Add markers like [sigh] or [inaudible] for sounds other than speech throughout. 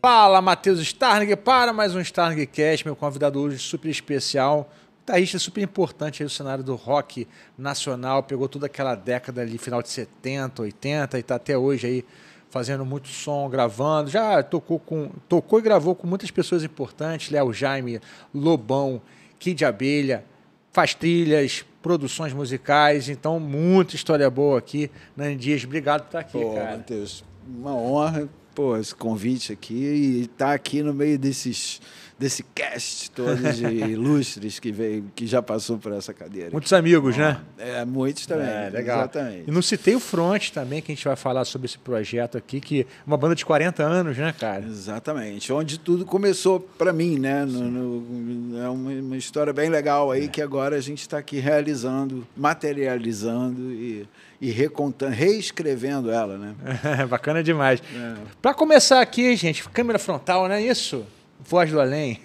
Fala, Matheus Starling, para mais um Starling Cast, meu convidado hoje super especial, guitarrista super importante aí no cenário do rock nacional, pegou toda aquela década ali, final de 70, 80 e tá até hoje aí fazendo muito som, gravando, já tocou com tocou e gravou com muitas pessoas importantes, Léo Jaime, Lobão, Kid Abelha, faz trilhas, produções musicais, então muita história boa aqui. Nandias, Dias, obrigado por estar aqui, Pô, cara. Matheus, uma honra, pô, esse convite aqui e estar tá aqui no meio desses desse cast todo de [laughs] ilustres que veio, que já passou por essa cadeira. Muitos amigos, né? Ah, é, muitos também. É, legal. Exatamente. E não citei o Front também, que a gente vai falar sobre esse projeto aqui, que é uma banda de 40 anos, né, cara? Exatamente. Onde tudo começou para mim, né? No, no, é uma, uma, história bem legal aí é. que agora a gente está aqui realizando, materializando e e recontando, reescrevendo ela, né? [laughs] Bacana demais. É. Para começar aqui, gente, câmera frontal, não é isso? Voz do Além.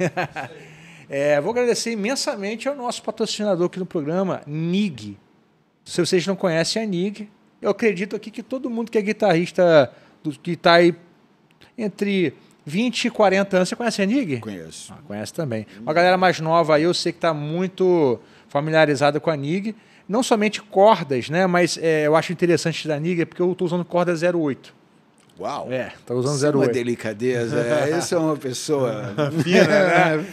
[laughs] é, vou agradecer imensamente ao nosso patrocinador aqui no programa, NIG. Se vocês não conhecem a NIG, eu acredito aqui que todo mundo que é guitarrista, que está aí entre 20 e 40 anos, você conhece a NIG? Conheço. Ah, conhece também. Uma galera mais nova aí, eu sei que está muito familiarizada com a NIG. Não somente cordas, né? Mas é, eu acho interessante da NIG é porque eu estou usando corda 08. Uau! É, tá usando é zero. Uma delicadeza. É, [laughs] Essa é uma pessoa [laughs] fina, né?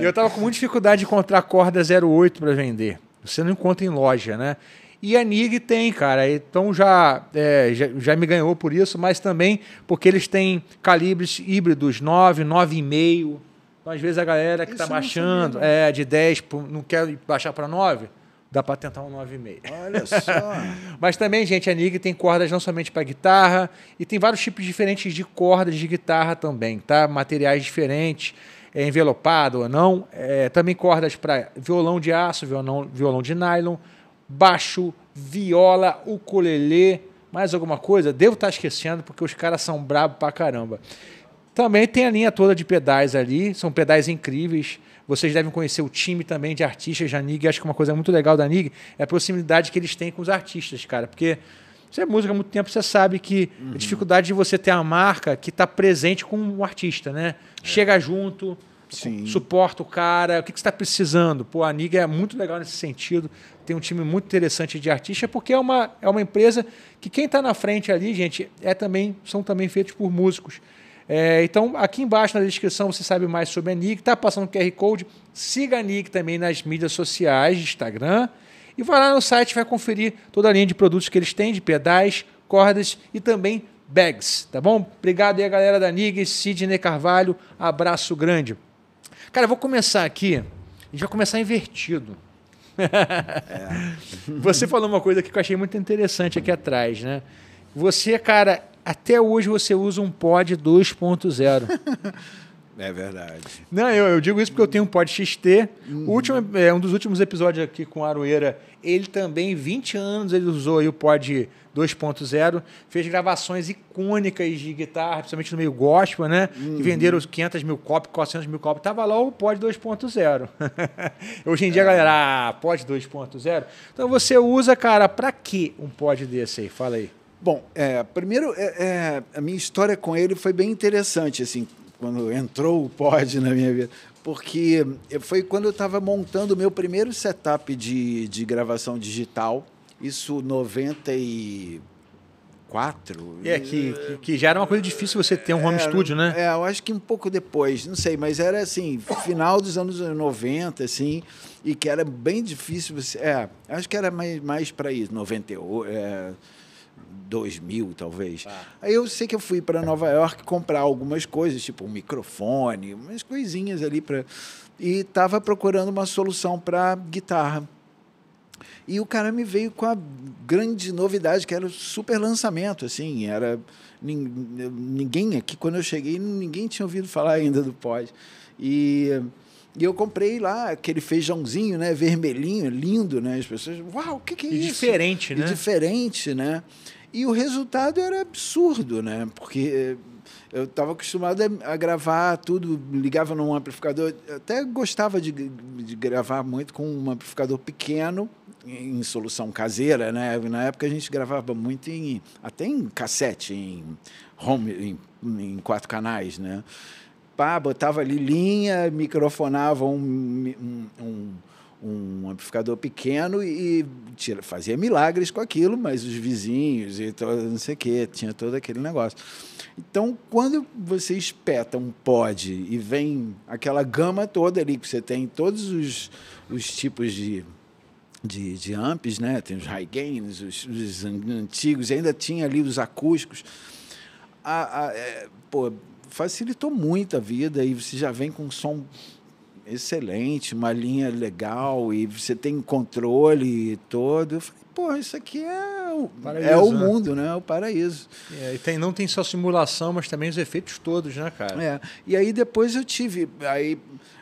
[laughs] Eu tava com muita dificuldade de encontrar corda 08 para vender. Você não encontra em loja, né? E a Nig tem, cara. Então já, é, já, já, me ganhou por isso, mas também porque eles têm calibres híbridos 9, 9,5. Então, às vezes, a galera que está baixando é, de 10 não quer baixar para 9, dá para tentar um 9,5. Olha só. [laughs] Mas também, gente, a Nig tem cordas não somente para guitarra, e tem vários tipos diferentes de cordas de guitarra também, tá? Materiais diferentes, é, envelopado ou não. É, também cordas para violão de aço, violão, violão de nylon, baixo, viola, ukulele, mais alguma coisa? Devo estar tá esquecendo, porque os caras são brabo pra caramba. Também tem a linha toda de pedais ali, são pedais incríveis. Vocês devem conhecer o time também de artistas da NIG. Acho que uma coisa muito legal da NIG é a proximidade que eles têm com os artistas, cara. Porque você é música há muito tempo, você sabe que uhum. a dificuldade de você ter a marca que está presente com o artista, né? É. Chega junto, Sim. suporta o cara, o que, que você está precisando? Pô, a NIG é muito legal nesse sentido. Tem um time muito interessante de artistas, porque é uma, é uma empresa que quem está na frente ali, gente, é também são também feitos por músicos. É, então, aqui embaixo na descrição você sabe mais sobre a NIC, tá passando o QR Code, siga a NIC também nas mídias sociais, Instagram, e vai lá no site vai conferir toda a linha de produtos que eles têm, de pedais, cordas e também bags, tá bom? Obrigado aí a galera da Nick, Sidney Carvalho, abraço grande. Cara, eu vou começar aqui, a gente vai começar invertido. [laughs] É. Você falou uma coisa que eu achei muito interessante aqui atrás, né? Você, cara, até hoje você usa um pod 2.0. [laughs] É verdade. Não, eu, eu, digo isso porque eu tenho um pod XT. Uhum. Último, é, um dos últimos episódios aqui com a Aroeira, ele também, 20 anos, ele usou aí o pod 2.0, fez gravações icônicas de guitarra, principalmente no meio gospel, né? Uhum. venderam 500 mil cópias, 400 mil cópias. Tava lá o pod 2.0. [laughs] Hoje em dia, é. galera, ah, pod 2.0. Então você usa, cara, pra que um pod desse aí? Fala aí. Bom, é, primeiro, é, é, a minha história com ele foi bem interessante, assim, quando entrou o pod na minha vida, porque foi quando eu estava montando o meu primeiro setup de, de gravação digital, isso 90 e quatro. É, que, que já era uma coisa difícil você ter um home é, studio, né? É, eu acho que um pouco depois, não sei, mas era assim, final dos anos 90, assim, e que era bem difícil você. É, acho que era mais, mais para isso, 98. É, 2000, talvez. Ah. Aí eu sei que eu fui para Nova York comprar algumas coisas, tipo um microfone, umas coisinhas ali para e estava procurando uma solução para guitarra. E o cara me veio com a grande novidade, que era o super lançamento, assim, era ninguém aqui quando eu cheguei, ninguém tinha ouvido falar ainda do pod. E e eu comprei lá aquele feijãozinho, né? Vermelhinho, lindo, né? As pessoas, uau, o que, que é e isso? Diferente, né? E diferente, né? E o resultado era absurdo, né? Porque eh, eu estava acostumado a gravar tudo, ligava num amplificador. até gostava de, de, gravar muito com um amplificador pequeno, em solução caseira, né? Na época a gente gravava muito em até em cassete, em home, em, em quatro canais, né? Pá, botava ali linha, microfonava um, um, um um amplificador pequeno e, tira, fazia milagres com aquilo, mas os vizinhos e todo, não sei o quê, tinha todo aquele negócio. Então, quando você espeta um pod e vem aquela gama toda ali, que você tem todos os, os tipos de de, de amps, né? Tem os high gains, os, os antigos, ainda tinha ali os acústicos. A, a, é, pô, facilitou muito a vida e você já vem com um som excelente, uma linha legal e você tem controle todo. Eu falei, pô, isso aqui é o, paraíso, é o né? mundo, né? O paraíso. É, e tem, não tem só simulação, mas também os efeitos todos, né, cara? É. E aí depois eu tive. Aí,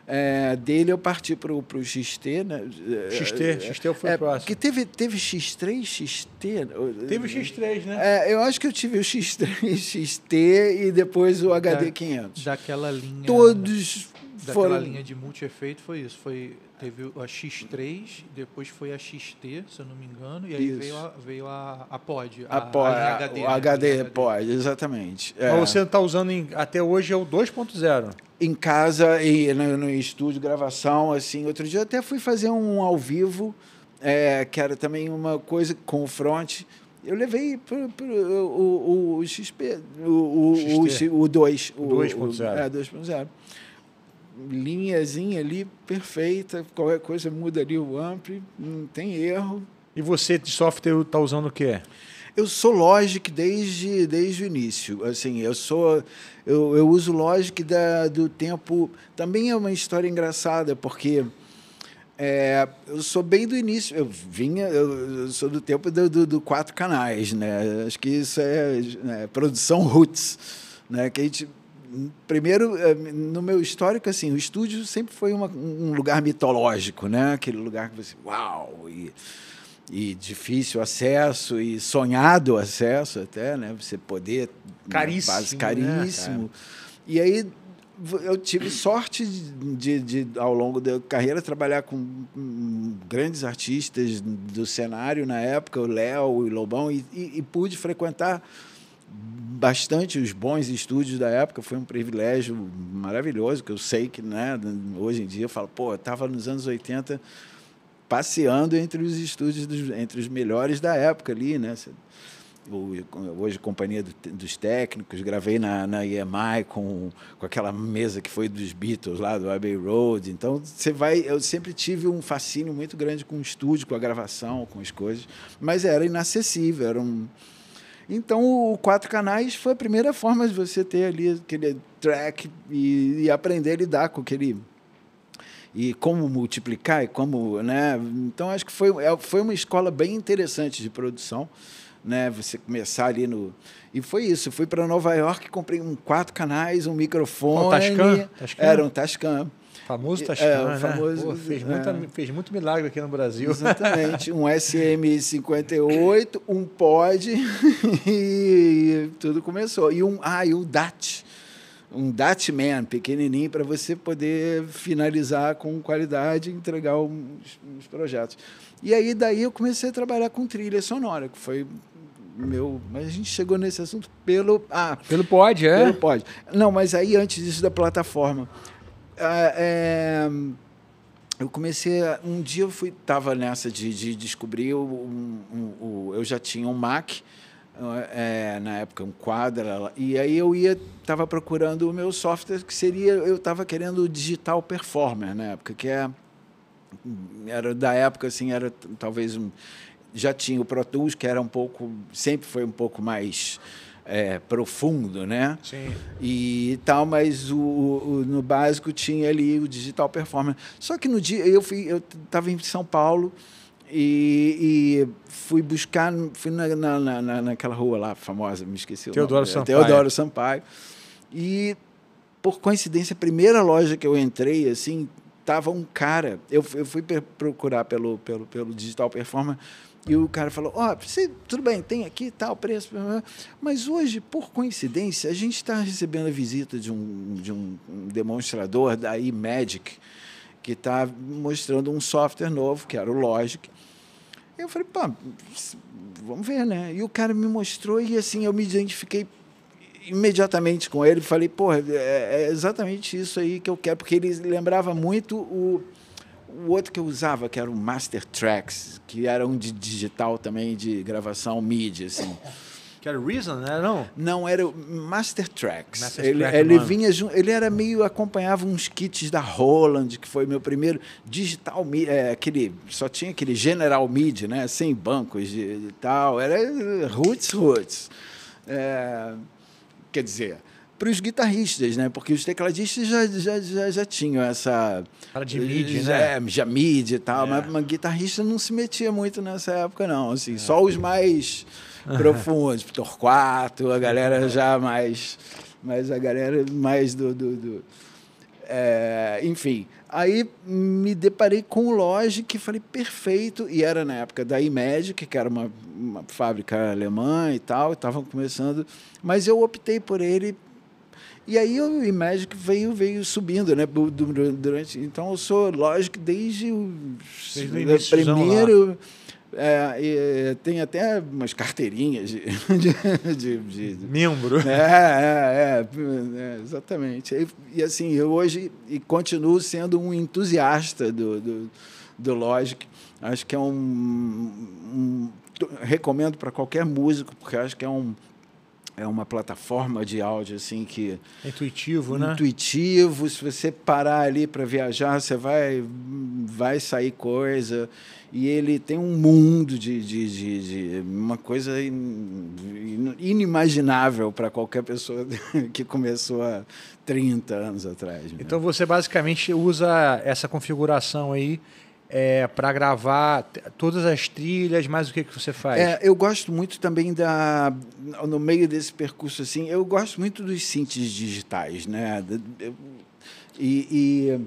é, dele eu parti para o XT, né? XT, XT eu fui é, é próximo. Que teve, teve X3, XT. Né? Teve o X3, né? É, eu acho que eu tive o X3, [laughs] XT e depois o HD500. daquela linha. Todos né? daquela linha de multi-efeito foi isso. Foi, teve a X3, depois foi a XT, se eu não me engano, e aí isso. veio a, veio a, a Pod. A, a, pod, a HD. O né? HD, HD. Pod, exatamente. É. Mas você está usando em, até hoje é o 2.0. Em casa, e no, no, estúdio, gravação, assim. Outro dia eu até fui fazer um ao vivo, é, que era também uma coisa com o front, eu levei pro, pro, o, o, o XP, o, o, XT. o, o O É, 2.0 linhazinha ali perfeita, qualquer coisa muda ali o ampli, não tem erro. E você de software está usando o que? Eu sou Logic desde, desde o início. Assim, eu sou eu, eu uso Logic da, do tempo. Também é uma história engraçada porque é, eu sou bem do início. Eu vinha, eu, eu sou do tempo do, do, do, quatro canais, né? Acho que isso é, é produção roots, né? Que a gente primeiro, eh, no meu histórico, assim, o estúdio sempre foi uma, um lugar mitológico, né? Aquele lugar que você, uau! E, e difícil acesso, e sonhado acesso até, né? Você poder... Né, caríssimo, base, né, Caríssimo. Né, e aí, eu tive sorte de, de, de, ao longo da carreira trabalhar com grandes artistas do cenário na época, o Léo e Lobão, e, e, e pude frequentar bastante os bons estúdios da época, foi um privilégio maravilhoso, que eu sei que né, hoje em dia eu falo, pô, eu estava nos anos 80 passeando entre os estúdios, dos, entre os melhores da época ali, né? hoje companhia dos técnicos, gravei na, na EMI com, com aquela mesa que foi dos Beatles lá do Abbey Road. Então você vai, eu sempre tive um fascínio muito grande com o estúdio, com a gravação, com as coisas, mas era inacessível, era um então, o Quatro Canais foi a primeira forma de você ter ali aquele track e, e aprender a lidar com aquele e como multiplicar e como né então acho que foi, é, foi uma escola bem interessante de produção né você começar ali no e foi isso fui para Nova York comprei um quatro canais um microfone Um Tascam. era um Tascam Famoso Tascam, é, né? famoso, né? Pô, fez, é. muita, fez muito milagre aqui no Brasil. Exatamente. Um SM58, um pod [laughs] e tudo começou. E um, ah, e um DAT. Um man pequenininho para você poder finalizar com qualidade e entregar uns, uns projetos. E aí daí eu comecei a trabalhar com trilha sonora, que foi meu, mas a gente chegou nesse assunto pelo ah, pelo pod, é? Pelo pod. Não, mas aí antes disso da plataforma. Ah, é, eu comecei um dia eu fui tava nessa de, de descobrir o, um, um, o, eu já tinha um Mac é, na época um quadra e aí eu ia tava procurando o meu software que seria eu tava querendo digital performer na época que é era da época assim era talvez um já tinha o Pro Tools que era um pouco sempre foi um pouco mais é, profundo, né? Sim. E tal, mas o, o, no básico tinha ali o digital performance. Só que no dia eu fui, eu estava em São Paulo e, e, fui buscar, fui na, na, na, naquela rua lá famosa, me esqueci. Teodoro nome, Sampaio. Teodoro Sampaio. E por coincidência, a primeira loja que eu entrei, assim, tava um cara. Eu, eu fui procurar pelo, pelo, pelo digital performance e o cara falou: Ó, oh, tudo bem, tem aqui tal preço, mas hoje, por coincidência, a gente está recebendo a visita de um, de um demonstrador da iMagic, que está mostrando um software novo, que era o Logic. Eu falei, pô, vamos ver, né? E o cara me mostrou e assim eu me identifiquei imediatamente com ele. Falei, pô é, é exatamente isso aí que eu quero, porque ele lembrava muito o o outro que eu usava, que era o Master Tracks, que era um de digital também, de gravação mídia, assim. [laughs] Que era o Reason, né? Não? não, era o Master Tracks. Master ele, Track, ele vinha junto, ele era meio, acompanhava uns kits da Roland, que foi meu primeiro digital é, aquele só tinha aquele General MIDI, né? Sem assim, bancos e, e tal. Era eh, roots, roots. É, quer dizer, para os guitarristas, né? Porque os tecladistas já, já, já, já tinham essa. Fala de mídia, já, né? Já mídia e tal, é. mas, uma guitarrista não se metia muito nessa época, não. Assim, é. Só os mais [laughs] profundos, Torquato, a galera já mais. Mas a galera mais do. do, do é, enfim, aí me deparei com o Logic e falei, perfeito. E era na época da Imagic, que era uma, uma fábrica alemã e tal, estavam começando. Mas eu optei por ele e aí o Imagic veio, veio subindo, né? Durante, então eu sou Logic desde o, desde o eh, primeiro. É, é, tem até umas carteirinhas de. [laughs] de, de, de Membro. É, é, é, é exatamente. E, e, assim, eu hoje e continuo sendo um entusiasta do, do, do Logic. Acho que é um, um recomendo para qualquer músico, porque acho que é um é uma plataforma de áudio assim que é intuitivo, né? Intuitivo. Se você parar ali para viajar, você vai vai sair coisa. E ele tem um mundo de, de, de, de uma coisa inimaginável para qualquer pessoa [laughs] que começou há 30 anos atrás. Né? Então você basicamente usa essa configuração aí é, para gravar todas as trilhas, mais o que, que você faz? É, eu gosto muito também da no meio desse percurso assim, eu gosto muito dos sintes digitais, né? E, e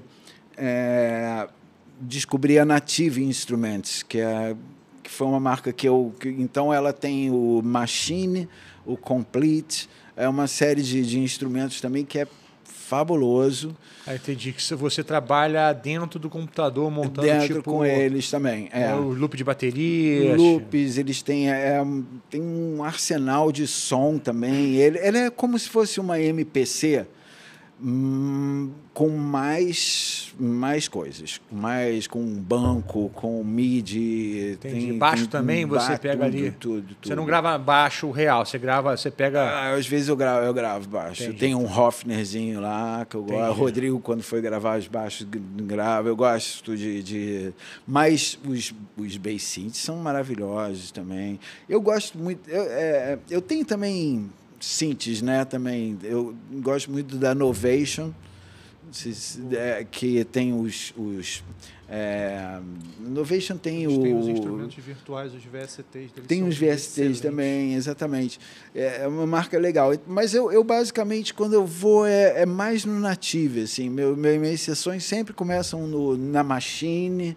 é, descobri a Native Instruments, que é que foi uma marca que eu que, então ela tem o Machine, o Complete, é uma série de, de instrumentos também que é fabuloso. Ah, entendi que você trabalha dentro do computador montando dentro tipo, com eles também. É. Né, o loop de bateria. Loops, eles têm, é, é um arsenal de som também. Ele, ele é como se fosse uma MPC Hum, com mais mais coisas, mais com banco, com MIDI, tem baixo também um você pega ali. Tudo, tudo, tudo, Você não grava baixo real, você grava, você pega. Ah, às vezes eu gravo, eu gravo baixo. Tem um Hofnerzinho lá que eu gosto. O Rodrigo quando foi gravar os baixos grava. Eu gosto de, de... mas os os bass synths são maravilhosos também. Eu gosto muito. Eu, é, eu tenho também synths, né? Também eu gosto muito da Novation, é, que tem os, os é, Novation tem Eles o tem os instrumentos virtuais, os VSTs. Tem os VSTs também, exatamente. É, é uma marca legal. Mas eu, eu basicamente quando eu vou é, é mais no native, assim. Meu, meu, minhas sessões sempre começam no, na Machine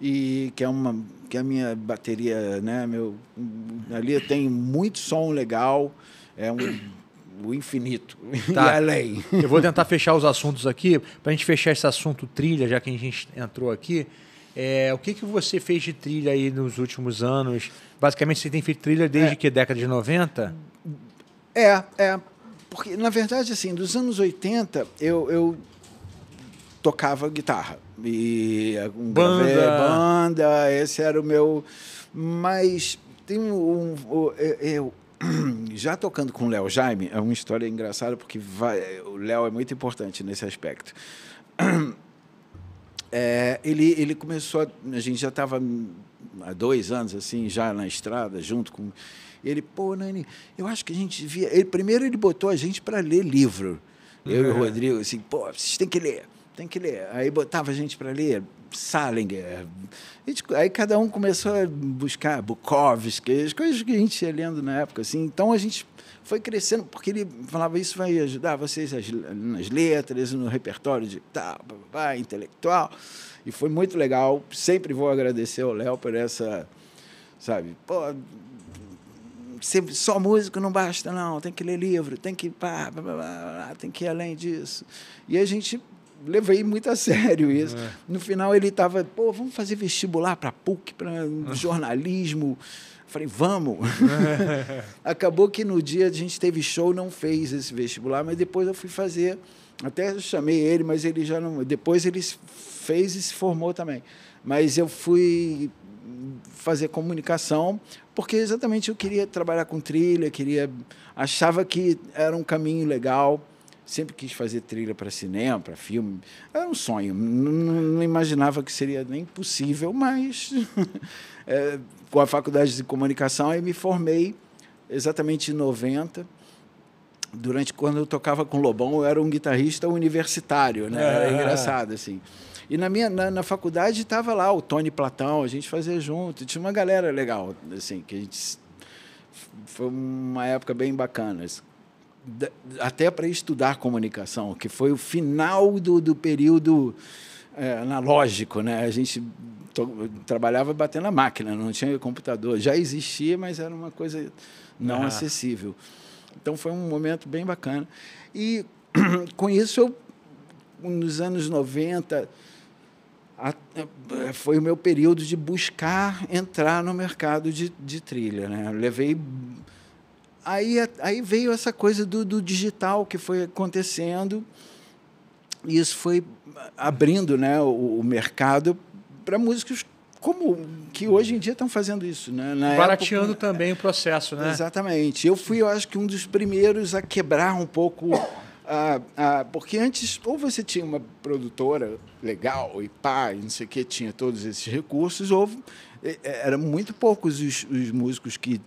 e que é uma que é a minha bateria, né? Meu ali tem muito som legal é um o infinito [laughs] tá. e além. [laughs] Eu vou tentar fechar os assuntos aqui. Para a gente fechar esse assunto trilha, já que a gente entrou aqui, é, o que, que você fez de trilha aí nos últimos anos? Basicamente, você tem feito trilha desde é. que década de 90? É, é. Porque, na verdade, assim, dos anos 80, eu, eu tocava guitarra. E banda. Gravei, banda, esse era o meu... Mas tem um, um eu, eu [clears throat] já tocando com o Léo Jaime, é uma história engraçada porque vai, o Léo é muito importante nesse aspecto. [clears throat] É, ele, ele começou, a, a gente já estava há dois anos assim, já na estrada, junto com. Ele, pô, Nani, eu acho que a gente devia. Ele, primeiro ele botou a gente para ler livro. Eu uhum. e o é. Rodrigo, assim, pô, vocês têm que ler, tem que ler. Aí botava a gente para ler, Salinger. É, aí cada um começou a buscar Bukowski, as coisas que a gente ia lendo na época. Assim. Então a gente foi crescendo, porque ele falava isso vai ajudar vocês nas letras, no repertório de tá, intelectual. E foi muito legal. Sempre vou agradecer ao Léo por essa, sabe, pô, só músico não basta, não. Tem que ler livro, tem que pá, blá, blá, blá, tem que ir além disso. E a gente levei muito a sério isso. É. No final ele estava, pô, vamos fazer vestibular para PUC, para jornalismo. Falei, vamos. [laughs] Acabou que no dia a gente teve show, não fez esse vestibular, mas depois eu fui fazer. Até chamei ele, mas ele já não. Depois ele fez e se formou também. Mas eu fui fazer comunicação, porque exatamente eu queria trabalhar com trilha, queria achava que era um caminho legal sempre quis fazer trilha para cinema, para filme. Era um sonho. Não, imaginava que seria nem possível, mas [laughs] é, com a faculdade de comunicação aí me formei exatamente em 90. Durante quando eu tocava com Lobão, eu era um guitarrista universitário, né? Era ah. engraçado assim. E na minha na, na faculdade estava lá o Tony Platão, a gente fazia junto, tinha uma galera legal assim que a gente foi uma época bem bacana. Assim até para estudar comunicação, que foi o final do, do período é, analógico, né? A gente trabalhava batendo a máquina, não tinha computador. Já existia, mas era uma coisa não ah. acessível. Então foi um momento bem bacana. E [clears throat] com isso eu nos anos 90 a, é, foi o meu período de buscar entrar no mercado de, de trilha, né? levei aí, aí veio essa coisa do, do digital que foi acontecendo. E isso foi abrindo né, o, o mercado para músicos como que hoje em dia estão fazendo isso, né? Na Barateando época, também o processo, né? Exatamente. Eu fui, eu acho que um dos primeiros a quebrar um pouco, a, a, porque antes ou você tinha uma produtora legal e pá, e não sei o que tinha todos esses recursos, ou é, é, era muito poucos os, os músicos que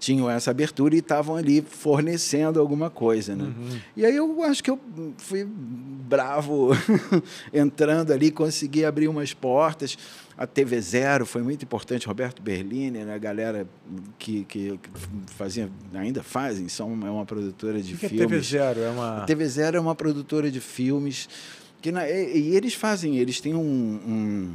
tinham essa abertura e estavam ali fornecendo alguma coisa, né? Uhum. E aí eu acho que eu fui bravo [laughs] entrando ali, consegui abrir umas portas. A TV Zero foi muito importante, Roberto Berlini, né? a galera que, que, que fazia, ainda fazem, são, é uma produtora de o que é filmes. É TV Zero é uma... A TV Zero é uma produtora de filmes que na, e, e, eles fazem, eles têm um, um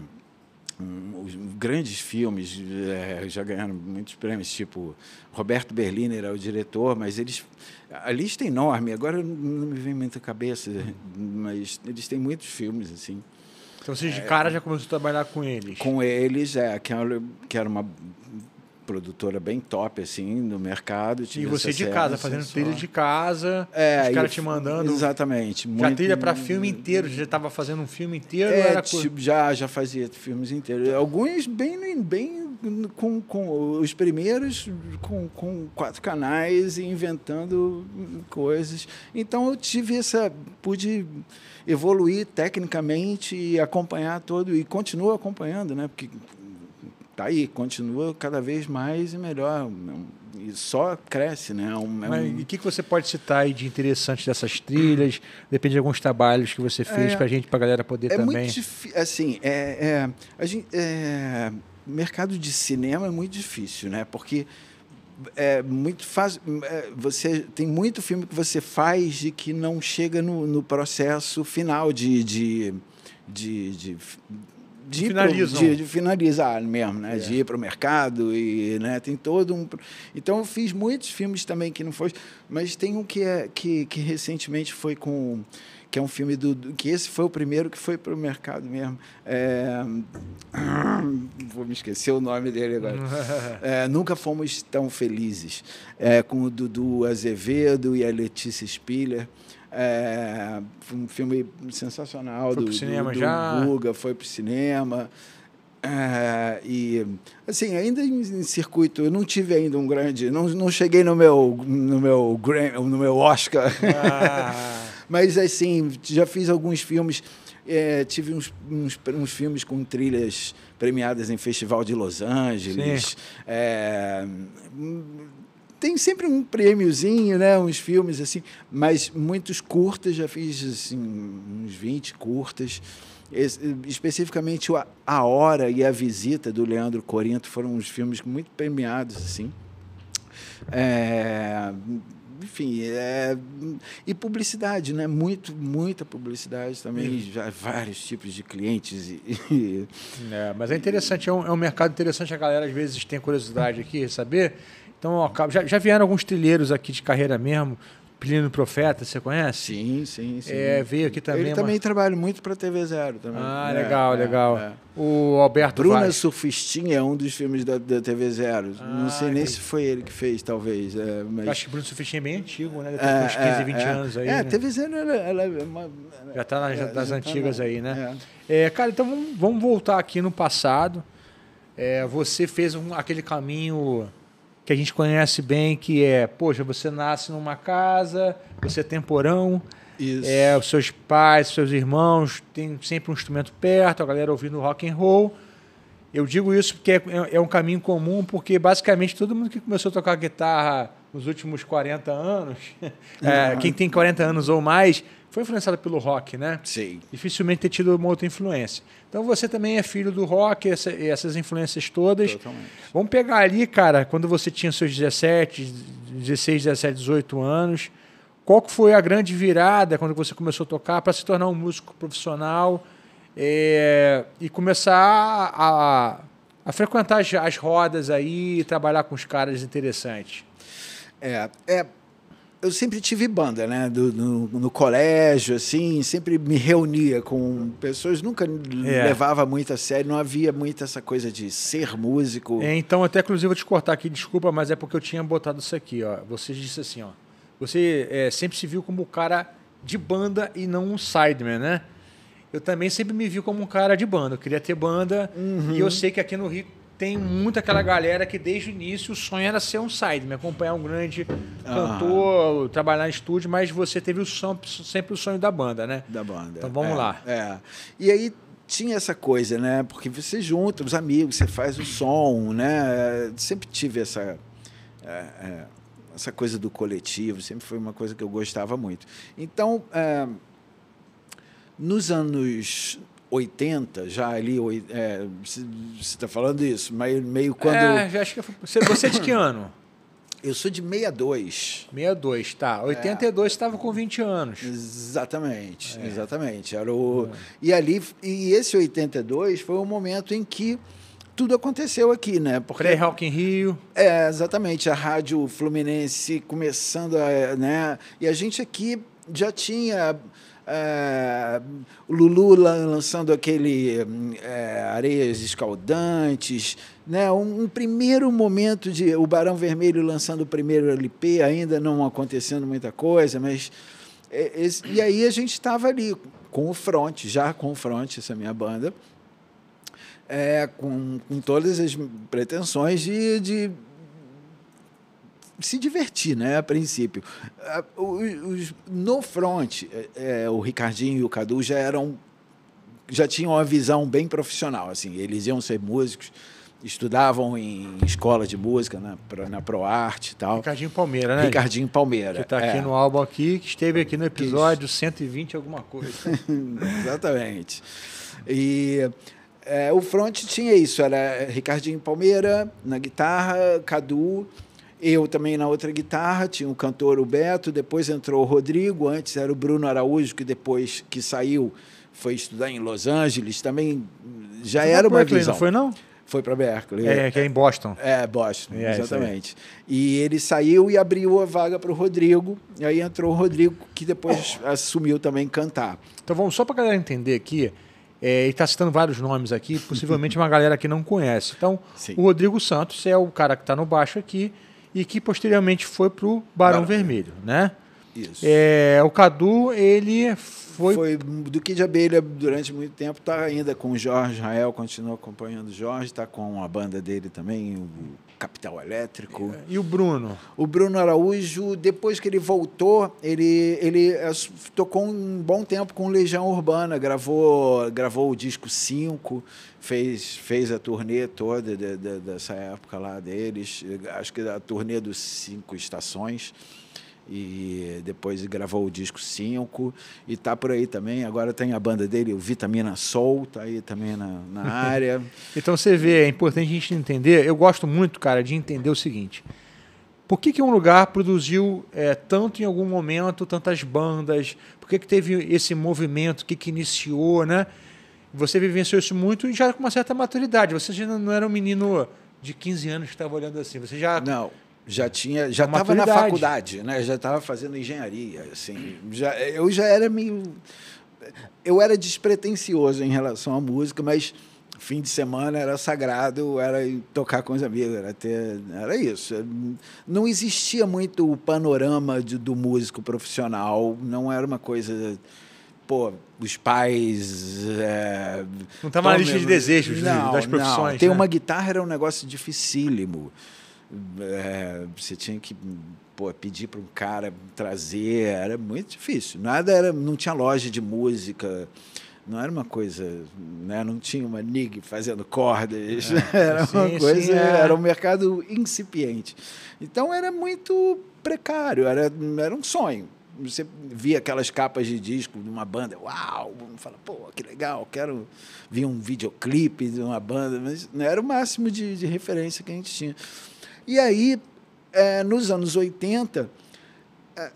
grandes filmes é, já ganharam muitos prêmios, tipo Roberto Berliner era é o diretor, mas eles a lista é enorme. Agora não me vem muita cabeça, mas eles têm muitos filmes assim. Então você de é, cara é. já começou a trabalhar com eles? Com eles, é, que que era uma produtora bem top, assim, no mercado. E você de casa, fazendo trilha de casa, é, os caras te mandando. Exatamente. Já muito... trilha para filme inteiro, já estava fazendo um filme inteiro? É, tipo, já, já fazia filmes inteiros. Alguns bem, bem com, com os primeiros com, com quatro canais e inventando coisas. Então eu tive essa. pude evoluir tecnicamente e acompanhar todo, e continuo acompanhando, né? Porque tá aí, continua cada vez mais e melhor. E só cresce, né? É um, é um... Mas, e o que, que você pode citar aí de interessante dessas trilhas? Depende de alguns trabalhos que você fez é, para a gente, para a galera poder é também. Muito dif... assim, é, é a gente, é, mercado de cinema é muito difícil, né? Porque é muito fácil. É, você tem muito filme que você faz e que não chega no, no processo final de, de, de, de de, Pro, tipo, de, de, finalizar mesmo, né? É. De ir para o mercado e né? tem todo um. Então eu fiz muitos filmes também que não foi, mas tem um que é que, que recentemente foi com que é um filme do, do que esse foi o primeiro que foi para o mercado mesmo. É, [coughs] vou me esquecer o nome dele agora. [laughs] É, Nunca fomos tão felizes é, com o Dudu Azevedo e a Letícia Spiller. É, um filme sensacional foi do, pro cinema do, do já. Guga, foi pro cinema. É, e assim, ainda em, em, circuito, eu não tive ainda um grande, não, não cheguei no meu no meu no meu Oscar. Ah. [laughs] Mas assim, já fiz alguns filmes, é, tive uns, uns, uns, filmes com trilhas premiadas em festival de Los Angeles. Sim. É, tem sempre um prêmiozinho, né? Uns filmes assim, mas muitos curtas, já fiz assim, uns 20 curtas. Especificamente A Hora e A Visita do Leandro Corinto foram uns filmes muito premiados, assim. É, enfim, é, e publicidade, né? Muito, muita publicidade também, uhum. já vários tipos de clientes. E, é, mas é interessante, é um, é um mercado interessante, a galera às vezes tem curiosidade aqui, saber então, ó, já, já vieram alguns trilheiros aqui de carreira mesmo, Plínio Profeta, você conhece? Sim, sim, sim. É, veio aqui também. Ele mas... também trabalha muito para a TV Zero também. Ah, é, legal, é, legal. É. O Alberto Bruna Vaz. Surfistinha é um dos filmes da, da TV Zero. Ah, Não sei nem se foi ele que fez, talvez. É, mas... Acho que Bruno Surfistinha é bem antigo, né? Tem é, uns 15, 20 é, anos aí. É, a né? TV Zero ela, ela é uma... Já está tá nas, tá antigas tá aí, né? cara, então vamos, vamos, voltar aqui no passado. você fez um, aquele caminho que a gente conhece bem, que é, poxa, você nasce numa casa, você é temporão, Isso. é os seus pais, seus irmãos, tem sempre um instrumento perto, a galera ouvindo rock and roll. Eu digo isso porque é, é, é um caminho comum, porque basicamente todo mundo que começou a tocar guitarra nos últimos 40 anos, [laughs] é, uhum. quem tem 40 anos ou mais, foi influenciada pelo rock, né? Sim. Dificilmente ter tido uma outra influência. Então você também é filho do rock, essa, essas influências todas. Totalmente. Vamos pegar ali, cara, quando você tinha seus 17, 16, 17, 18 anos, qual que foi a grande virada quando você começou a tocar para se tornar um músico profissional é, e começar a, a frequentar as, as rodas aí e trabalhar com os caras interessantes? É, é eu sempre tive banda, né? Do, no, no, colégio, assim, sempre me reunia com pessoas, nunca é. levava muito a sério, não havia muito essa coisa de ser músico. É, então, até inclusive vou te cortar aqui, desculpa, mas é porque eu tinha botado isso aqui, ó. Você disse assim, ó. Você é, sempre se viu como o cara de banda e não um sideman, né? Eu também sempre me vi como um cara de banda. Eu queria ter banda uhum. e eu sei que aqui no Rio tem muito aquela galera que desde o início o sonho era ser um side, me acompanhar um grande ah. cantor, trabalhar em estúdio, mas você teve o som, sempre o sonho da banda, né? Da banda. Então vamos é, lá. É. E aí tinha essa coisa, né? Porque você junta os amigos, você faz o som, né? Sempre tive essa é, é essa coisa do coletivo, sempre foi uma coisa que eu gostava muito. Então é, nos anos 80, já ali, é, você está falando isso, meio, meio quando. É, já acho que você, você é de que [coughs] ano? Eu sou de 62. 62, tá. 82 estava é. com 20 anos. Exatamente, é. exatamente. Era o... É. E ali, e esse 82 foi o momento em que tudo aconteceu aqui, né? Porque Play Rock em Rio. É, exatamente. A rádio Fluminense começando a, né? E a gente aqui já tinha o é, Lulu lançando aquele hum, é, Areias Escaldantes, né? Um, um, primeiro momento de o Barão Vermelho lançando o primeiro LP, ainda não acontecendo muita coisa, mas é, e aí a gente estava ali com o front, já com o front, essa minha banda, é, com, com todas as pretensões de, de se divertir, né? A princípio. Ah, no front, é, é, o Ricardinho e o Cadu já eram. já tinham uma visão bem profissional. assim Eles iam ser músicos, estudavam em escola de música, né, na, na ProArte e tal. Ricardinho Palmeira, né? Ricardinho Palmeira. Que está aqui é. no álbum aqui, que esteve aqui no episódio Isso. 120 alguma coisa. [laughs] Exatamente. E... É, o front tinha isso, era Ricardinho Palmeira na guitarra, Cadu eu também na outra guitarra, tinha o cantor o Beto, depois entrou o Rodrigo, antes era o Bruno Araújo, que depois que saiu foi estudar em Los Angeles, também já Você era uma Berkeley, visão. Não foi não? Foi para Berkeley. É, que é em Boston. É, Boston, é, exatamente. E ele saiu e abriu a vaga para o Rodrigo, e aí entrou o Rodrigo, que depois oh. assumiu também cantar. Então vamos, só para a galera entender aqui, é, e está citando vários nomes aqui, possivelmente uma galera que não conhece. Então, Sim. o Rodrigo Santos é o cara que está no baixo aqui, e que posteriormente foi para o Barão Vermelho, né? Isso. É, o Cadu, ele foi... foi do Kid Abelha durante muito tempo, está ainda com o Jorge Rael, continua acompanhando o Jorge, está com a banda dele também, o Capital Elétrico. E o Bruno? O Bruno Araújo, depois que ele voltou, ele, ele eh, tocou um bom tempo com Legião Urbana, gravou, gravou o disco 5, fez, fez a turnê toda de, de, dessa época lá deles, eh, acho que a turnê dos Cinco Estações e depois gravou o disco 5 e tá por aí também. Agora tem a banda dele, o Vitamina Sol tá aí também na, na [laughs] área. então você vê, é importante a gente entender. Eu gosto muito, cara, de entender o seguinte. Por que, que um lugar produziu é, tanto em algum momento, tantas bandas? Por que, que teve esse movimento que, que iniciou, né? Você vivenciou isso muito e já com uma certa maturidade. Você já não era um menino de 15 anos que estava olhando assim. Você já não já tinha já estava na faculdade né já estava fazendo engenharia assim já eu já era meio eu era despretensioso em relação à música mas fim de semana era sagrado era tocar com os amigos era ter era isso não existia muito o panorama de, do músico profissional não era uma coisa pô os pais é, não estava tá na lista de desejos né, não, das profissões não. ter né? uma guitarra era um negócio dificílimo é, você tinha que pô, pedir para um cara trazer, era muito difícil. Nada era, não tinha loja de música, não era uma coisa, né? não tinha uma NIG fazendo cordas, é, [laughs] era sim, uma coisa, sim, é. era um mercado incipiente. Então era muito precário, era, era um sonho. Você via aquelas capas de disco de uma banda, uau, fala, pô, que legal, quero ver um videoclipe de uma banda, mas não era o máximo de, de referência que a gente tinha. E aí, é, nos anos 80, é,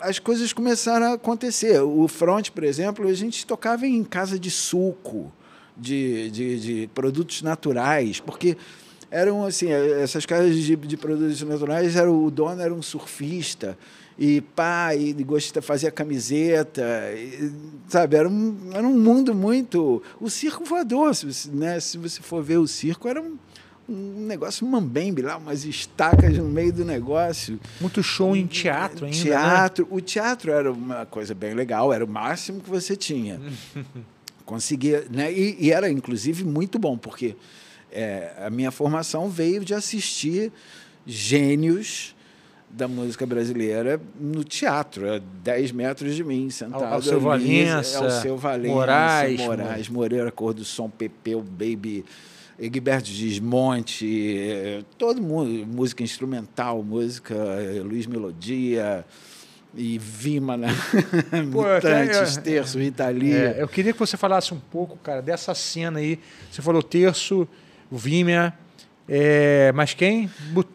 as coisas começaram a acontecer. O front, por exemplo, a gente tocava em casa de suco, de, de, de produtos naturais, porque eram assim, é, essas casas de, de, produtos naturais, era, o dono era um surfista, e pá, e fazer fazia camiseta, e, sabe, era um, era um mundo muito... O circo voador, se você, né, se você for ver o circo, era um um negócio mambembe lá, umas estacas no meio do negócio. Muito show em teatro ainda. Né? Teatro. Né? O teatro era uma coisa bem legal, era o máximo que você tinha. [laughs] Conseguia. Né? E, e, era, inclusive, muito bom, porque é, a minha formação veio de assistir gênios da música brasileira no teatro, a 10 metros de mim, sentado. Ao, seu Valença, Valença, Moraes, Moraes Moreira, Cor do Som, Pepeu, Baby, Egberto Gismonte, eh, todo mundo, música instrumental, música eh, Luiz Melodia e Vima, né? [laughs] Mutantes, Terço, Italia. É, eu queria que você falasse um pouco, cara, dessa cena aí. Você falou Terço, Vimea, é, mas quem?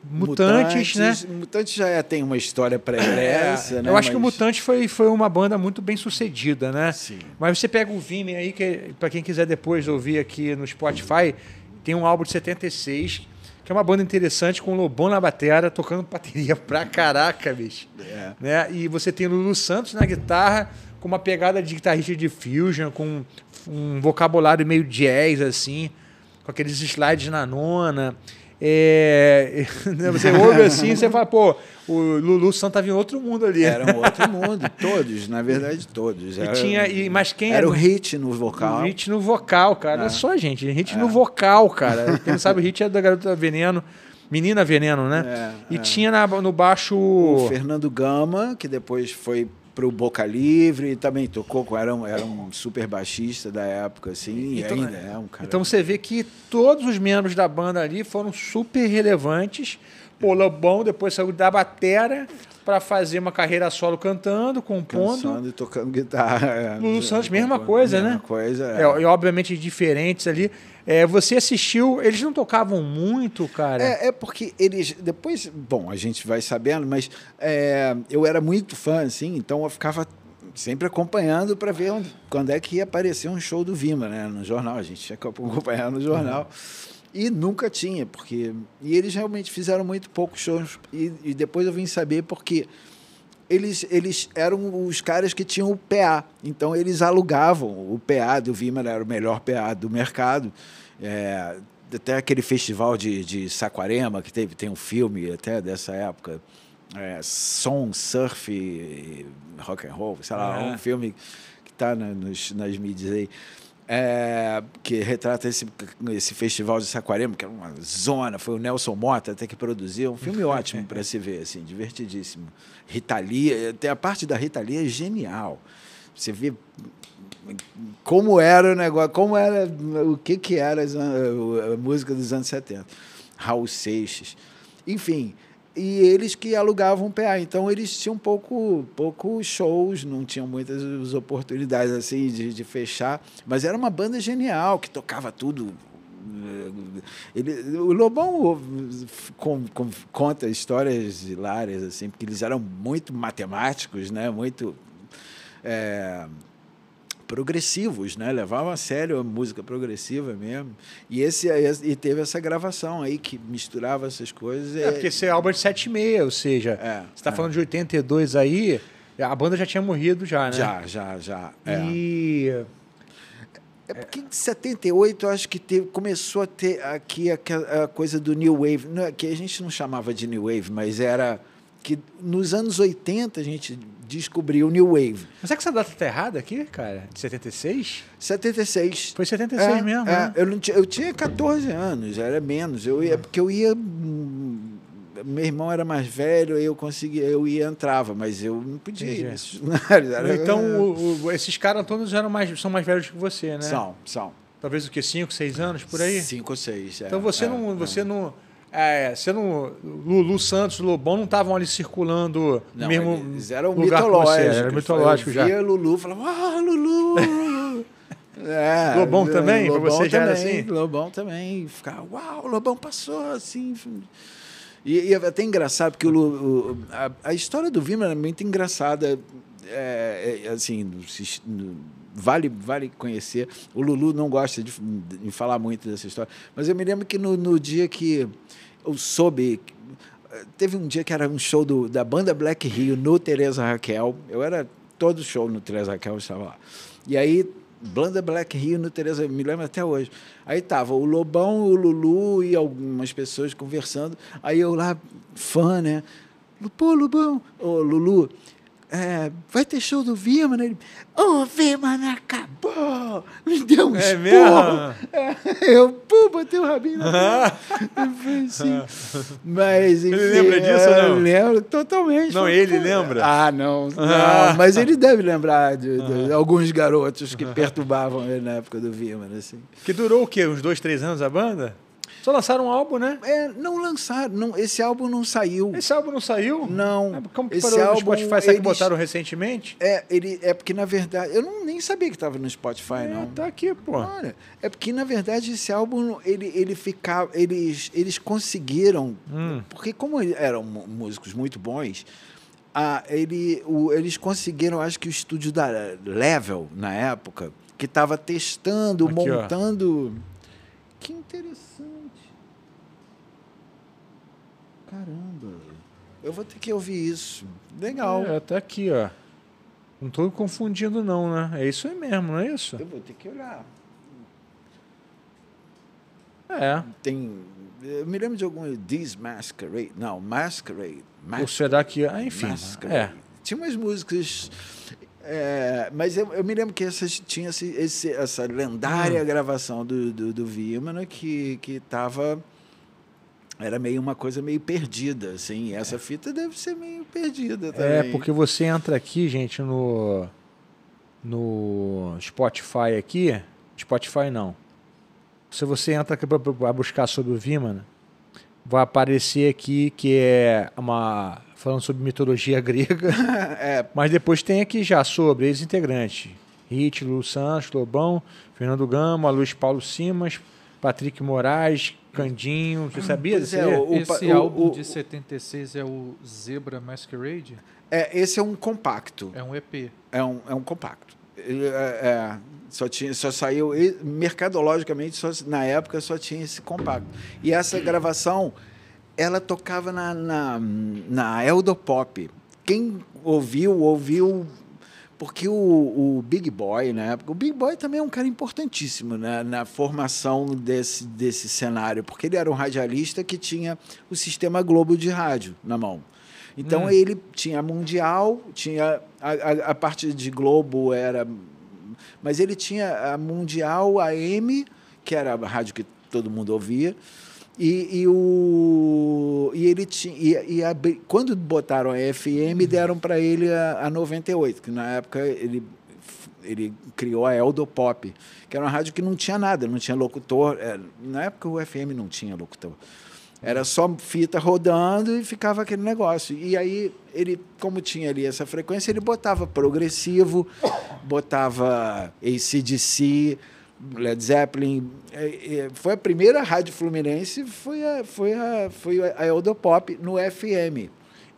Mutantes, mutantes, né? Mutantes já é, tem uma história para é, [coughs] né? Eu acho mas... que o Mutantes foi, foi uma banda muito bem sucedida, né? Sim. Mas você pega o Vime aí, que é, para quem quiser depois ouvir aqui no Spotify, tem um álbum de 76, que é uma banda interessante, com o Lobão na batera, tocando bateria [laughs] pra caraca, bicho. É. Né? E você tem Lulu Santos na guitarra, com uma pegada de guitarrista de fusion, com um vocabulário meio jazz, assim, com aqueles slides na nona. É, [laughs] né, você ouve assim você fala, pô, o Lulu Santos estava em outro mundo ali. Era um outro mundo, todos, na verdade, todos. E era, tinha, e, mas quem era, era o hit no vocal? O hit no vocal, cara. É. é. só, gente, hit é. no vocal, cara. Quem não sabe, o hit é da Garota Veneno. Menina Veneno, né? É, e é. tinha na, no baixo. O Fernando Gama, que depois foi para o Boca Livre, também tocou com era um, era um super baixista da época, assim, então, ainda é um é, cara. Então você vê que todos os membros da banda ali foram super relevantes. Pô, Lobão depois saiu da batera para fazer uma carreira solo cantando, compondo. Cantando e tocando guitarra. É, Lulu Santos, mesma coisa, mesma né? Mesma coisa. É. é. e obviamente diferentes ali. É, você assistiu, eles não tocavam muito, cara? É, é, porque eles, depois, bom, a gente vai sabendo, mas é, eu era muito fã, assim, então eu ficava sempre acompanhando para ver onde, quando é que ia aparecer um show do Vima, né? No jornal, a gente tinha que [laughs] acompanhar no jornal. Uhum. E nunca tinha, porque. E eles realmente fizeram muito poucos shows. E, e depois eu vim saber porque eles, eles eram os caras que tinham o PA. Então eles alugavam o PA do Vimar, era o melhor PA do mercado. É, até aquele festival de, de Saquarema, que teve, tem um filme até dessa época. É, som, surf, rock and roll, sei lá, um filme que está nas mídias aí é, que retrata esse, esse festival de Saquarema, que era uma zona, foi o Nelson Mota até que produziu, um filme [laughs] ótimo para se ver, assim, divertidíssimo. Ritalia, até a parte da Ritalia é genial. Você vê como era o negócio, como era, o que que era a música dos anos 70. Raul Seixas. Enfim, e eles que alugavam PA. Então eles tinham pouco, pouco shows, não tinham muitas oportunidades assim de, de fechar, mas era uma banda genial que tocava tudo. Ele, o Lobão com, com, conta histórias hilárias assim, porque eles eram muito matemáticos, né? Muito é, progressivos, né? Levavam a sério a música progressiva mesmo. E esse e teve essa gravação aí que misturava essas coisas. É, porque esse é álbum de 76, ou seja, é, você está é. falando de 82 aí, a banda já tinha morrido já, né? Já, já, já. É. E é porque em 78 eu acho que teve, começou a ter aqui a, a coisa do New Wave, não, que a gente não chamava de New Wave, mas era que nos anos 80 a gente descobriu o New Wave. Mas é que essa data tá errada aqui, cara? De 76? 76. Foi 76 é, mesmo, é. Né? Eu, não eu tinha 14 anos, era menos. Eu ia, Porque eu ia... Hum, meu irmão era mais velho, eu conseguia, eu ia entrava, mas eu não podia ir nesses [laughs] Era... Então, [laughs] o, o, esses caras todos eram mais, são mais velhos que você, né? São, são. Talvez o que? 5, 6 anos, por aí? 5 ou 6, é, Então você é, não. É. Você não é, você não, Lulu Santos, Lobão não estavam ali circulando não, mesmo eles eram lugar mitológicos. Você, era mitológico eu já. Via Lulu, falava, ah, Lulu. [laughs] é, Lobão é, também, Lobão pra você já também, assim? Lobão também, ficava, uau, Lobão passou assim. E, e é até engraçado, porque o, o a, a, história do Vima é muito engraçada, é, é, assim, no vale, vale conhecer. O Lulu não gosta de, de falar muito dessa história, mas eu me lembro que no, no dia que eu soube teve um dia que era um show do, da banda Black Rio no Teresa Raquel. Eu era todo show no Teresa Raquel, eu estava lá. E aí, banda Black Rio no Teresa, me lembro até hoje. Aí tava o Lobão, o Lulu e algumas pessoas conversando. Aí eu lá, fã, né? Pô, Lobão, ô, Lulu, é, vai ter show do Vimana? né? Ele, ô, oh, acabou! Me deu um é esporro! É, eu, pô, botei o rabinho na [laughs] Foi assim. Mas, enfim, Ele lembra disso ou é, não? Lembro totalmente. Não, ele lembra? Ah, não, [laughs] não. Mas ele deve lembrar de, de alguns garotos que perturbavam ele na época do Vimana, assim. Que durou o quê? Uns dois, três anos a banda? Só lançaram um álbum, né? É, não lançaram. Não, esse álbum não saiu. Esse álbum não saiu? Não. É, como que esse parou álbum, no Spotify? Será que botaram recentemente? É, ele, é porque, na verdade, eu não, nem sabia que estava no Spotify, é, não. Tá aqui, pô. Olha, é porque, na verdade, esse álbum, ele, ele ficava. Eles, eles conseguiram. Hum. Porque, como eram músicos muito bons, a, ele, o, eles conseguiram, acho que o estúdio da Level, na época, que estava testando, aqui, montando. Ó. Que interessante. Caramba, eu vou ter que ouvir isso. Legal. É, aqui, ó. Não tô confundindo, não, né? É isso aí mesmo, não é isso? Eu vou ter que olhar. É. Tem. Eu me lembro de algum. Desmasquerade. Masquerade. Não, Masquerade. Masquerade Ou será que. É? Ah, enfim. Masquerade. É. Tinha umas músicas. É, mas eu, eu, me lembro que essas, tinha esse, esse, essa lendária hum. gravação do, do, do Vimana que estava. Que era meio uma coisa meio perdida, assim. Essa fita deve ser meio perdida é, também. É, porque você entra aqui, gente, no no Spotify aqui, Spotify não. Se você entra aqui para buscar sobre o Vimana, vai aparecer aqui que é uma falando sobre mitologia [laughs] grega. é. Mas depois tem aqui já sobre ex-integrantes. Rit, Lu Santos, Lobão, Fernando Gama, Luiz Paulo Simas, Patrick Moraes, Candinho, você ah, sabia desse? É, o, esse o, álbum o, de 76 é o Zebra Masquerade? É, esse é um compacto. É um EP. É um, é um compacto. Ele, é, é só, tinha, só saiu, mercadologicamente, só, na época só tinha esse compacto. E essa gravação, ela tocava na, na, na Eldopop. Quem ouviu, ouviu porque o, o, Big Boy, né? O Big Boy também é um cara importantíssimo né? na formação desse, desse cenário, porque ele era um radialista que tinha o sistema Globo de rádio na mão. Então hum. ele tinha Mundial, tinha a, a, a, parte de Globo era. Mas ele tinha a Mundial AM, que era a rádio que todo mundo ouvia. E, e, o, e ele tinha. E, e a, quando botaram a FM, deram para ele a, a 98, que na época ele ele criou a Eldo Pop, que era uma rádio que não tinha nada, não tinha locutor. É, na época o FM não tinha locutor. Era só fita rodando e ficava aquele negócio. E aí, ele, como tinha ali essa frequência, ele botava progressivo, botava ACDC, Led Zeppelin. É, é, foi a primeira rádio fluminense, foi a, foi a, foi a pop no FM.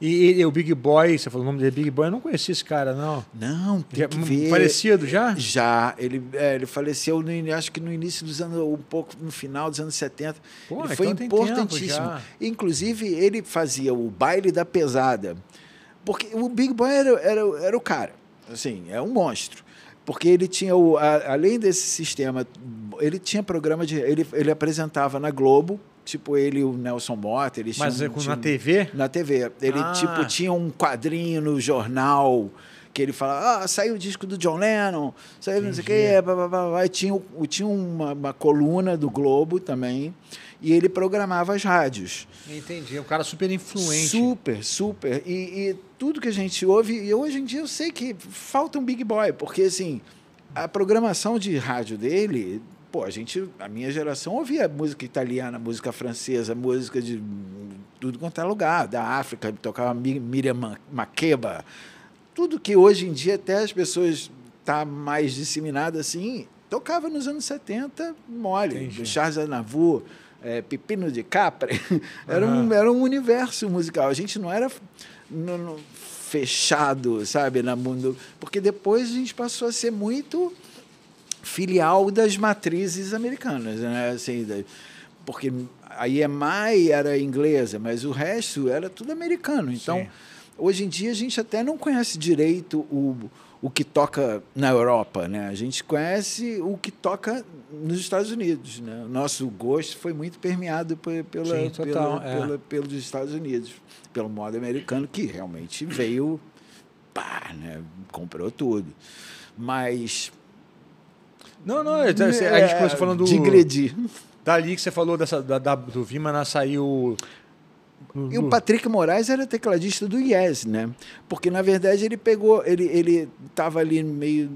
E, e, o Big Boy, você falou o nome dele, Big Boy, eu não conhecia esse cara, não. Não, tem já, que ver. Falecido já? Já. Ele, é, ele faleceu, no, acho que no início dos anos, um pouco no final dos anos 70. Pô, ele então foi importantíssimo. Inclusive, ele fazia o baile da pesada. Porque o Big Boy era, era, era o cara. Assim, é um monstro porque ele tinha o, a, além desse sistema, ele tinha programa de ele, ele apresentava na Globo, tipo ele o Nelson Mota, ele Mas tinham, é na TV? Na TV. Ele ah. tipo tinha um quadrinho no jornal que ele fala, ah, saiu o disco do John Lennon, saiu Entendi. não sei o quê, blá, blá, blá, blá. E tinha, tinha uma, uma coluna do Globo também e ele programava as rádios. Entendi, é um cara super influente. Super, super. E, e, tudo que a gente ouve, e hoje em dia eu sei que falta um big boy, porque assim, a programação de rádio dele, pô, a gente, a minha geração ouvia música italiana, música francesa, música de tudo quanto é lugar, da África, tocava Miriam Makeba. Tudo que hoje em dia até as pessoas tá mais disseminado assim, tocava nos anos 70 mole, Entendi. Charles Aznavour, é, Pepino de Capre, [laughs] era, uhum. um, era um universo musical. A gente não era no, no, fechado, sabe, na mundo. Porque depois a gente passou a ser muito filial das matrizes americanas, né? Assim, da, porque a EMI é era inglesa, mas o resto era tudo americano. Então, Sim. hoje em dia, a gente até não conhece direito o, o que toca na Europa, né? A gente conhece o que toca nos Estados Unidos. Né? Nosso gosto foi muito permeado pela, Sim, total, pela, é. pela, pelos Estados Unidos, pelo modo americano, que realmente veio, pá, né? comprou tudo. Mas. Não, não, é, é, é, a gente começou falando. Digredir. Dali que você falou dessa, da, da, do Vimana saiu. E o Patrick Moraes era tecladista do Yes, né? Porque, na verdade, ele pegou. Ele estava ali no meio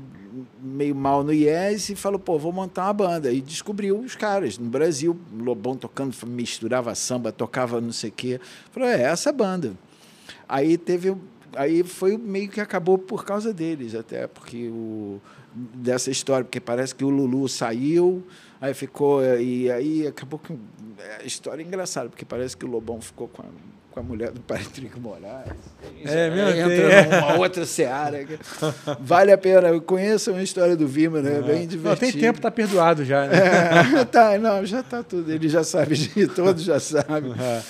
meio mal no IES e falou, pô, vou montar uma banda. E descobriu os caras no Brasil, Lobão tocando, misturava samba, tocava não sei o quê. Falou, é essa banda. Aí teve. Aí foi meio que acabou por causa deles, até, porque o, dessa história, porque parece que o Lulu saiu, aí ficou. E aí acabou que. É, a história é engraçada, porque parece que o Lobão ficou com a com a mulher do Patrick Moraes. É, meu Entra Deus. numa outra seara. Vale a pena. Conheçam a história do Vima, né? É bem divertido. Não, tem tempo, tá perdoado já. Né? É, [laughs] tá, não, já tá tudo. Ele já sabe, [laughs] todos já sabem. É.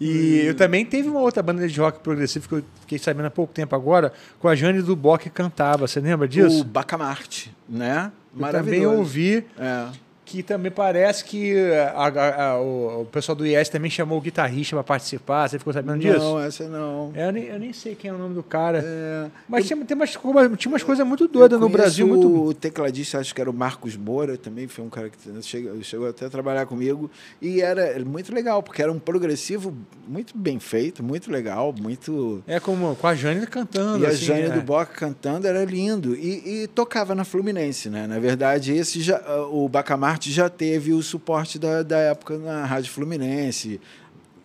E hum. eu também teve uma outra banda de rock progressivo que eu fiquei sabendo há pouco tempo agora, com a Jane Duboc que cantava. Você lembra disso? O Bacamarte, né? Eu também ouvi. É que também parece que eh, a, a, a, o pessoal do IES também chamou o guitarrista para participar. Você ficou sabendo não, disso? Não, essa não. Eu nem, eu nem sei quem é o nome do cara. É, Mas eu, tinha, tem umas, tinha umas coisas muito doidas no Brasil. Muito... O tecladista, acho que era o Marcos Moura, também foi um cara que chegou, chegou até a trabalhar comigo. E era muito legal, porque era um progressivo muito bem feito, muito legal, muito... É como com a Jane cantando. E assim, a Jane é. do Boca cantando era lindo. E, e, tocava na Fluminense, né? Na verdade, esse já, o Bacamar parte já teve o suporte da, da época na Rádio Fluminense,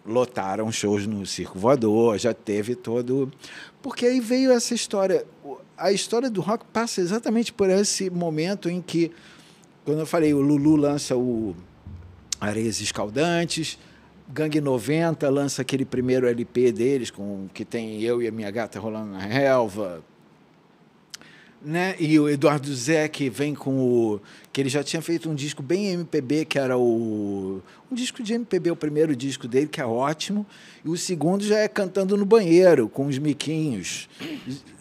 lotaram shows no Circo Voador, já teve todo. Porque aí veio essa história. A história do rock passa exatamente por esse momento em que, quando eu falei, o Lulu lança o Areias Escaldantes, Gangue 90 lança aquele primeiro LP deles, com que tem eu e a minha gata rolando na relva, né? E o Eduardo Zé, que vem com o. que ele já tinha feito um disco bem MPB, que era o. Um disco de MPB, o primeiro disco dele, que é ótimo. E o segundo já é cantando no banheiro, com os miquinhos.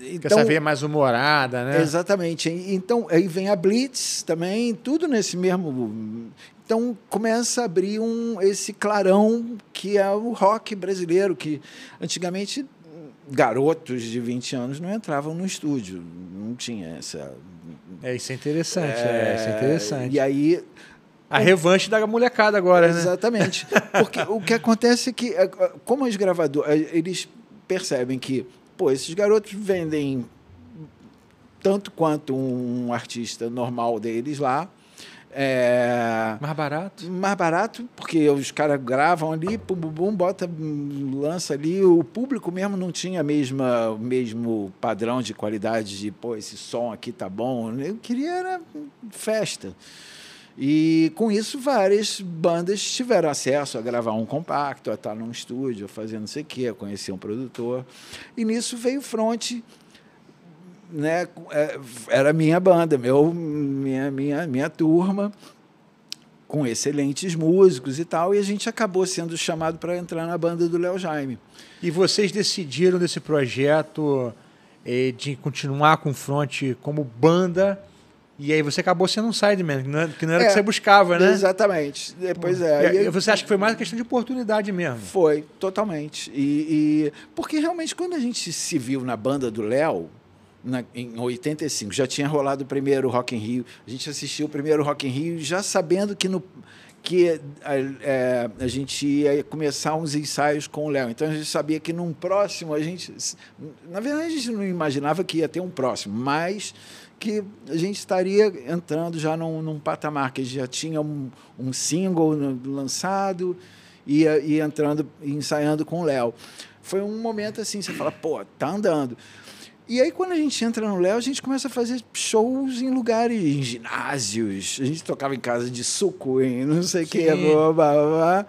Então, essa veia mais humorada, né? Exatamente. Então, aí vem a Blitz também, tudo nesse mesmo. Então começa a abrir um, esse clarão que é o rock brasileiro, que antigamente garotos de 20 anos não entravam no estúdio. Não tinha essa. É, isso é interessante. É, é isso é interessante. E aí. A revanche da molecada agora, né? Exatamente. Porque o que acontece é que, é, como as gravadoras, é, eles percebem que, pô, esses garotos vendem tanto quanto um artista normal deles lá, é... Mais barato? Mais barato, porque os caras gravam ali, bum, bum, bota, lança ali. O público mesmo não tinha mesma, o mesmo padrão de qualidade de, pô, esse som aqui tá bom. Eu queria era festa. E com isso, várias bandas tiveram acesso a gravar um compacto, a estar num estúdio, a fazer não sei o quê, a conhecer um produtor. E nisso veio o Fronte né, é, era minha banda, meu, minha, minha, minha turma, com excelentes músicos e tal, e a gente acabou sendo chamado para entrar na banda do Léo Jaime. E vocês decidiram desse projeto eh, de continuar com o front como banda, e aí você acabou sendo um sideman, que não é, era o é, que você buscava, né? Exatamente. Depois é. E, você acha que foi mais uma questão de oportunidade mesmo? Foi, totalmente. E, e, porque realmente quando a gente se viu na banda do Léo, na, em 85. Já tinha rolado o primeiro Rock in Rio. A gente assistiu o primeiro Rock in Rio já sabendo que, no, que a, é, a gente ia começar uns ensaios com o Léo. Então a gente sabia que num próximo a gente. Na verdade, a gente não imaginava que ia ter um próximo, mas que a gente estaria entrando já num, num patamar que já tinha um, um single lançado e, e entrando e ensaiando com o Léo. Foi um momento assim, você fala, pô, tá andando. E aí, quando a gente entra no Léo, a gente começa a fazer shows em lugares, em ginásios. A gente tocava em casa de suco, em não sei o que, é, blá, blá, blá,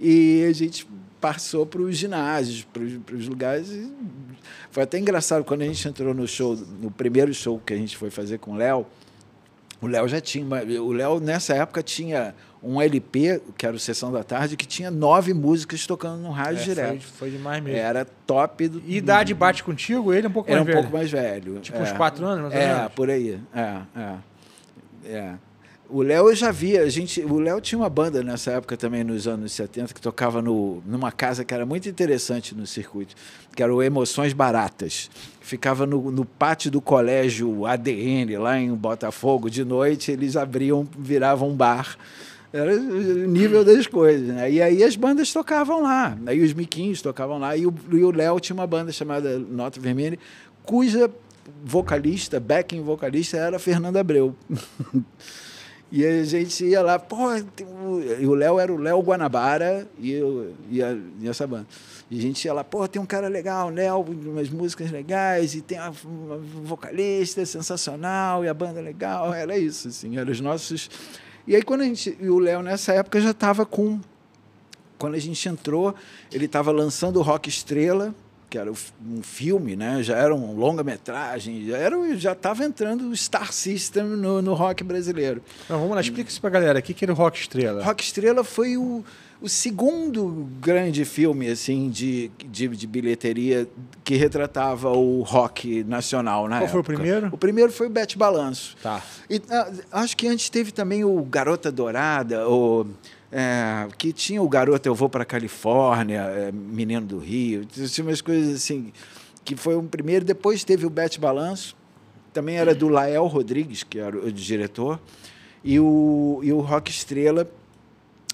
E a gente passou para os ginásios, para os lugares. Foi até engraçado quando a gente entrou no show, no primeiro show que a gente foi fazer com o Léo. O Léo já tinha. O Léo, nessa época, tinha um LP, que era o Sessão da Tarde, que tinha nove músicas tocando no rádio é, direto. Foi, foi, demais mesmo. Era top. Do... E idade uhum. bate contigo? Ele é um pouco era mais um velho. Era um pouco mais velho. Tipo é. uns quatro anos, mais é, ou menos. É, por aí. É, é. é. O Léo eu já via, a gente, o Léo tinha uma banda nessa época também, nos anos 70, que tocava no, numa casa que era muito interessante no circuito, que era o Emoções Baratas. Ficava no, no pátio do colégio ADN, lá em Botafogo, de noite, eles abriam, viravam um bar. Era o nível das coisas, né? E aí as bandas tocavam lá, aí os miquinhos tocavam lá, e o Léo tinha uma banda chamada Nota Vermelha, cuja vocalista, backing vocalista, era Fernanda Abreu. [laughs] E a gente ia lá, pô, e o Léo era o Léo Guanabara e, eu, e, a, e essa banda. E a gente ia lá, pô, tem um cara legal, Léo, umas músicas legais, e tem um vocalista sensacional, e a banda legal. Era isso, assim, eram os nossos. E aí quando a gente. E o Léo, nessa época, já estava com. Quando a gente entrou, ele estava lançando o Rock Estrela que era um filme, né? já era um longa-metragem, já era, já estava entrando o Star System no, no rock brasileiro. Não, vamos lá, explica isso para a galera. O que, que era o Rock Estrela? Rock Estrela foi o, o segundo grande filme assim de, de, de bilheteria que retratava o rock nacional na Qual época. foi o primeiro? O primeiro foi o Bete Balanço. Tá. E, ah, acho que antes teve também o Garota Dourada, o... Ou... É, que tinha o garoto Eu Vou para Califórnia, é, Menino do Rio, tinha umas coisas assim, que foi um primeiro. Depois teve o Bet Balanço, também era do Lael Rodrigues, que era o diretor, e o, e o Rock Estrela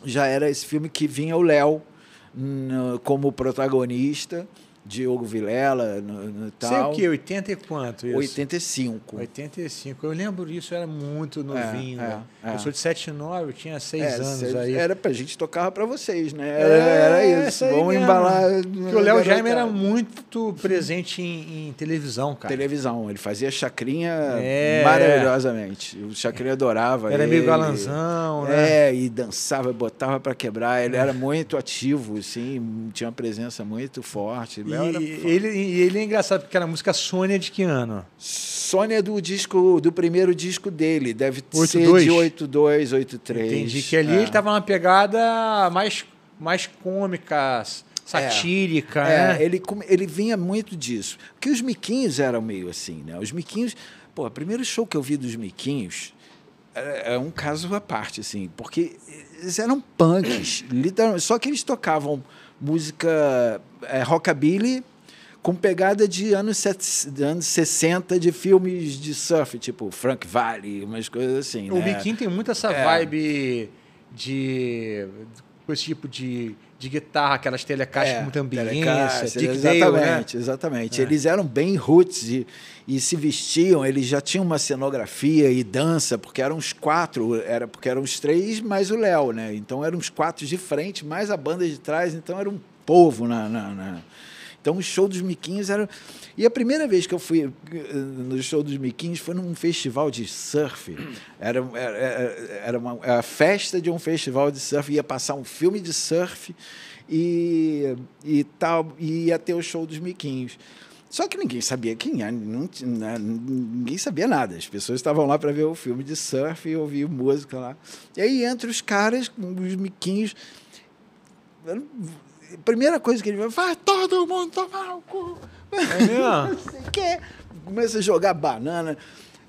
já era esse filme que vinha o Léo hum, como protagonista. Diogo Vilela no, no é tal. Sei o que, 80 e quanto isso? 85. 85. Eu lembro isso, era muito é, novinho. É, é. É. Eu sou de 79, eu tinha 6 é, anos aí. Era pra gente tocar para vocês, né? É, era, é, era isso. Vamos embalar. Porque o Léo Jaime era muito presente em, em, televisão, cara. Televisão, ele fazia chacrinha é. maravilhosamente. O chacrinha adorava. Era ele. meio galanzão, né? É, e dançava, botava para quebrar. Ele era muito ativo, assim, tinha uma presença muito forte. E ele, ele é engraçado, porque era a música Sônia de que ano? Sônia do disco, do primeiro disco dele, deve 8, ser 2. de 8. 82, 83. Entendi que ali é. ele estava uma pegada mais, mais cômica, satírica. É, é né? é ele, ele vinha muito disso. Porque os Miquinhos eram meio assim, né? Os Miquinhos. Pô, o primeiro show que eu vi dos Miquinhos é, é um caso à parte, assim, porque eles eram punks, literalmente. Só que eles tocavam música é, rockabilly com pegada de anos, sete, de anos 60 de filmes de surf, tipo Frank Valley, umas coisas assim. O né? tem muito essa é. vibe de. com esse tipo de, de guitarra, aquelas telecaixas é, muita ambiência. Exatamente, né? exatamente. É. Eles eram bem roots e, e se vestiam, eles já tinham uma cenografia e dança, porque eram os quatro, era porque eram os três mais o Léo, né? Então eram os quatro de frente, mais a banda de trás, então era um povo na, na, na então o show dos Miquinhos era. E a primeira vez que eu fui eh, no show dos Miquinhos foi num festival de surf. Era, era, era uma era a festa de um festival de surf, ia passar um filme de surf e, e tal, e ia ter o show dos Miquinhos. Só que ninguém sabia quem era, não, né, ninguém sabia nada. As pessoas estavam lá para ver o filme de surf e ouvir música lá. E aí entre os caras, os miquinhos primeira coisa que ele vai, vai todo mundo tomar o cu. É [laughs] não sei o quê. Começa a jogar banana.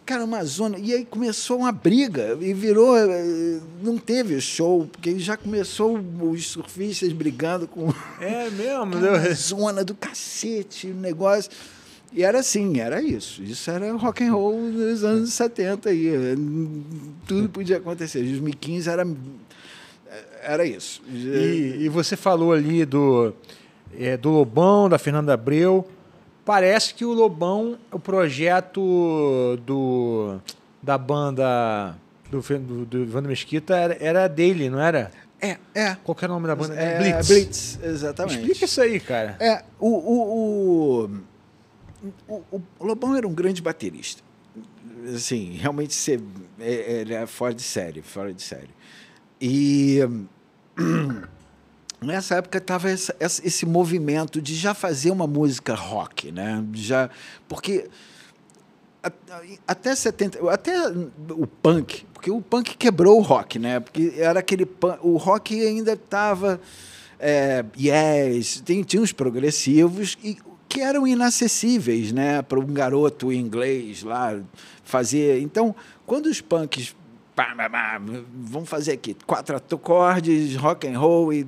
Cara, uma zona. E aí começou uma briga. E virou. Eh, não teve show, porque já começou os surfistas brigando com. É mesmo? Cara, [laughs] zona do cacete, o negócio. E era assim, era isso. Isso era rock and roll dos anos 70 aí. Tudo podia acontecer. 2015 era era isso. E, e você falou ali do, é, do Lobão, da Fernanda Abreu. Parece que o Lobão, o projeto do, da banda do, do, do Evandro Mesquita era, era dele, não era? É, é. Qual que é o nome da banda? É, é Blitz. Blitz, exatamente. Explica isso aí, cara. É, o, o, o, o, Lobão era um grande baterista. Assim, realmente é, é, ele é fora de série, fora de série. E [clears throat] nessa época estava esse movimento de já fazer uma música rock, né? Já, porque até 70, até o punk, porque o punk quebrou o rock, né? Porque era aquele punk, o rock ainda estava é, yes, tem, tinha uns progressivos e que eram inacessíveis, né, para um garoto inglês lá fazer. Então, quando os punks pá, pá, pá, vamos fazer aqui quatro acordes, rock and roll e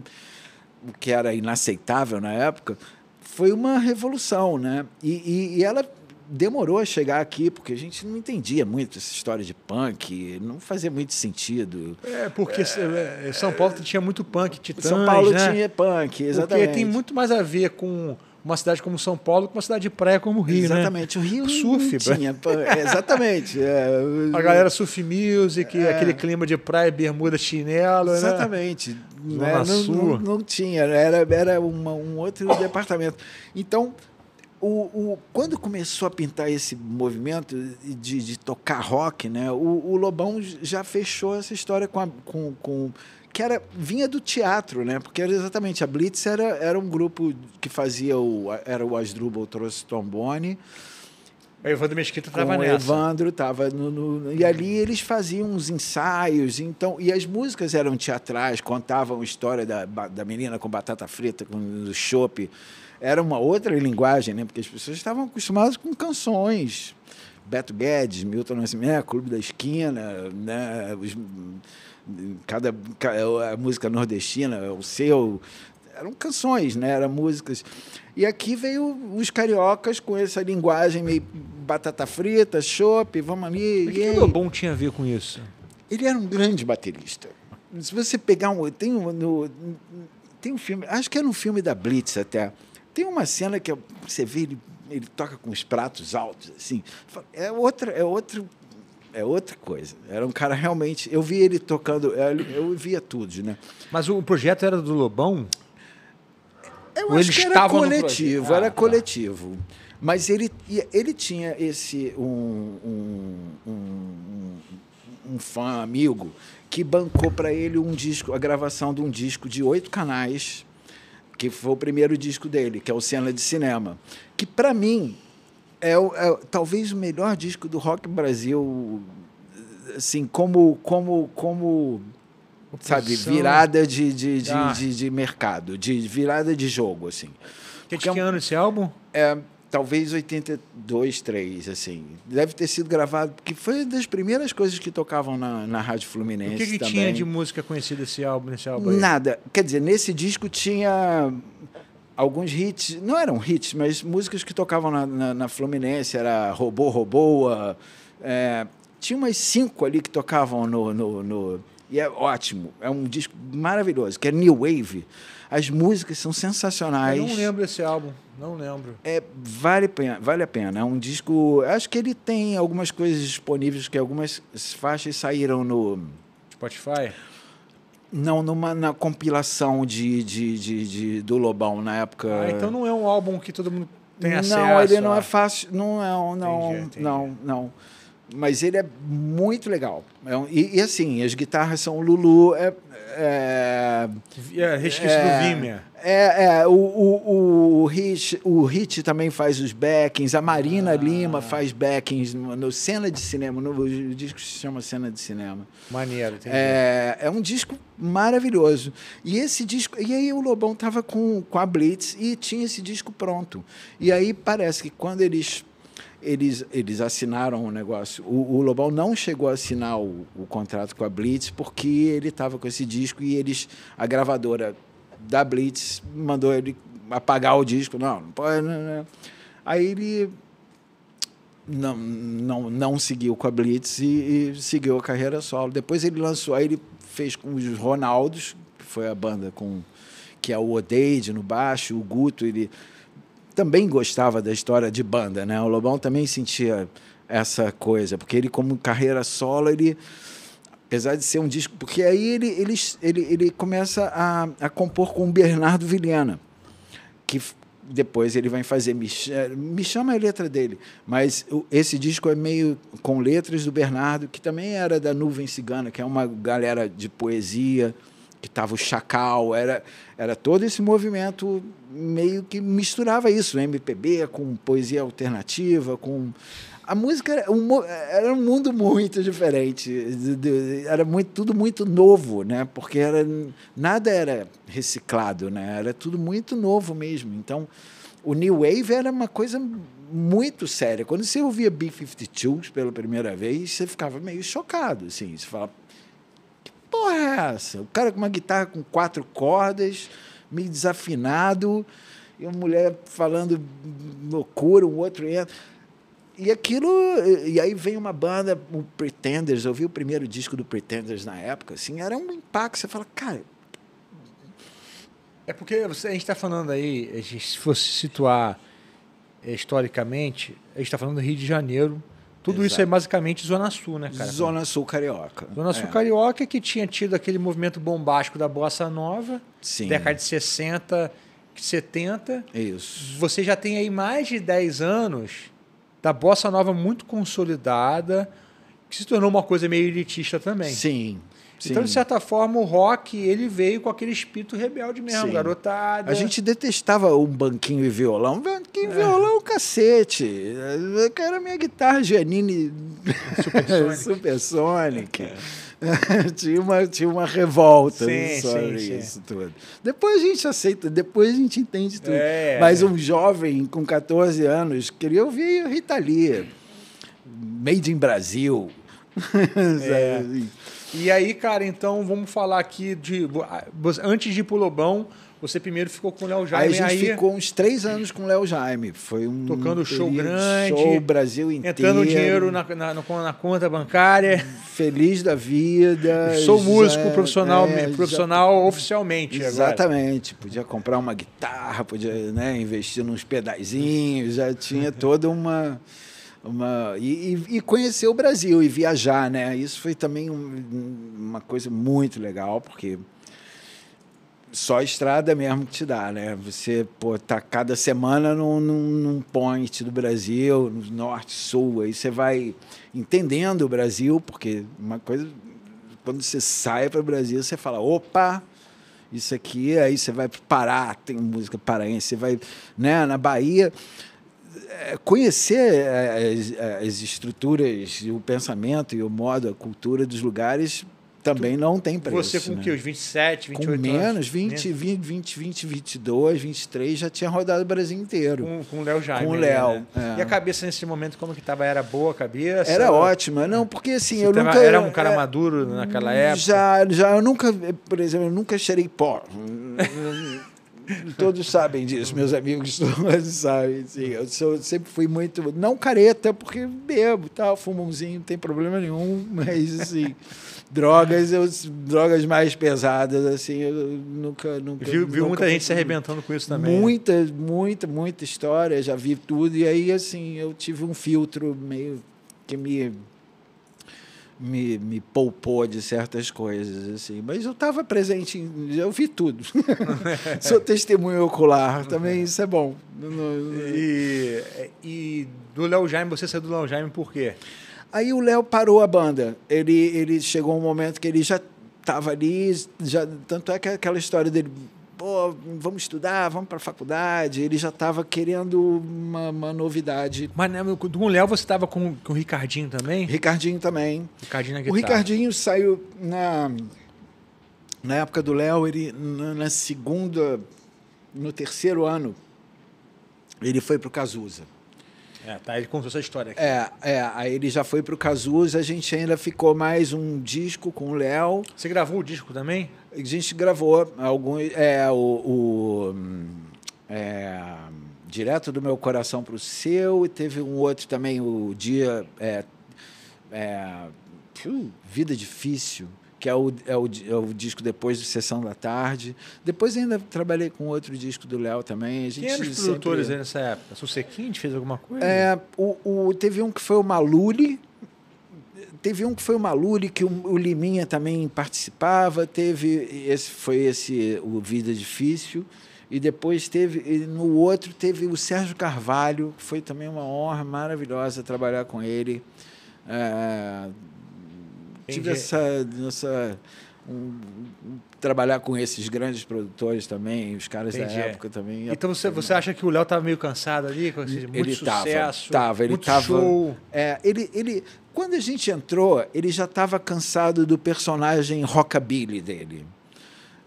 o que era inaceitável na época, foi uma revolução, né? E, e, e, ela demorou a chegar aqui porque a gente não entendia muito essa história de punk, não fazia muito sentido. É porque é, São Paulo tinha muito punk, titãs, São Paulo né? tinha punk, exatamente. Porque tem muito mais a ver com uma cidade como São Paulo com uma cidade de praia como o Rio, né? exatamente. né? o Rio surf, tinha, né? é, exatamente. É. A galera surf music, é. aquele clima de praia, bermuda, chinelo, né? Exatamente. Né? Não, não, não, tinha, era, era uma, um outro [coughs] departamento. Então, o, o, quando começou a pintar esse movimento de, de tocar rock, né, o, o Lobão já fechou essa história com, a, com, com que era vinha do teatro, né? Porque era exatamente a Blitz era, era um grupo que fazia o era o Asdrubal trouxe trombone. O Evandro Mesquita estava nessa. O Evandro estava no, no, e ali uhum. eles faziam uns ensaios, então e as músicas eram teatrais, contavam a história da, da menina com batata frita, com chope. Era uma outra linguagem, né? Porque as pessoas estavam acostumadas com canções. Beto Guedes, Milton Nascimento, Clube da Esquina, né? Os, cada, é a música nordestina, é o seu, eram canções, né? Eram músicas. E aqui veio os cariocas com essa linguagem meio batata frita, chope, vamos ali. O que o Lobão tinha a ver com isso? Ele era um grande baterista. Se você pegar um. Tem um, no, tem um filme, acho que era é um filme da Blitz até. Tem uma cena que você vê ele, ele toca com os pratos altos, assim. É, outro é outro é outra coisa. Era um cara realmente. Eu vi ele tocando, é, eu via tudo, né? Mas o projeto era do Lobão? Eu estavam no que era coletivo, ah, era tá. coletivo. Mas ele, ele tinha esse um, um, um, um fã amigo que bancou para ele um disco, a gravação de um disco de oito canais, que foi o primeiro disco dele, que é o Cena de Cinema, que para mim é, é talvez o melhor disco do rock Brasil, assim, como, como, como sabe, virada de, de, de, ah. de, de, mercado, de virada de jogo, assim. Que, que é ano esse álbum? É, talvez 82, 3, assim. Deve ter sido gravado, porque foi das primeiras coisas que tocavam na, na Rádio Fluminense. O que, que também. tinha de música conhecida esse álbum, nesse álbum? Aí? Nada. Quer dizer, nesse disco tinha alguns hits, não eram hits, mas músicas que tocavam na, na, na Fluminense, era Robô, Roboa, é, tinha umas cinco ali que tocavam no, no, no, E é ótimo, é um disco maravilhoso, que é New Wave. As músicas são sensacionais. Eu não lembro esse álbum, não lembro. É, vale, vale a pena, é um disco... Acho que ele tem algumas coisas disponíveis, que algumas faixas saíram no... Spotify? Não, numa na compilação de, de, de, de do Lobão na época. Ah, então não é um álbum que todo mundo tem acesso. Não, ele não é fácil. Não é, não, entendi, entendi. não, não mas ele é muito legal. É um, e, e, assim, as guitarras são Lulu. É, é, é resquício é, do Vimea. É, é o, o, o, Rich, o Rich também faz os backings, a Marina ah. Lima faz backings no, no, Cena de Cinema, no, o disco se chama Cena de Cinema. Maneiro, É, é um disco maravilhoso. E esse disco. E aí o Lobão tava com, com a Blitz e tinha esse disco pronto. E aí parece que quando eles eles, eles assinaram o negócio. O, o Lobão não chegou a assinar o, o contrato com a Blitz porque ele estava com esse disco e eles a gravadora da Blitz mandou ele apagar o disco. Não, não pode. Não, né, não. Né. Aí ele não, não, não seguiu com a Blitz e, e, seguiu a carreira solo. Depois ele lançou, aí ele fez com os Ronaldos, que foi a banda com que é o Odeide no baixo, o Guto, ele também gostava da história de banda, né? O Lobão também sentia essa coisa, porque ele, como carreira solo, ele. Apesar de ser um disco. Porque aí ele, ele, ele, ele começa a, a compor com o Bernardo Vilhena, que depois ele vai fazer. Me, me chama é a letra dele, mas esse disco é meio com letras do Bernardo, que também era da Nuvem Cigana, que é uma galera de poesia que tava o Chacal, era, era todo esse movimento meio que misturava isso, né? MPB com poesia alternativa, com a música era um, era um mundo muito diferente, era muito, tudo muito novo, né? Porque era nada era reciclado, né? Era tudo muito novo mesmo. Então, o new wave era uma coisa muito séria. Quando você ouvia B-52 pela primeira vez, você ficava meio chocado, assim. Você fala, porra é essa? O cara com uma guitarra com quatro cordas, meio desafinado, e uma mulher falando loucura, o outro entra. E aquilo. E aí vem uma banda, o Pretenders, eu vi o primeiro disco do Pretenders na época, assim, era um impacto. Você fala, cara. É porque você, a gente está falando aí, se fosse situar eh, historicamente, a gente está falando do Rio de Janeiro tudo Exato. isso é basicamente Zona Sul, né, cara? Zona Sul Carioca. Zona Sul é. Carioca que tinha tido aquele movimento bombástico da Bossa Nova, Sim. década de 60, 70. Isso. Você já tem aí mais de 10 anos da Bossa Nova muito consolidada, que se tornou uma coisa meio elitista também. Sim, Sim. Então, de certa forma, o rock ele veio com aquele espírito rebelde mesmo, Sim. garotada. A gente detestava um banquinho e violão. Banquinho e é. violão, cacete. Eu quero minha guitarra Janine Supersonic. [laughs] É. [laughs] tinha, uma, tinha uma revolta sim, né? sobre sim, isso sim. tudo. Depois a gente aceita, depois a gente entende tudo. É, Mas é. um jovem com 14 anos queria ouvir Rita Lee, Made in Brasil. [laughs] É. E aí, cara, então vamos falar aqui de. Antes de ir pro Lobão, você primeiro ficou com o Léo Jaime. Aí a gente aí... ficou uns três anos com o Léo Jaime. Foi um. Tocando show grande. Show Brasil inteiro. Entrando dinheiro na, na, na conta bancária. Feliz da vida. Sou músico profissional, é, profissional já, tá- oficialmente. Exatamente. Agora. Podia comprar uma guitarra, podia né, investir nos pedazinhos, já tinha toda uma uma, e, e, conhecer o Brasil e viajar, né? Isso foi também um, uma coisa muito legal, porque só a estrada mesmo que te dá, né? Você pô, tá cada semana num, num, num point do Brasil, no norte, sul, aí você vai entendendo o Brasil, porque uma coisa, quando você sai para o Brasil, você fala, opa, isso aqui, aí você vai para Pará, tem música paraense, você vai né, na Bahia, é, conhecer é, as, as, estruturas, o pensamento e o modo, a cultura dos lugares também tu, não tem preço. Você com né? que? Os 27, 28 com menos, anos? 20, né? 20, 20, 20, 22, 23, já tinha rodado o Brasil inteiro. Com, o Léo já. Com o Léo. Né? É. E a cabeça nesse momento, como que estava? Era boa a cabeça? Era ótima. Não, porque assim, Você eu tava, nunca... Era um cara é, maduro naquela época? Já, já. Eu nunca, por exemplo, eu nunca cheirei pó. Todos sabem disso, meus amigos todos sabem. Sim. Eu sou, sempre fui muito. Não careta, porque bebo, tal, tá, fumãozinho, não tem problema nenhum, [laughs] mas assim. drogas, eu, drogas mais pesadas, assim, eu nunca. nunca viu viu nunca muita gente se arrebentando com isso também? Né? Muita, muita, muita história, já vi tudo. E aí, assim, eu tive um filtro meio que me me, me poupou de certas coisas, assim. Mas eu estava presente, eu vi tudo. [laughs] Sou testemunho ocular, também uhum. isso é bom. E, e do Léo Jaime, você saiu do Léo Jaime por quê? Aí o Léo parou a banda. Ele, ele chegou um momento que ele já estava ali, já, tanto é que aquela história dele Pô, vamos estudar, vamos para a faculdade. Ele já estava querendo uma, uma, novidade. Mas né, com o Léo você estava com, com o Ricardinho também? Ricardinho também. Ricardinho na guitarra. O Ricardinho saiu na, na época do Léo, ele na segunda, no terceiro ano, ele foi para o Cazuza. É, tá, ele contou essa história aqui. É, é, aí ele já foi pro Cazuza, a gente ainda ficou mais um disco com o Léo. Você gravou o disco também? A gente gravou algum, é, o, o é, Direto do Meu Coração para o Seu, e teve um outro também, o Dia. É, é vida Difícil que é o, é, o, é o disco depois do Sessão da Tarde. Depois ainda trabalhei com outro disco do Léo também. A gente Quem eram os produtores sempre... nessa época? Susequinte fez alguma coisa? É, o, o, teve um que foi o Maluli, teve um que foi o Maluri que o, o Liminha também participava, teve esse foi esse o Vida Difícil e depois teve e no outro teve o Sérgio Carvalho, que foi também uma honra maravilhosa trabalhar com ele. É, tive essa, essa um, trabalhar com esses grandes produtores também, os caras Entendi. da é. época também. Então você, você acha que o Léo estava meio cansado ali com esse muito ele sucesso, tava, ele muito tava, show? É, ele, ele quando a gente entrou, ele já estava cansado do personagem rockabilly dele.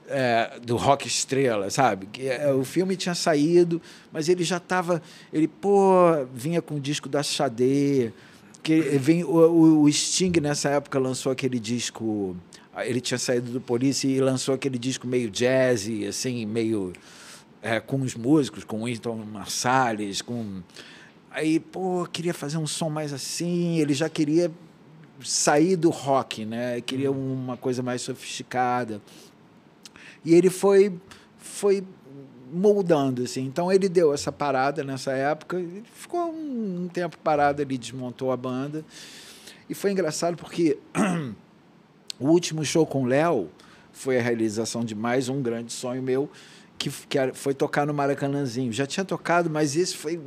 É, do rock estrela, sabe? É, o filme tinha saído, mas ele já estava. Ele, pô, vinha com o disco da Xadê. Que vem, o, o Sting, nessa época, lançou aquele disco. Ele tinha saído do Police e lançou aquele disco meio jazz, assim, meio. É, com os músicos, com o Winston Marsalis, com Aí, pô, queria fazer um som mais assim. Ele já queria sair do rock, né? Queria uhum. uma coisa mais sofisticada. E ele foi foi moldando assim. Então ele deu essa parada nessa época, ele ficou um, um tempo parado ali, desmontou a banda. E foi engraçado porque [clears throat] o último show com o Léo foi a realização de mais um grande sonho meu, que, que foi tocar no Maracanãzinho. Já tinha tocado, mas esse foi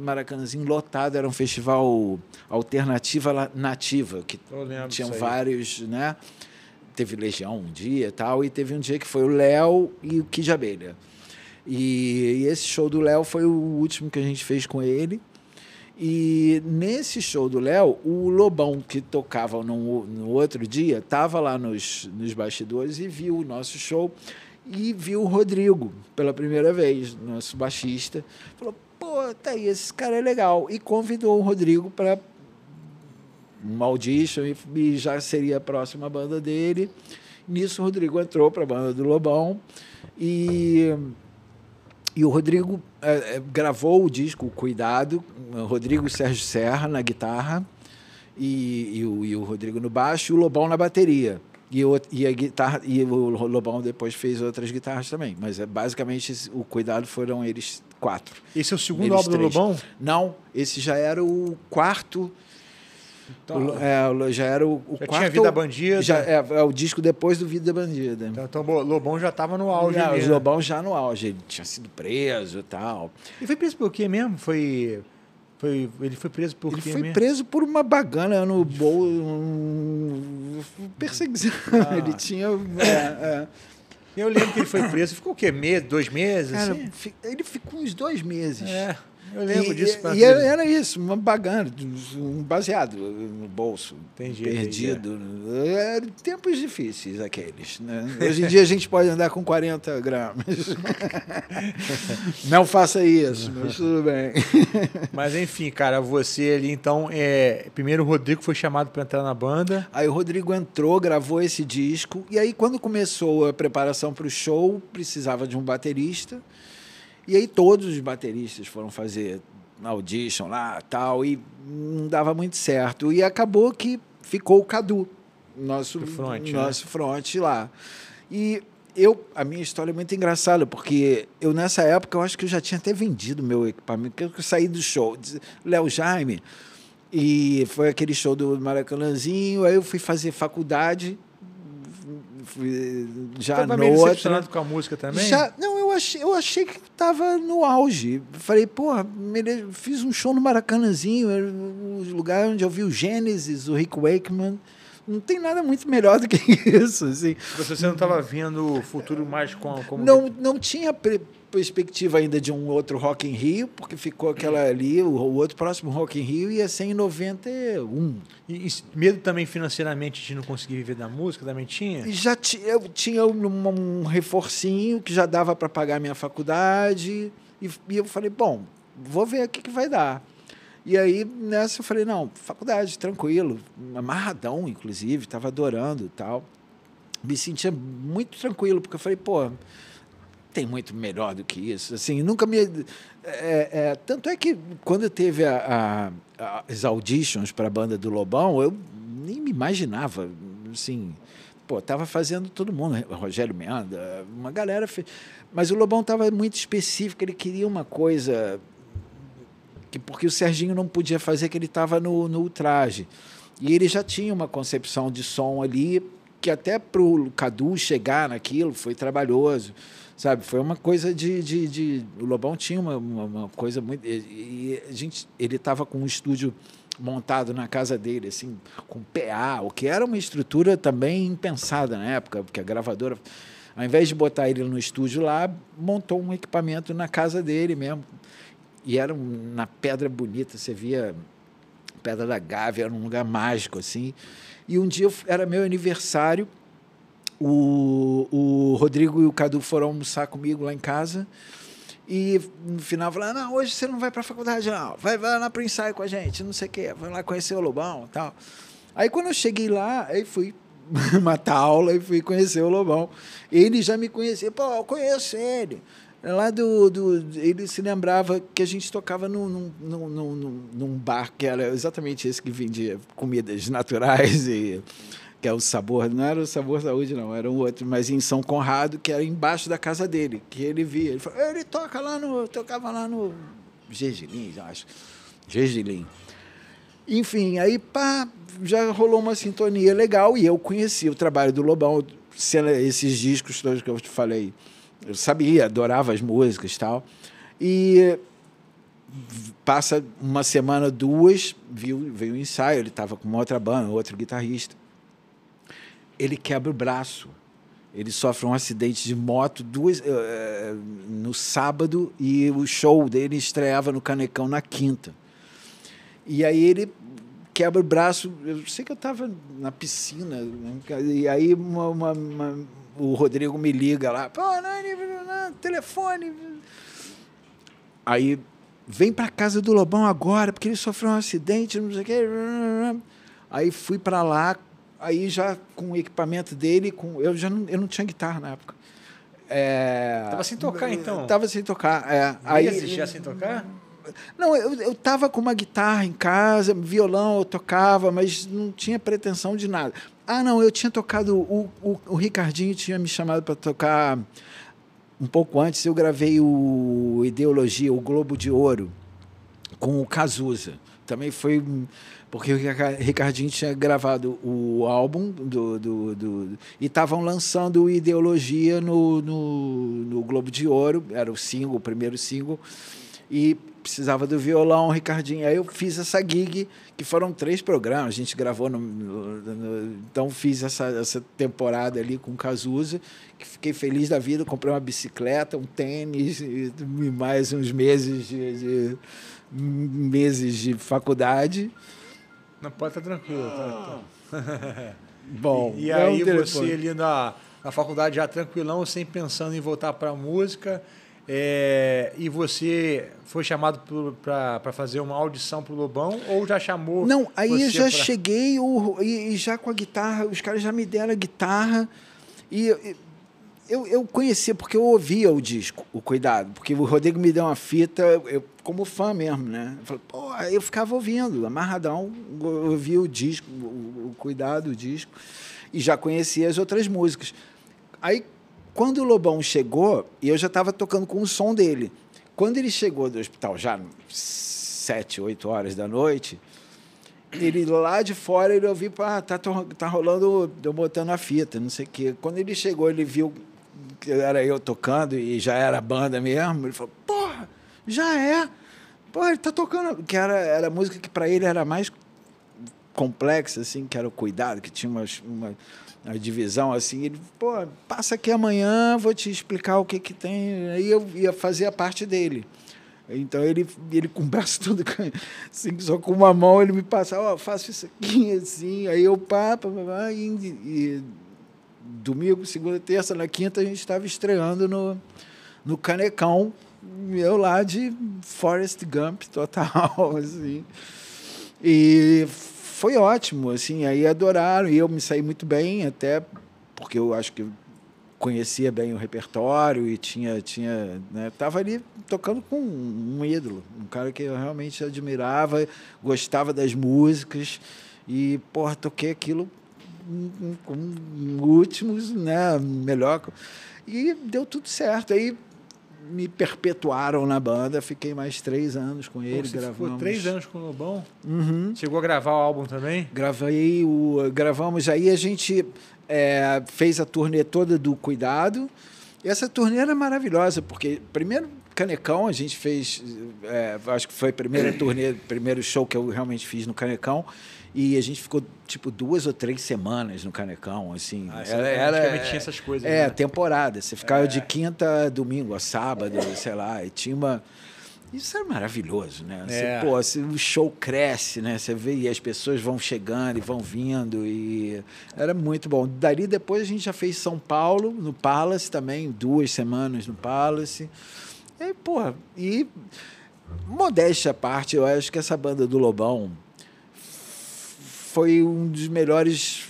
Maracanãzinho lotado, era um festival alternativa nativa, que tinham vários, né? Teve Legião um dia e tal, e teve um dia que foi o Léo e o Kid Abelha. E, e esse show do Léo foi o último que a gente fez com ele. E nesse show do Léo, o Lobão, que tocava no, no outro dia, estava lá nos, nos bastidores e viu o nosso show e viu o Rodrigo pela primeira vez, nosso baixista. Falou, pô, tá aí, esse cara é legal. E convidou o Rodrigo para um audition e já seria a próxima banda dele. Nisso, o Rodrigo entrou para a banda do Lobão e, e o Rodrigo é, é gravou o disco Cuidado, Rodrigo Sérgio Serra na guitarra e, e, o, e o Rodrigo no baixo e o Lobão na bateria. E, eu, e a guitarra e o Lobão depois fez outras guitarras também, mas é basicamente o cuidado foram eles quatro. Esse é o segundo eles álbum três. do Lobão? Não, esse já era o quarto. Então, o, é, já era o, o já quarto. Tinha Vida Bandida. Já, é, é, o disco depois do Vida Bandida. Então, então Lobão já estava no auge. Já, o né? Lobão já no auge. Ele tinha sido preso e tal. E foi preso por quê mesmo? Foi foi, ele foi preso por ele quê? Ele foi preso por uma bagana no bolo. perseguição. Ah. [laughs] Ele tinha. É, é. Eu lembro que ele foi preso. Ficou o quê? dois meses? Cara, assim? Ele ficou uns dois meses. É. Eu lembro e, disso. E, e era, era isso, pagando, um baseado no bolso, entendi, perdido. tempos difíceis aqueles. Né? Hoje em dia a gente pode andar com 40 gramas. [laughs] Não faça isso, mas tudo bem. [laughs] Mas enfim, cara, você ali então, é, primeiro o Rodrigo foi chamado para entrar na banda. Aí o Rodrigo entrou, gravou esse disco, e aí quando começou a preparação para o show, precisava de um baterista. E aí todos os bateristas foram fazer audition lá, tal, e não dava muito certo. E acabou que ficou o Cadu, nosso front, né? nosso né? front lá. E eu, a minha história é muito engraçada, porque eu nessa época eu acho que eu já tinha até vendido meu equipamento, porque eu saí do show, Léo Jaime, e foi aquele show do Maracanãzinho, aí eu fui fazer faculdade já no tava com a música também? Já, não, eu achei, eu achei que estava no auge. Falei, porra, fiz um show no Maracanãzinho, o lugar onde eu vi o Gênesis, o Rick Wakeman. Não tem nada muito melhor do que [laughs] isso. Assim. Você não estava vendo o futuro mais como. como... Não, não tinha. Pre perspectiva ainda de um outro Rock in Rio, porque ficou aquela ali, o, o outro próximo Rock in Rio ia ser em 91. E, e medo também financeiramente de não conseguir viver da música, também tinha? Já eu tinha um, um reforcinho que já dava para pagar a minha faculdade, e, e, eu falei, bom, vou ver o que, que vai dar. E aí, nessa, eu falei, não, faculdade, tranquilo, amarradão, inclusive, estava adorando e tal. Me sentia muito tranquilo, porque eu falei, pô tem muito melhor do que isso. Assim, nunca me. É, é, tanto é que quando teve a, a, a, as auditions para a banda do Lobão, eu nem me imaginava. Assim, pô, tava fazendo todo mundo, Rogério Menda, uma galera. Fez, mas o Lobão estava muito específico, ele queria uma coisa. Que, porque o Serginho não podia fazer, que ele estava no, no ultraje. E ele já tinha uma concepção de som ali, que até para o Cadu chegar naquilo foi trabalhoso sabe? Foi uma coisa de. de, de... o Lobão tinha uma, uma, uma coisa muito. E, e, a gente, ele estava com um estúdio montado na casa dele, assim, com PA, o que era uma estrutura também impensada na época, porque a gravadora, ao invés de botar ele no estúdio lá, montou um equipamento na casa dele mesmo. E era na Pedra Bonita, você via Pedra da Gávea, era um lugar mágico, assim. E um dia era meu aniversário o, o Rodrigo e o Cadu foram almoçar comigo lá em casa. E no final falaram: não, hoje você não vai para a faculdade, não. Vai, vai lá para o ensaio com a gente, não sei o quê. Vai lá conhecer o Lobão tal. Aí quando eu cheguei lá, aí fui [laughs] matar aula e fui conhecer o Lobão. Ele já me conhecia, pô, eu conheço ele. Lá do, do. Ele se lembrava que a gente tocava num, num, num, num, num bar que era exatamente esse que vendia comidas naturais e que é o sabor, não era o sabor saúde, não, era um outro, mas em São Conrado, que era embaixo da casa dele, que ele via. Ele, falou, ele toca lá no. tocava lá no. Gergelim, acho. Gergelim. Enfim, aí pá, já rolou uma sintonia legal e eu conheci o trabalho do Lobão, esses discos todos que eu te falei. Eu sabia, adorava as músicas e tal. E passa uma semana, duas, viu, veio o um ensaio, ele estava com uma outra banda, outro guitarrista ele quebra o braço. Ele sofre um acidente de moto duas, uh, no sábado e o show dele estreava no Canecão na quinta. E aí ele quebra o braço. Eu sei que eu estava na piscina. E aí uma, uma, uma, o Rodrigo me liga lá. Pô, Nani, telefone. Aí vem para casa do Lobão agora, porque ele sofreu um acidente, não sei o quê. Aí fui para lá, aí já com o equipamento dele, com eu já não, eu não tinha guitarra na época. É, tava sem tocar então. Tava sem tocar. É, aí existia sem tocar? Não, eu, eu tava com uma guitarra em casa, violão eu tocava, mas não tinha pretensão de nada. Ah, não, eu tinha tocado, o, o, o Ricardinho tinha me chamado para tocar um pouco antes, eu gravei o Ideologia, o Globo de Ouro, com o Cazuza. Também foi porque o Ricardinho tinha gravado o álbum do, do, do e estavam lançando Ideologia no, no, no, Globo de Ouro, era o single, o primeiro single, e precisava do violão, Ricardinho. Aí eu fiz essa gig, que foram três programas, a gente gravou. No, no, então fiz essa, essa temporada ali com Cazuza, que fiquei feliz da vida, comprei uma bicicleta, um tênis, e, mais uns meses de, de meses de faculdade. Não, pode estar tá tranquilo. Tá, tá. Ah. Bom, e, e é aí um você ali na, na faculdade já tranquilão, sem pensando em voltar para a música, é, e você foi chamado para fazer uma audição para o Lobão ou já chamou? Não, aí eu já pra... cheguei o, e, e, já com a guitarra, os caras já me deram a guitarra e, e eu, eu conhecia porque eu ouvia o disco, o Cuidado, porque o Rodrigo me deu uma fita, eu, como fã mesmo, né? Eu, falei, Pô, eu ficava ouvindo, amarradão, eu ouvia o disco, o, o Cuidado, o disco, e já conhecia as outras músicas. Aí, quando o Lobão chegou, e eu já estava tocando com o som dele. Quando ele chegou do hospital, já sete, oito horas da noite, ele lá de fora ele ouviu, ah, tá, tá rolando, eu botando a fita, não sei o quê. Quando ele chegou, ele viu era eu tocando e já era a banda mesmo. Ele falou, porra, já é. Pô, ele tá tocando. Que era, era música que para ele era mais complexa, assim, que era o cuidado, que tinha uma, uma, uma, divisão, assim. Ele, pô, passa aqui amanhã, vou te explicar o que que tem. Aí eu ia fazer a parte dele. Então ele, ele com o braço [laughs] todo, assim, só com uma mão ele me passava, ó, oh, faço isso aqui, assim, aí eu pá, pá, pá, pá e, e domingo, segunda, terça, na quinta a gente estava estreando no, no Canecão, eu lá de Forest Gump total, [laughs] assim. E foi ótimo, assim, aí adoraram e eu me saí muito bem, até porque eu acho que conhecia bem o repertório e tinha tinha né, tava ali tocando com um ídolo um cara que eu realmente admirava gostava das músicas e porra toquei aquilo como últimos, né? Melhor. E deu tudo certo. Aí me perpetuaram na banda, fiquei mais três anos com ele, Você gravamos. Ficou três anos com o Lobão? Uhum. Chegou a gravar o álbum também? Gravei o. Gravamos aí, a gente é, fez a turnê toda do Cuidado. E essa turnê era maravilhosa, porque primeiro Canecão, a gente fez. É, acho que foi a primeira turnê, primeiro show que eu realmente fiz no Canecão. E a gente ficou, tipo, duas ou três semanas no Canecão, assim. Ah, era, é, era, tinha essas coisas. É, né? temporada. Você ficava é. de quinta a domingo, a sábado, é. sei lá. E tinha uma... Isso era maravilhoso, né? Você, é. pô, assim, o show cresce, né? Você vê e as pessoas vão chegando e vão vindo e era muito bom. Dali depois a gente já fez São Paulo, no Palace também, duas semanas no Palace. E, porra, e modéstia à parte, eu acho que essa banda do Lobão foi um dos melhores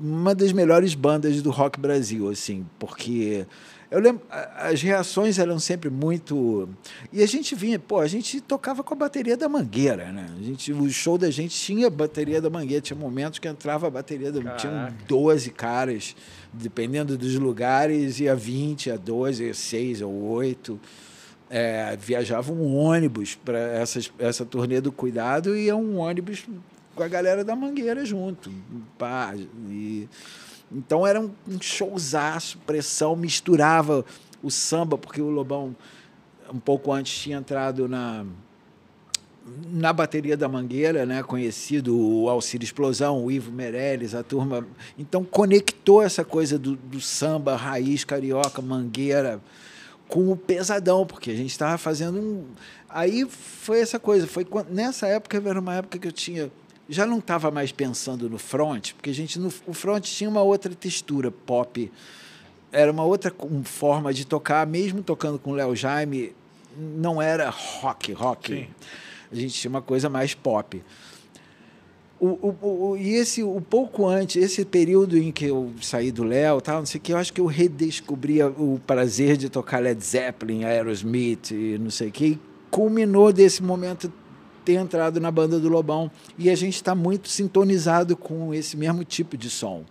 uma das melhores bandas do rock Brasil, assim, porque eu lembro, as reações eram sempre muito. E a gente vinha, pô, a gente tocava com a bateria da Mangueira, né? A gente, o show da gente tinha bateria da Mangueira, tinha momentos que entrava a bateria da. Caraca. Tinham 12 caras, dependendo dos lugares, ia 20, ia 12, ia 6 ou 8. É, viajava um ônibus para essa turnê do Cuidado e é um ônibus com a galera da Mangueira junto. Pá, e, então era um, um showzaço, pressão, misturava o samba, porque o Lobão, um pouco antes, tinha entrado na na bateria da Mangueira, né, conhecido o Alcir Explosão, o Ivo Meirelles, a turma. Então conectou essa coisa do, do samba, raiz carioca, Mangueira, com o pesadão, porque a gente estava fazendo um. Aí foi essa coisa. Foi nessa época era uma época que eu tinha já não estava mais pensando no front, porque a gente no, o front tinha uma outra textura pop, era uma outra forma de tocar, mesmo tocando com o Léo Jaime, não era rock, rock. Sim. A gente tinha uma coisa mais pop. O, o, o, e esse, o pouco antes, esse período em que eu saí do Léo, tal, não sei o que, eu acho que eu redescobria o prazer de tocar Led Zeppelin, Aerosmith, não sei o que, culminou desse momento ter entrado na banda do Lobão e a gente está muito sintonizado com esse mesmo tipo de som.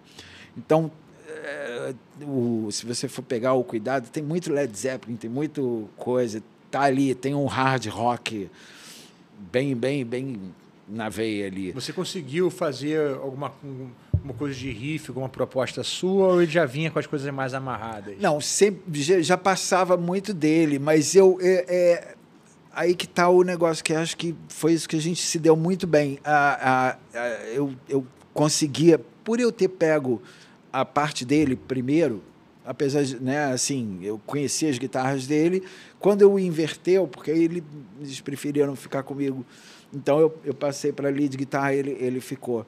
Então, é, o, se você for pegar o cuidado, tem muito Led Zeppelin, tem muito coisa, tá ali, tem um hard rock bem, bem, bem na veia ali. Você conseguiu fazer alguma uma coisa de riff, alguma proposta sua, ou ele já vinha com as coisas mais amarradas? Não, sempre, já passava muito dele, mas eu é, é, aí que tá o negócio que acho que foi isso que a gente se deu muito bem. A, a, a, eu, eu conseguia, por eu ter pego a parte dele primeiro, apesar de, né, assim, eu conhecia as guitarras dele, quando eu inverteu, porque ele, eles preferiram ficar comigo, então eu, eu passei para lead guitarra, ele, ele ficou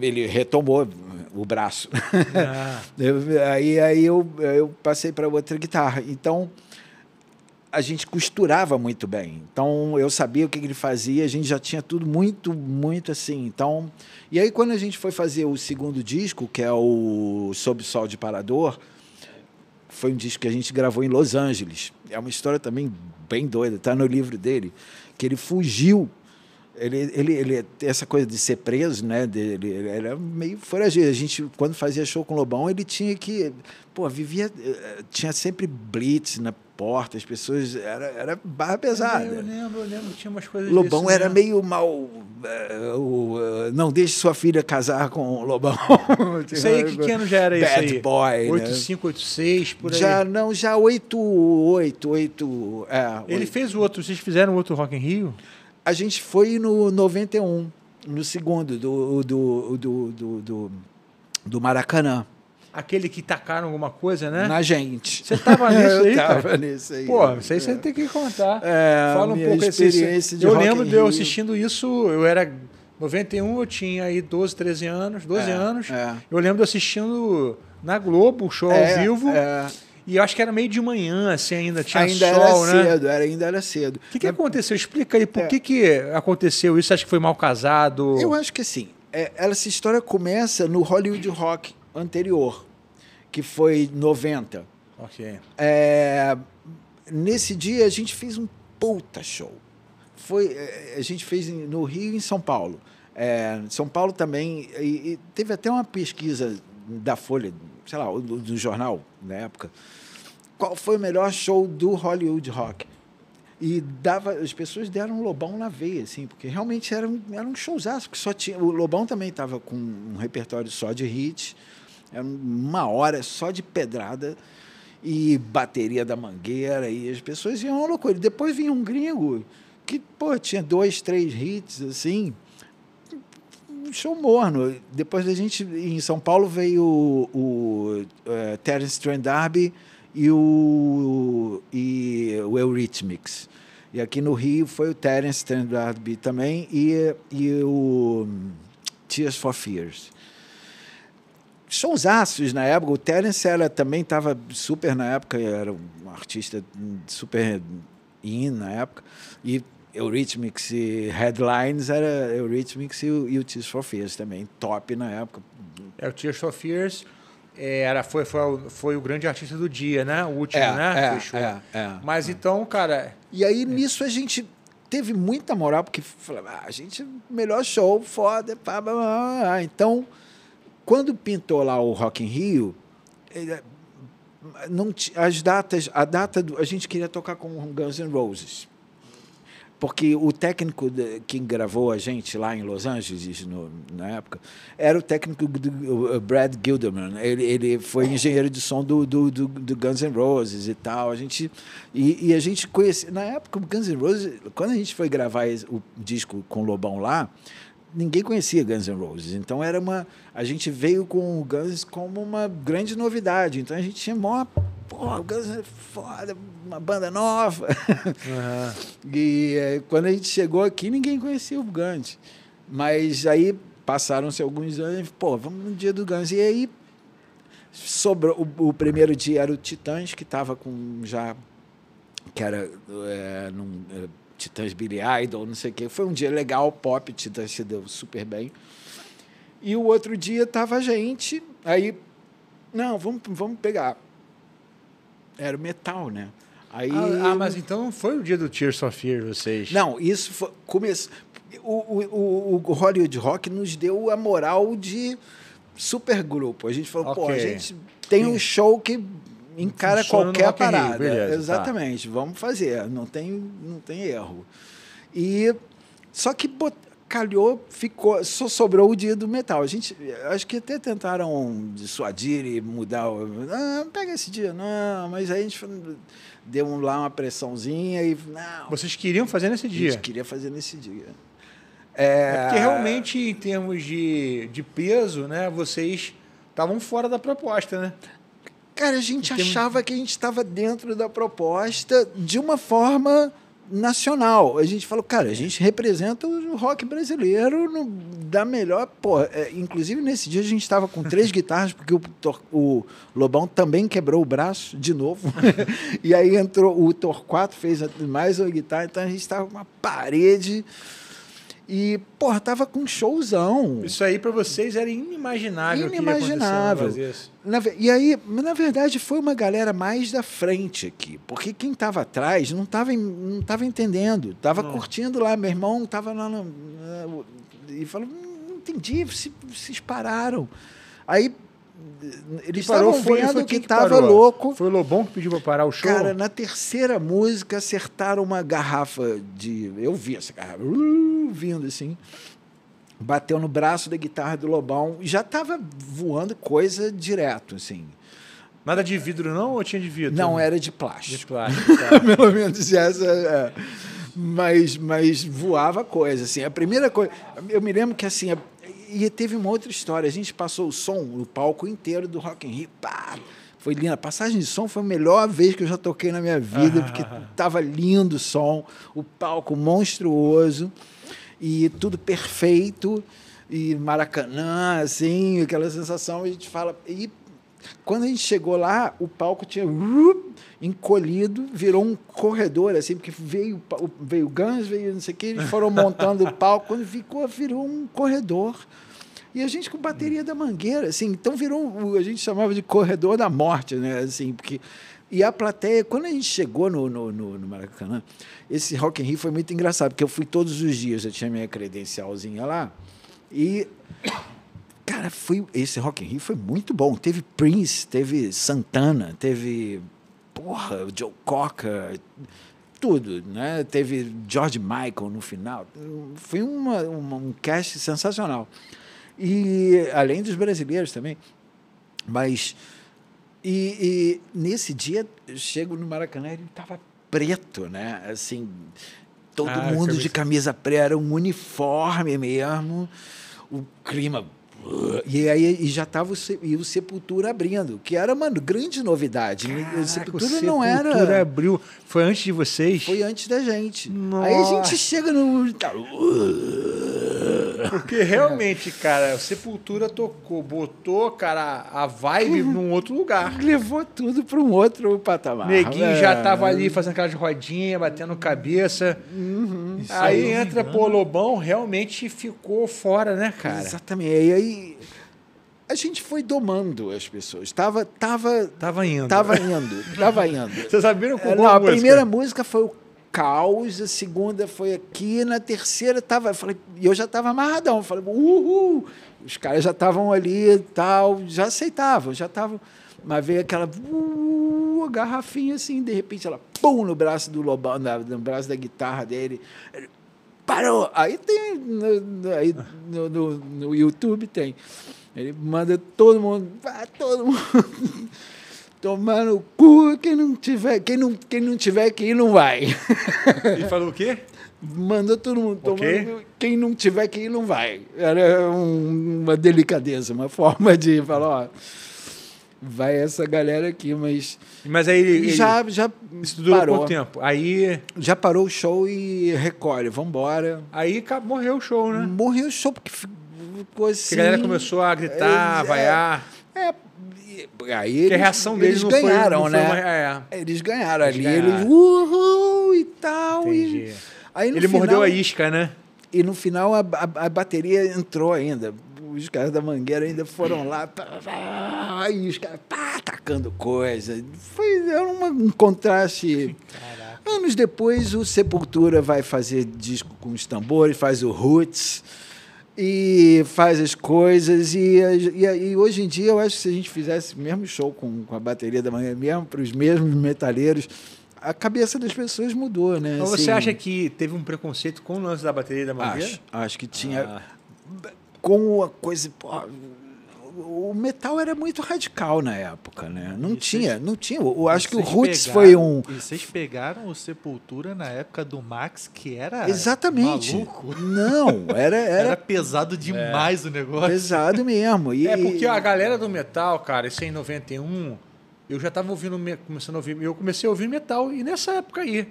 ele retomou o braço. Ah. [laughs] aí aí eu, eu passei para outra guitarra. Então, a gente costurava muito bem. Então eu sabia o que ele fazia, a gente já tinha tudo muito, muito assim. Então, e aí quando a gente foi fazer o segundo disco, que é o Sob Sol de Parador, foi um disco que a gente gravou em Los Angeles. É uma história também bem doida, tá no livro dele, que ele fugiu. Ele, ele, ele essa coisa de ser preso, né? dele ele era meio foragido. A gente, quando fazia show com Lobão, ele tinha que. Pô, vivia. Eh, tinha sempre blitz na né, porta, as pessoas. Era, era barra pesada. Eu lembro, eu lembro, tinha umas coisas. Lobão era mesmo. Né? meio mal. Eh, eh, não deixe sua filha casar com o Lobão. [laughs] Isso aí, que, tipo, que ano já era Bad isso? Bad boy. 85, né? 86, por aí. Já, não, já 88, É, Ele 8. fez o outro, vocês fizeram o outro Rock in Rio? A gente foi no 91, no segundo, do, do, do, do, do, do Maracanã aquele que tacaram alguma coisa, né? Na gente. Você tava [laughs] nisso aí? Eu tava cara? nisso aí. Pô, isso aí você tem que contar. É, Fala um pouco experiência esse, de Eu lembro de eu assistindo isso, eu era 91, eu tinha aí 12, 13 anos, 12 é, anos. É. Eu lembro de assistindo na Globo, o show é, ao vivo. É. E eu acho que era meio de manhã, assim, ainda tinha ainda sol, era né? Cedo, era, ainda era cedo. O que, que aconteceu? Explica aí, por é. que, que aconteceu isso? Acho que foi mal casado? Eu acho que assim, é, essa história começa no Hollywood Rock, anterior, que foi 90. Ok. É, nesse dia a gente fez um puta show. Foi, é, a gente fez no Rio e em São Paulo. É, São Paulo também. E, e teve até uma pesquisa da Folha, sei lá, do, do, jornal na época. Qual foi o melhor show do Hollywood Rock? E dava, as pessoas deram um Lobão na veia, assim, porque realmente era um, era um showzaço, que só tinha. O Lobão também estava com um repertório só de hits. Era uma hora só de pedrada e bateria da mangueira, e as pessoas iam uma loucura. Depois vinha um gringo que, pô, tinha dois, três hits, assim, um show morno. Depois da gente, em São Paulo, veio o, o é, Terence Trent D'Arby e o, e o Eurythmics. E aqui no Rio foi o Terence Trent D'Arby também e, e o hum, Tears for Fears showzaços na época. O Terence era, também estava super na época, era um artista super in na época. E Eurythmics e Headlines era Eurythmics e, e o Tears for Fears também, top na época. É, o Tears for Fears é, era, foi, foi, foi o grande artista do dia, né? O último, é, né? É, Fechou. É, é, Mas então, cara... E aí, é. nisso, a gente teve muita moral, porque falava, ah, a gente, melhor show, foda, pá, blá, blá, blá. então... Quando pintou lá o Rock in Rio, não as datas, a data do, a gente queria tocar com Guns N' Roses. Porque o técnico que gravou a gente lá em Los Angeles, no, na época, era o técnico do, o Brad Gilderman. Ele, ele foi engenheiro de som do, do, do, do Guns N' Roses e tal. A gente, e, e a gente conhecia. Na época, o Guns N' Roses, quando a gente foi gravar o disco com o Lobão lá, ninguém conhecia Guns N' Roses. Então era uma. A gente veio com o Guns como uma grande novidade. Então a gente tinha mó. Pô, Guns é foda, uma banda nova. Uhum. [laughs] e é, quando a gente chegou aqui, ninguém conhecia o Guns. Mas aí passaram-se alguns anos, pô, vamos no dia do Guns. E aí sobrou. O, o primeiro dia era o Titãs, que estava com já. Que era é, num, é, Titãs Billy Idol, não sei o quê. Foi um dia legal, pop, Titãs se deu super bem. E o outro dia tava a gente, aí, não, vamos, vamos pegar. Era o metal, né? Aí, ah, ah mas então foi o dia do Tears of Fear, vocês? Não, isso foi. O, o, o Hollywood Rock nos deu a moral de super grupo. A gente falou, okay. pô, a gente tem um show que encara Funciona qualquer parada. Beleza, tá. Exatamente, tá. vamos fazer, não tem, não tem erro. E só que bot... calhou, ficou, só sobrou o dia do metal. A gente, acho que até tentaram dissuadir e mudar, Não ah, pega esse dia, não, mas aí a gente deu lá uma pressãozinha e não. Vocês queriam fazer nesse dia? A gente queria fazer nesse dia. É... é porque realmente em termos de, de peso, né, vocês estavam fora da proposta, né? Cara, a gente achava que a gente estava dentro da proposta de uma forma nacional. A gente falou, cara, a gente representa o rock brasileiro no, da melhor. Porra. É, inclusive, nesse dia a gente estava com três [laughs] guitarras, porque o, o, Lobão também quebrou o braço de novo. [laughs] e aí entrou o Torquato, fez mais uma guitarra, então a gente estava com uma parede. E, porra, tava com um showzão. Isso aí para vocês era inimaginável. Inimaginável. Na, e aí, na verdade, foi uma galera mais da frente aqui. Porque quem tava atrás não tava, não tava entendendo. Tava não. curtindo lá. Meu irmão tava lá. No, e falou: hum, não entendi, vocês pararam. Aí ele Eles parou, foi, vendo foi que, que tava parou. louco. Foi o Lobão que pediu para parar o show? Cara, na terceira música acertaram uma garrafa de. Eu vi essa garrafa uh, vindo assim. Bateu no braço da guitarra do Lobão. Já tava voando coisa direto, assim. Nada de vidro, não? Ou tinha de vidro? Não, era de plástico. De plástico. [laughs] Tá. Pelo menos essa. É mas, mas voava coisa, assim. A primeira coisa, eu me lembro que assim, e teve uma outra história. A gente passou o som, o palco inteiro do Rock in Rio. Pá! Foi linda. A passagem de som foi a melhor vez que eu já toquei na minha vida, ah. [laughs] porque tava lindo o som, o palco monstruoso e tudo perfeito e Maracanã, assim, aquela sensação. A gente fala e quando a gente chegou lá, o palco tinha uh, encolhido, virou um corredor, assim, porque veio, veio Guns, veio não sei o que, eles foram montando o palco, quando ficou, virou um corredor e a gente com bateria da mangueira, assim, então virou, a gente chamava de corredor da morte, né? Assim, porque e a plateia, quando a gente chegou no, no, no, no Maracanã, esse Rock in Rio foi muito engraçado, porque eu fui todos os dias, eu tinha minha credencialzinha lá. E, cara, foi, esse Rock in Rio foi muito bom. Teve Prince, teve Santana, teve, porra, Joe Cocker, tudo, né? Teve George Michael no final. Foi uma, uma um cast sensacional. E além dos brasileiros também. Mas. E, e nesse dia, chego no Maracanã e ele estava preto, né? Assim, todo ah, mundo camisa. de camisa preta, era um uniforme mesmo. O clima e aí e já estava e o Sepultura abrindo, que era uma grande novidade. Né? Caraca, o Sepultura, Sepultura não era. Sepultura abriu. Foi antes de vocês? Foi antes da gente. Nossa. Aí a gente chega no. [laughs] Porque realmente, cara, Sepultura tocou, botou, cara, a vibe uhum. num outro lugar. Levou tudo para um outro patamar. Neguinho né? já tava ali fazendo aquelas rodinhas, batendo cabeça. Uhum. Aí, aí é entra polobão realmente ficou fora, né, cara? Exatamente. E aí a gente foi domando as pessoas. Tava, tava, tava indo. Tava indo. tava indo. [laughs] Vocês sabiam é, como Não, a música? primeira música foi o caos, a segunda foi aqui, na terceira estava. Eu falei, e eu já estava amarradão. Eu falei, uhul! Os caras já estavam ali tal, já aceitavam, já estavam. Mas veio aquela uh, garrafinha assim, de repente ela pum no braço do Lobão, no braço da guitarra dele. Ele, parou! Aí tem. No, aí no, no, no YouTube tem. Ele manda todo mundo. Todo mundo. [laughs] tomar no cu quem não tiver, quem não, quem não tiver que ir, não vai. [laughs] E falou o quê? Mandou todo mundo tomar quem não tiver que ir, não vai. Era um, uma delicadeza, uma [laughs] forma de falar, ó, vai essa galera aqui, mas... Mas aí ele, já, ele já estudou parou. quanto tempo? Aí... Já parou o show e recolhe, vambora. Aí morreu o show, né? Morreu o show, porque ficou assim... Porque a galera assim, começou a gritar, é, vaiar... É, é eles, que a reação deles eles ganharam, foi, né? Uma, é. Eles ganharam eles ali, ganharam. eles uhul e tal. Entendi. E... Aí, Ele final, mordeu a isca, né? E no final a, a, a bateria entrou ainda os caras da Mangueira ainda foram lá, pá, pá, os caras pá, atacando coisa. Foi era uma, um contraste. Caraca. Anos depois, o Sepultura vai fazer disco com os tambores, faz o Roots e faz as coisas. E, e, e, hoje em dia eu acho que se a gente fizesse mesmo show com, com a bateria da manhã mesmo, para os mesmos metaleiros, a cabeça das pessoas mudou, né? assim, você acha que teve um preconceito com o lance da bateria da manhã? Acho, acho que tinha. Ah. Com a coisa o metal era muito radical na época, né? Não e tinha, vocês, não tinha. Eu acho que o Roots pegaram, foi um. E vocês pegaram o Sepultura na época do Max, que era Exatamente. maluco. Não, era. [laughs] Era, era pesado demais é. o negócio. Pesado mesmo. E, é porque a galera do metal, cara, isso é em 91, eu já estava ouvindo, começando a ouvir. Eu comecei a ouvir metal, e nessa época aí.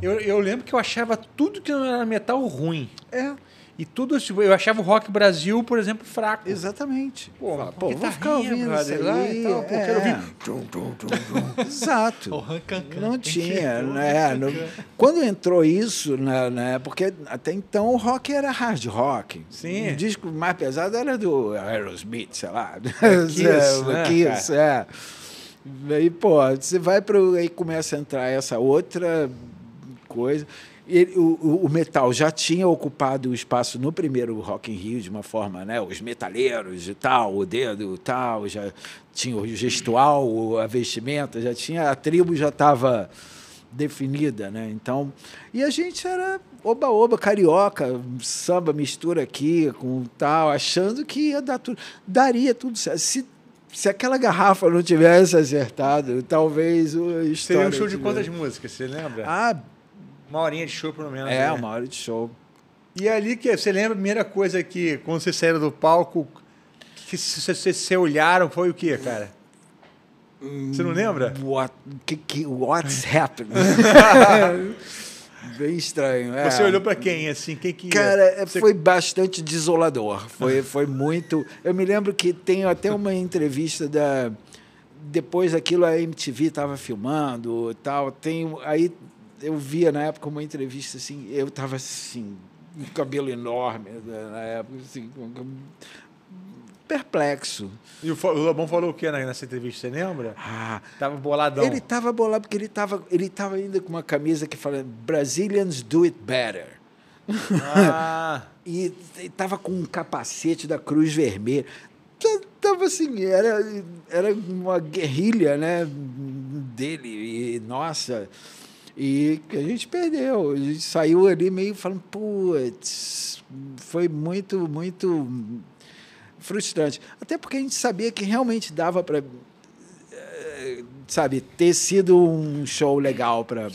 Eu, eu lembro que eu achava tudo que não era metal ruim. É. E tudo isso, tipo, eu achava o Rock Brasil, por exemplo, fraco. Exatamente. Pô, Fala, pô vou ficar ouvindo isso aí. Tal, pô, é. quero ouvir. Tum, tum, tum, Exato. [laughs] não tinha, [laughs] né? No, quando entrou isso, né, né, porque até então o rock era hard rock. Sim. O disco mais pesado era do Aerosmith, sei lá. É [laughs] Kiss, isso, né, é. Aí, pô, você vai para aí começa a entrar essa outra coisa. Ele, o, o, metal já tinha ocupado o espaço no primeiro Rock in Rio de uma forma, né? Os metaleiros e tal, o dedo e tal, já tinha o gestual, a vestimenta, já tinha a tribo já estava definida, né? Então, e a gente era oba-oba, carioca, samba mistura aqui com tal, achando que ia dar tudo, daria tudo certo. Se, se aquela garrafa não tivesse acertado, talvez o Seria um show tivesse... de quantas músicas, você lembra? Ah, uma horinha de show, pelo menos. É, né? uma hora de show. E é ali que você lembra a primeira coisa que, quando você saiu do palco, que vocês olharam foi o quê, cara? Você não hum, lembra? What, que, que, what's happening? [laughs] Bem estranho. É. Você olhou para quem, assim? Quem que Cara, é, você... foi bastante desolador. Foi, foi muito. Eu me lembro que tem até uma entrevista da. Depois daquilo a MTV estava filmando tal. Tem, aí eu via na época uma entrevista assim, eu estava assim, um cabelo enorme né, na época, assim, perplexo. E o, o Lobão falou o que nessa entrevista, você lembra? Ah, tava boladão. Ele tava bolado porque ele tava, ele tava ainda com uma camisa que fala Brazilians do it better. Ah. [laughs] e, e tava com um capacete da Cruz Vermelha. Tava assim, era, era uma guerrilha, né, dele e nossa, e a gente perdeu. A gente saiu ali meio falando, putz, foi muito, muito frustrante. Até porque a gente sabia que realmente dava para eh, sabe ter sido um show legal para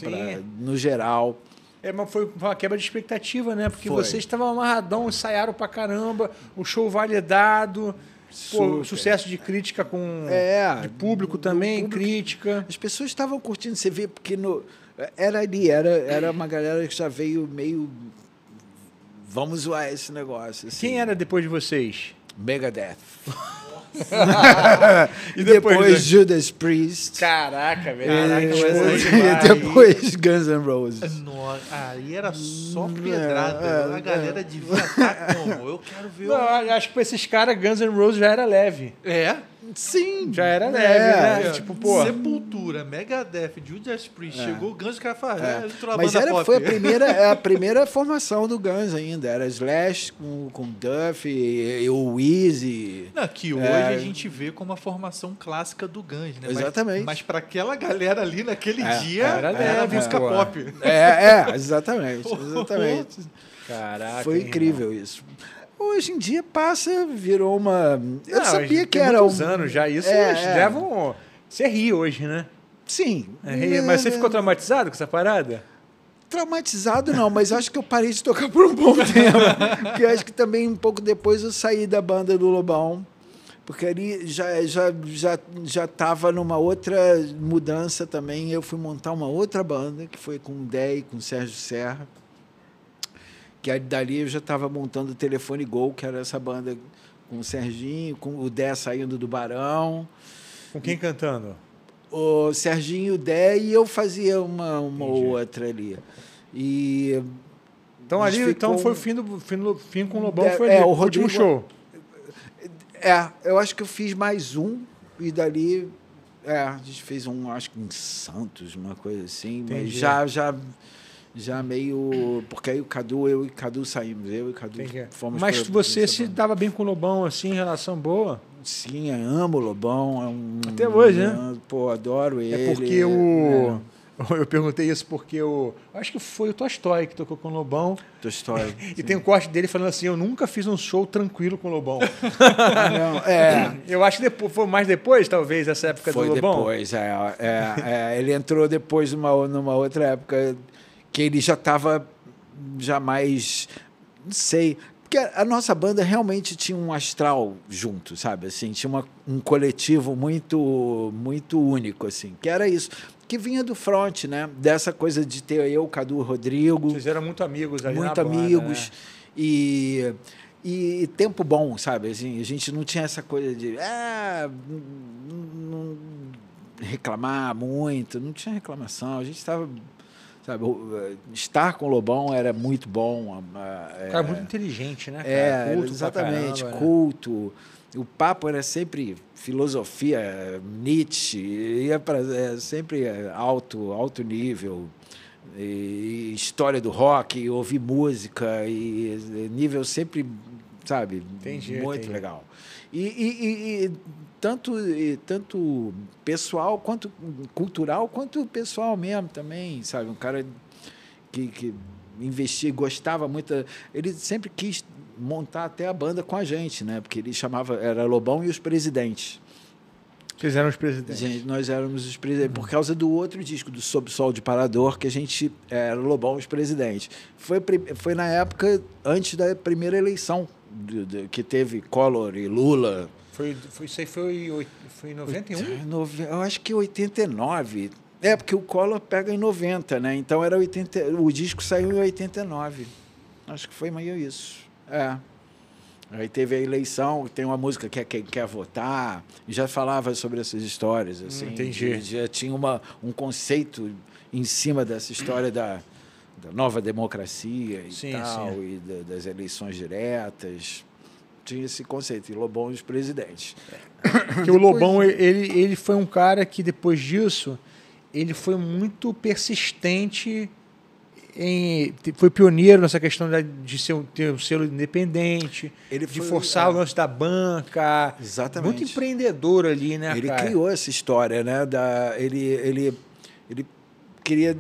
no geral é, mas foi uma quebra de expectativa, né? Porque foi. vocês estavam amarradão, ensaiaram pra caramba, o show validado, pô, sucesso de crítica com é, de público também, público, crítica. As pessoas estavam curtindo, você vê, porque no, era ali, era, era uma galera que já veio meio. Vamos zoar esse negócio. Assim. Quem era depois de vocês? Megadeth. [laughs] e depois, depois Judas Priest. Caraca, velho. depois, ah, é, e [laughs] depois Guns N' Roses. Nossa, aí era só pedrada. É, a é. galera é. devia estar tá como? Eu quero ver. Não, o... Acho que pra esses caras Guns N' Roses já era leve. É? Sim. Já era é. né? É, tipo, pô. Sepultura, Megadeth, Judas Priest, é. chegou o Guns, o cara fala, Mas era, pop. foi a primeira, é a primeira formação do Guns ainda. Era Slash com, com Duff e, e o Wheezy. Que hoje a gente vê como a formação clássica do Guns, né? Exatamente. Mas, mas para aquela galera ali naquele dia, era, era, era música pop. É, é, exatamente. [laughs] Exatamente. Caraca. Foi incrível isso. Hoje em dia passa, virou uma. Eu não, ah, sabia que era. Muitos um... anos já, isso é, é... leva um. Você ri hoje, né? Sim. É, mas você ficou é. traumatizado com essa parada? Traumatizado não, mas acho que eu parei de tocar por um bom [laughs] tempo. porque acho que também um pouco depois eu saí da banda do Lobão. Porque ali já já já já estava numa outra mudança também. Eu fui montar uma outra banda que foi com o Dei, com o Sérgio Serra que dali eu já estava montando o Telefone Gol, que era essa banda com o Serginho, com o Dé saindo do Barão. Com quem e, cantando? O Serginho, o Dé e eu fazia uma, uma outra ali. E então ali ficou... então foi o fim, do, fim, do, fim com o Lobão, é, foi ali, é, o Rodrigo... último show. É, eu acho que eu fiz mais um e dali é, a gente fez um, acho que em Santos, uma coisa assim, Entendi. mas já já já meio. Porque aí o Cadu, eu e Cadu saímos, eu e Cadu Entendi. fomos Mas pra, você se banda. dava bem com o Lobão, assim, em relação boa? Sim, amo o Lobão. É um, Até hoje, né? pô, adoro é ele. É porque o. É. [laughs] Eu perguntei isso porque eu. Acho que foi o Tolstói que tocou com o Lobão. Tolstói. [laughs] e sim. tem um corte dele falando assim: Eu nunca fiz um show tranquilo com o Lobão. [laughs] Ah, não, é. Eu acho que depois, foi mais depois, talvez, essa época foi do Lobão. Foi depois, é, é, é, Ele entrou depois numa, numa outra época que ele já estava já mais, não sei, porque a nossa banda realmente tinha um astral junto, sabe? Assim, tinha uma, um coletivo muito muito único assim, que era isso, que vinha do front, né? Dessa coisa de ter eu, Cadu, Rodrigo. Vocês eram muito amigos ali Muito amigos. Banda, né? E e tempo bom, sabe? Assim, a gente não tinha essa coisa de não, ah, não reclamar muito, não tinha reclamação. A gente estava Sabe, eh, estar com o Lobão era muito bom. Eh, é, cara, muito inteligente, né? É, cara? É, culto exatamente, caramba, né? culto. Né? O papo era sempre filosofia, Nietzsche, ia para é, eh, sempre alto, alto nível. E, história do rock, ouvir música, e, nível sempre, sabe, entendi, muito entendi. legal. E, e, tanto, tanto pessoal, quanto cultural, quanto pessoal mesmo também, sabe? Um cara que, que investia, gostava muito. Ele sempre quis montar até a banda com a gente, né? Porque ele chamava, era Lobão e os Presidentes. Vocês eram os presidentes. Gente, nós éramos os presidentes. Uhum. Por causa do outro disco, do Sob Sol de Parador, que a gente era Lobão os presidentes. Foi, foi na época antes da primeira eleição, que teve Collor e Lula foi, foi, isso aí foi, foi em 91? É, eu acho que 89. É, porque o Collor pega em 90, né? Então era 80, o disco saiu em 89. Acho que foi meio isso. É. Aí teve a eleição, tem uma música que é Quem Quer Votar, já falava sobre essas histórias. Assim, hum, Entendi. Já tinha uma, um conceito em cima dessa história da, da nova democracia e sim, tal, sim. e da, das eleições diretas tinha esse conceito, e Lobão e os presidentes. Porque é. o Lobão, ele, ele foi um cara que depois disso, ele foi muito persistente em, foi pioneiro nessa questão de ser um, ter um selo independente, ele de forçar é, o lance da banca. Exatamente. Muito empreendedor ali, né? Ele cara? criou essa história, né? Da, ele, ele, ele queria.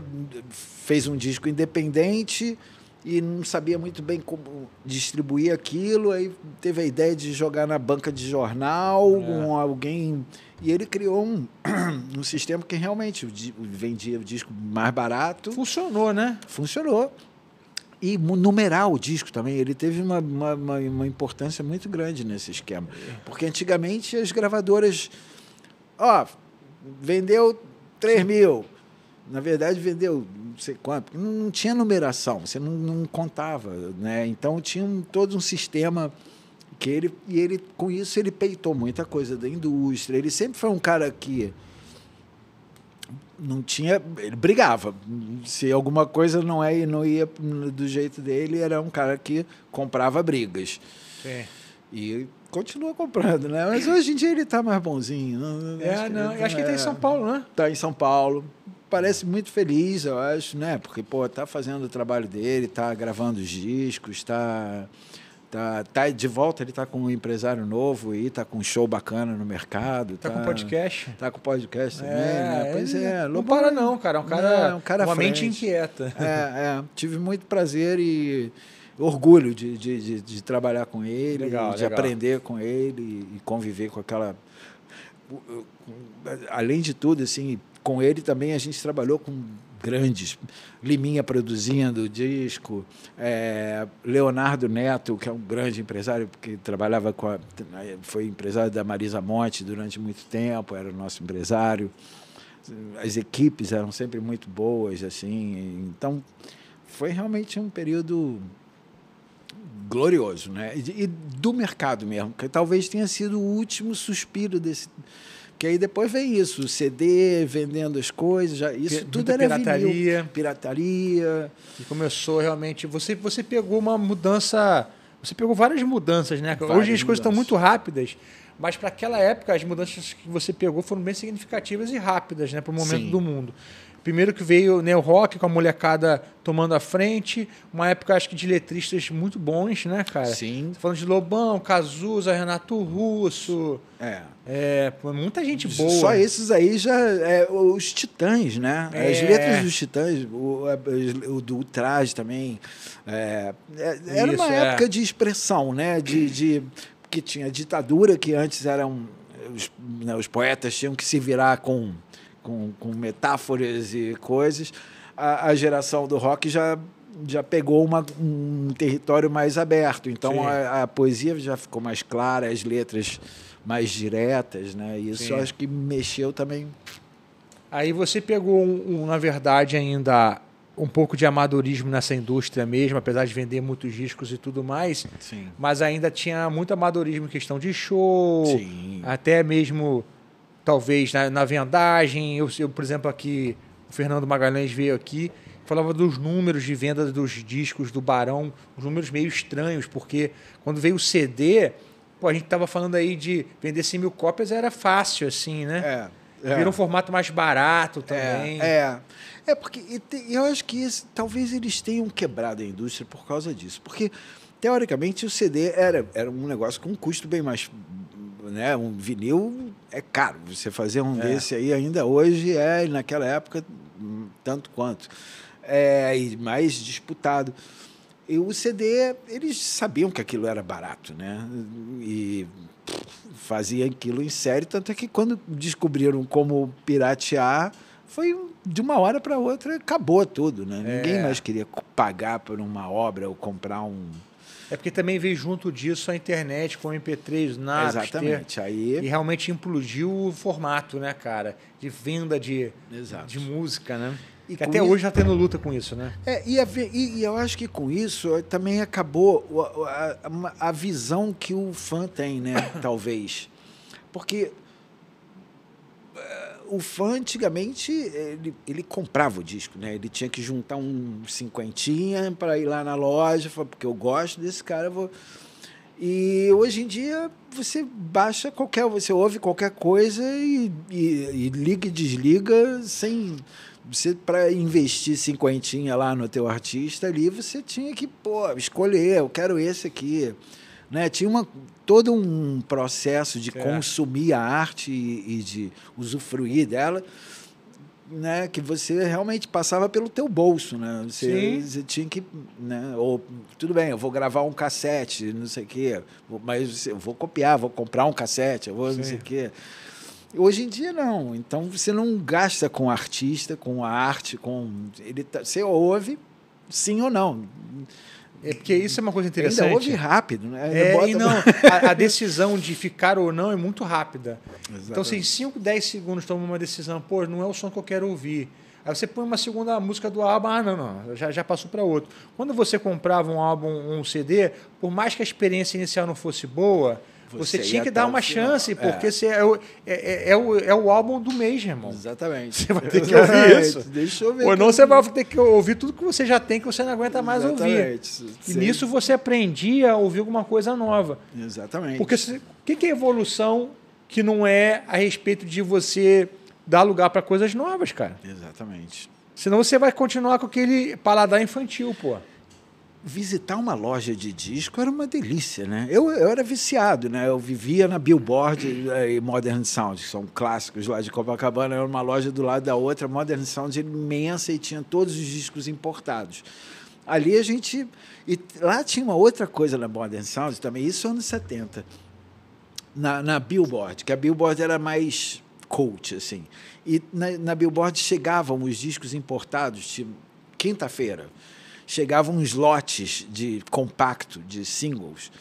fez um disco independente e não sabia muito bem como distribuir aquilo. Aí teve a ideia de jogar na banca de jornal é. com alguém. E ele criou um, [clears throat] um sistema que realmente vendia o disco mais barato. Funcionou, né? Funcionou. E numerar o disco também, ele teve uma, uma, uma importância muito grande nesse esquema. Porque antigamente as gravadoras. Ó, vendeu 3 mil. Na verdade, vendeu sei quanto, não, não tinha numeração, você não, não contava, né? Então tinha um, todo um sistema que ele e ele com isso ele peitou muita coisa da indústria. Ele sempre foi um cara que não tinha, ele brigava. Se alguma coisa não é não ia do jeito dele, era um cara que comprava brigas. Sim. É. E continua comprando, né? Mas hoje em dia ele está mais bonzinho. Né? é, acho não. Que, acho que ele tá em é. São Paulo, né? Tá em São Paulo parece muito feliz, eu acho, né? Porque, pô, tá fazendo o trabalho dele, tá gravando os discos, tá, tá, tá de volta, ele tá com um empresário novo e tá com um show bacana no mercado. Tá, tá com podcast. Tá com podcast é, também, é, né? Pois é. Não para não, cara. É um cara, é, um cara uma frente. mente inquieta. [laughs] É, é. Tive muito prazer e orgulho de, de, de, de trabalhar com ele, legal, de legal. aprender com ele e conviver com aquela além de tudo, assim, com ele também a gente trabalhou com grandes. Liminha produzindo disco, é, Leonardo Neto, que é um grande empresário, que trabalhava com a, foi empresário da Marisa Monte durante muito tempo, era o nosso empresário. As equipes eram sempre muito boas, assim. Então, foi realmente um período glorioso, né? E, e do mercado mesmo, que talvez tenha sido o último suspiro desse que aí depois vem isso, CD, vendendo as coisas, já, isso P tudo era pirataria. Vinil, pirataria. E começou realmente. Você, você pegou uma mudança. Você pegou várias mudanças, né? Várias Hoje as mudanças. coisas estão muito rápidas, mas para aquela época as mudanças que você pegou foram bem significativas e rápidas, né? Para o momento Sim. do mundo. Primeiro que veio neo né, rock com a molecada tomando a frente, uma época acho que de letristas muito bons, né, cara? Sim. Tô falando de Lobão, Cazuza, Renato Russo. É. É, muita gente boa. Só esses aí já. É, os Titãs, né? É. As letras dos Titãs, o, o do traje também. É, é era Isso, uma é. época de expressão, né? De, de, que tinha ditadura, que antes eram. Os, né, os poetas tinham que se virar com com, com metáforas e coisas, a, a geração do rock já já pegou uma, um território mais aberto. Então a, a, poesia já ficou mais clara, as letras mais diretas, né? Isso acho que mexeu também. Aí você pegou, um, um, na verdade, ainda um pouco de amadorismo nessa indústria mesmo, apesar de vender muitos discos e tudo mais. Sim. Mas ainda tinha muito amadorismo em questão de show, Sim. até mesmo talvez na, na vendagem. Eu, eu, por exemplo, aqui, o Fernando Magalhães veio aqui, falava dos números de venda dos discos do Barão, os números meio estranhos, porque quando veio o CD, pô, a gente tava falando aí de vender 100 mil cópias era fácil, assim, né? É. é. Virou um formato mais barato é, também. É, é. é porque eu acho que esse, talvez eles tenham quebrado a indústria por causa disso. Porque, teoricamente, o CD era, era um negócio com um custo bem mais, né? Um vinil é caro. Você fazer um é. desse aí ainda hoje é, naquela época, hum, tanto quanto. É, mais disputado. E o CD, eles sabiam que aquilo era barato, né? E fazia aquilo em série, tanto é que quando descobriram como piratear, foi de uma hora para outra acabou tudo, né? É. Ninguém mais queria pagar por uma obra ou comprar um é porque também veio junto disso a internet com o MP3, nada. Exatamente. Aí... E realmente implodiu o formato, né, cara? De venda de, Exato. de música, né? E que até hoje já tá tendo luta com isso, né? É, e, a, e, e, eu acho que com isso eh, também acabou a, a, a visão que o fã tem, né? [coughs] Talvez. Porque o fã antigamente, ele, ele comprava o disco, né? Ele tinha que juntar um cinquentinha para ir lá na loja, porque eu gosto desse cara, vou... E hoje em dia você baixa qualquer, você ouve qualquer coisa e, e, e liga e desliga sem você para investir cinquentinha lá no teu artista ali, você tinha que, pô, escolher, eu quero esse aqui, né? Tinha uma todo um processo de é. consumir a arte e, e, de usufruir dela, né, que você realmente passava pelo teu bolso, né? Você, você tinha que, né, ou tudo bem, eu vou gravar um cassete, não sei o quê, mas eu vou copiar, vou comprar um cassete, eu vou Sim. não sei o quê. Hoje em dia não, então você não gasta com artista, com a arte, com ele tá, você ouve sim ou não. É porque isso é uma coisa interessante. Ainda ouve rápido, né? É, bota... e não, a, a, decisão de ficar ou não é muito rápida. Então, assim, Exatamente. Então, se em 5, 10 segundos toma uma decisão, pô, não é o som que eu quero ouvir. Aí você põe uma segunda música do álbum, ah, não, não, já, já passou para outro. Quando você comprava um álbum, um CD, por mais que a experiência inicial não fosse boa, você, você tinha que dar uma chance, é. porque é. Você é, o, é, é, é, o, é o álbum do mês, irmão. Exatamente. Você vai ter que ouvir Exatamente. isso. Deixa eu ver. Ou não, você vai ter que ouvir tudo que você já tem, que você não aguenta mais Exatamente. ouvir. E Sim. nisso você aprendia a ouvir alguma coisa nova. Exatamente. Porque o que é evolução que não é a respeito de você dar lugar para coisas novas, cara? Exatamente. Senão você vai continuar com aquele paladar infantil, pô visitar uma loja de disco era uma delícia, né? Eu, eu era viciado, né? Eu vivia na Billboard eh, e Modern Sound, que são clássicos lá de Copacabana, era uma loja do lado da outra, Modern Sound imensa e tinha todos os discos importados. Ali a gente... E lá tinha uma outra coisa na Modern Sound também, isso anos 70, na, na Billboard, que a Billboard era mais cult, assim. E na, na Billboard chegavam os discos importados, tipo, quinta-feira chegavam uns lotes de compacto, de singles.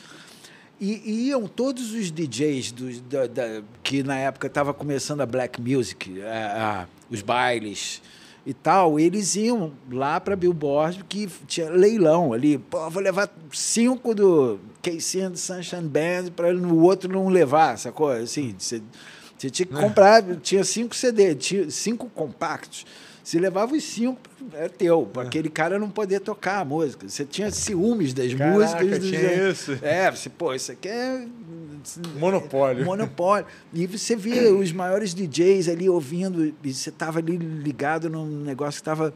E, e iam todos os DJs do, da, da, que na época estava começando a black music, a, a, os bailes e tal, eles iam lá para Billboard, que tinha leilão ali. Pô, vou levar cinco do Casey and Sunshine Band para o outro não levar, sacou? Assim, você, tinha que hum. comprar, tinha cinco CDs tinha cinco compactos. Se levava os cinco, é teu, para é. aquele cara não poder tocar a música. Você tinha ciúmes das Caraca, músicas. Dos... Tinha isso. É, você, pô, isso aqui é. Monopólio. Monopólio. E você via os maiores DJs ali ouvindo, e você estava ali ligado num negócio que estava.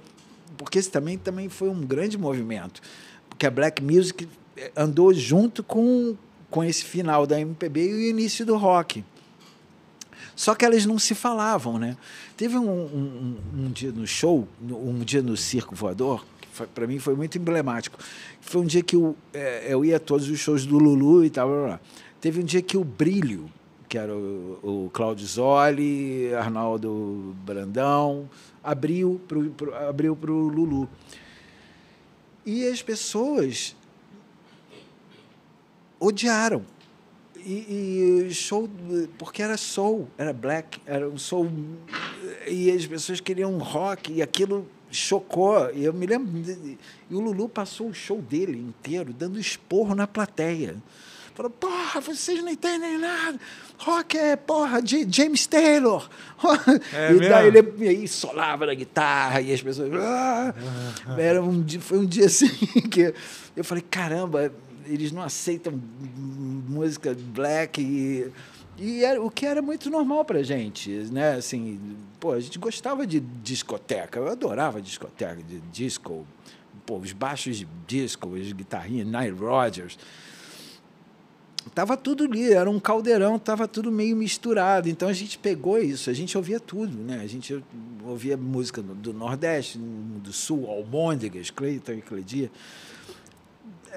Porque esse também, também foi um grande movimento. Porque a black music andou junto com, com esse final da MPB e o início do rock. Só que elas não se falavam, né? Teve um, um, um dia no show, um dia no circo voador, que para mim foi muito emblemático. Foi um dia que eu, é, eu ia a todos os shows do Lulu e tal. Blá, blá. Teve um dia que o Brilho, que era o, o Claudio Zoli, Arnaldo Brandão, abriu para abriu o Lulu. E as pessoas odiaram. E, e show, porque era soul, era black, era um soul. E as pessoas queriam rock, e aquilo chocou. E eu me lembro. E o Lulu passou o show dele inteiro dando esporro na plateia. Falou, porra, vocês não entendem nada. Rock é, porra, de James Taylor. É [laughs] e mesmo? daí ele aí solava na guitarra e as pessoas. Ah! Era um, foi um dia assim [laughs] que eu falei, caramba, eles não aceitam música black e, e era, o que era muito normal para gente, né? Assim, pô, a gente gostava de discoteca, eu adorava discoteca, de disco, pô, os baixos de disco, as guitarrinhas, Nile Rodgers. Tava tudo ali, era um caldeirão, tava tudo meio misturado. Então a gente pegou isso, a gente ouvia tudo, né? A gente ouvia música do Nordeste, do Sul, Almôndegas, Cleiton e dia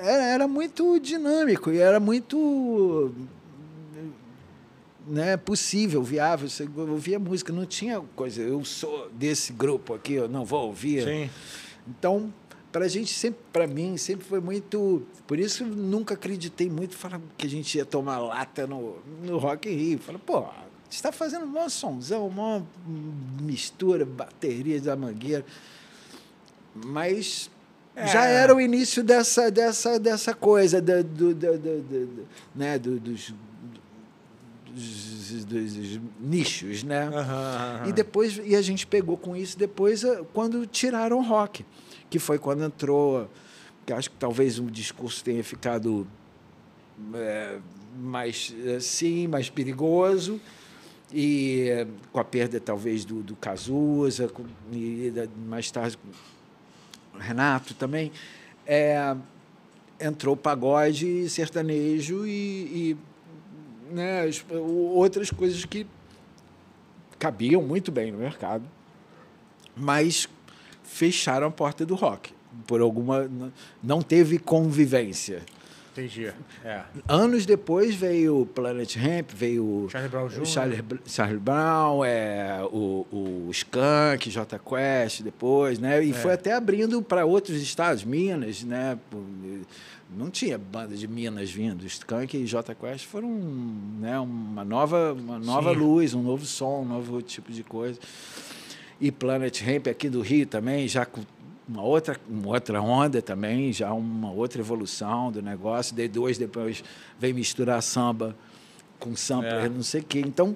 era, era muito dinâmico e era muito né, possível, viável. Você ouvia música, não tinha coisa. Eu sou desse grupo aqui, eu não vou ouvir. Sim. Então, para a gente sempre, para mim sempre foi muito. Por isso nunca acreditei muito falar que a gente ia tomar lata no, no Rock in Rio. Fala, pô, está fazendo um maior somzão, uma mistura, bateria da mangueira. Mas é. Já era o início dessa, dessa, dessa coisa do, né, do, do, do né, dos, dos, dos, nichos, né? Uhum. E depois e a gente pegou com isso depois eh, quando tiraram o rock, que foi quando entrou, que acho que talvez o discurso tenha ficado é, mais assim, mais perigoso e com a perda talvez do, do Cazuza e mais tarde Renato também, é, entrou pagode, sertanejo e, e né, outras coisas que cabiam muito bem no mercado, mas fecharam a porta do rock por alguma não teve convivência. Entendi. É. Anos depois veio Planet Hemp, veio Charlie Brown Jr. Charlie, Charlie Brown, é, o, o Skunk, J Quest depois, né? E é. foi até abrindo para outros estados, Minas, né? Não tinha banda de Minas vindo. Skunk e J Quest foram né, uma nova, uma nova luz, um novo som, um novo tipo de coisa e Planet Hemp aqui do Rio também, já uma outra, uma outra onda também, já uma outra evolução do negócio. Dei dois, depois vem misturar samba com samba é. não sei o quê. Então,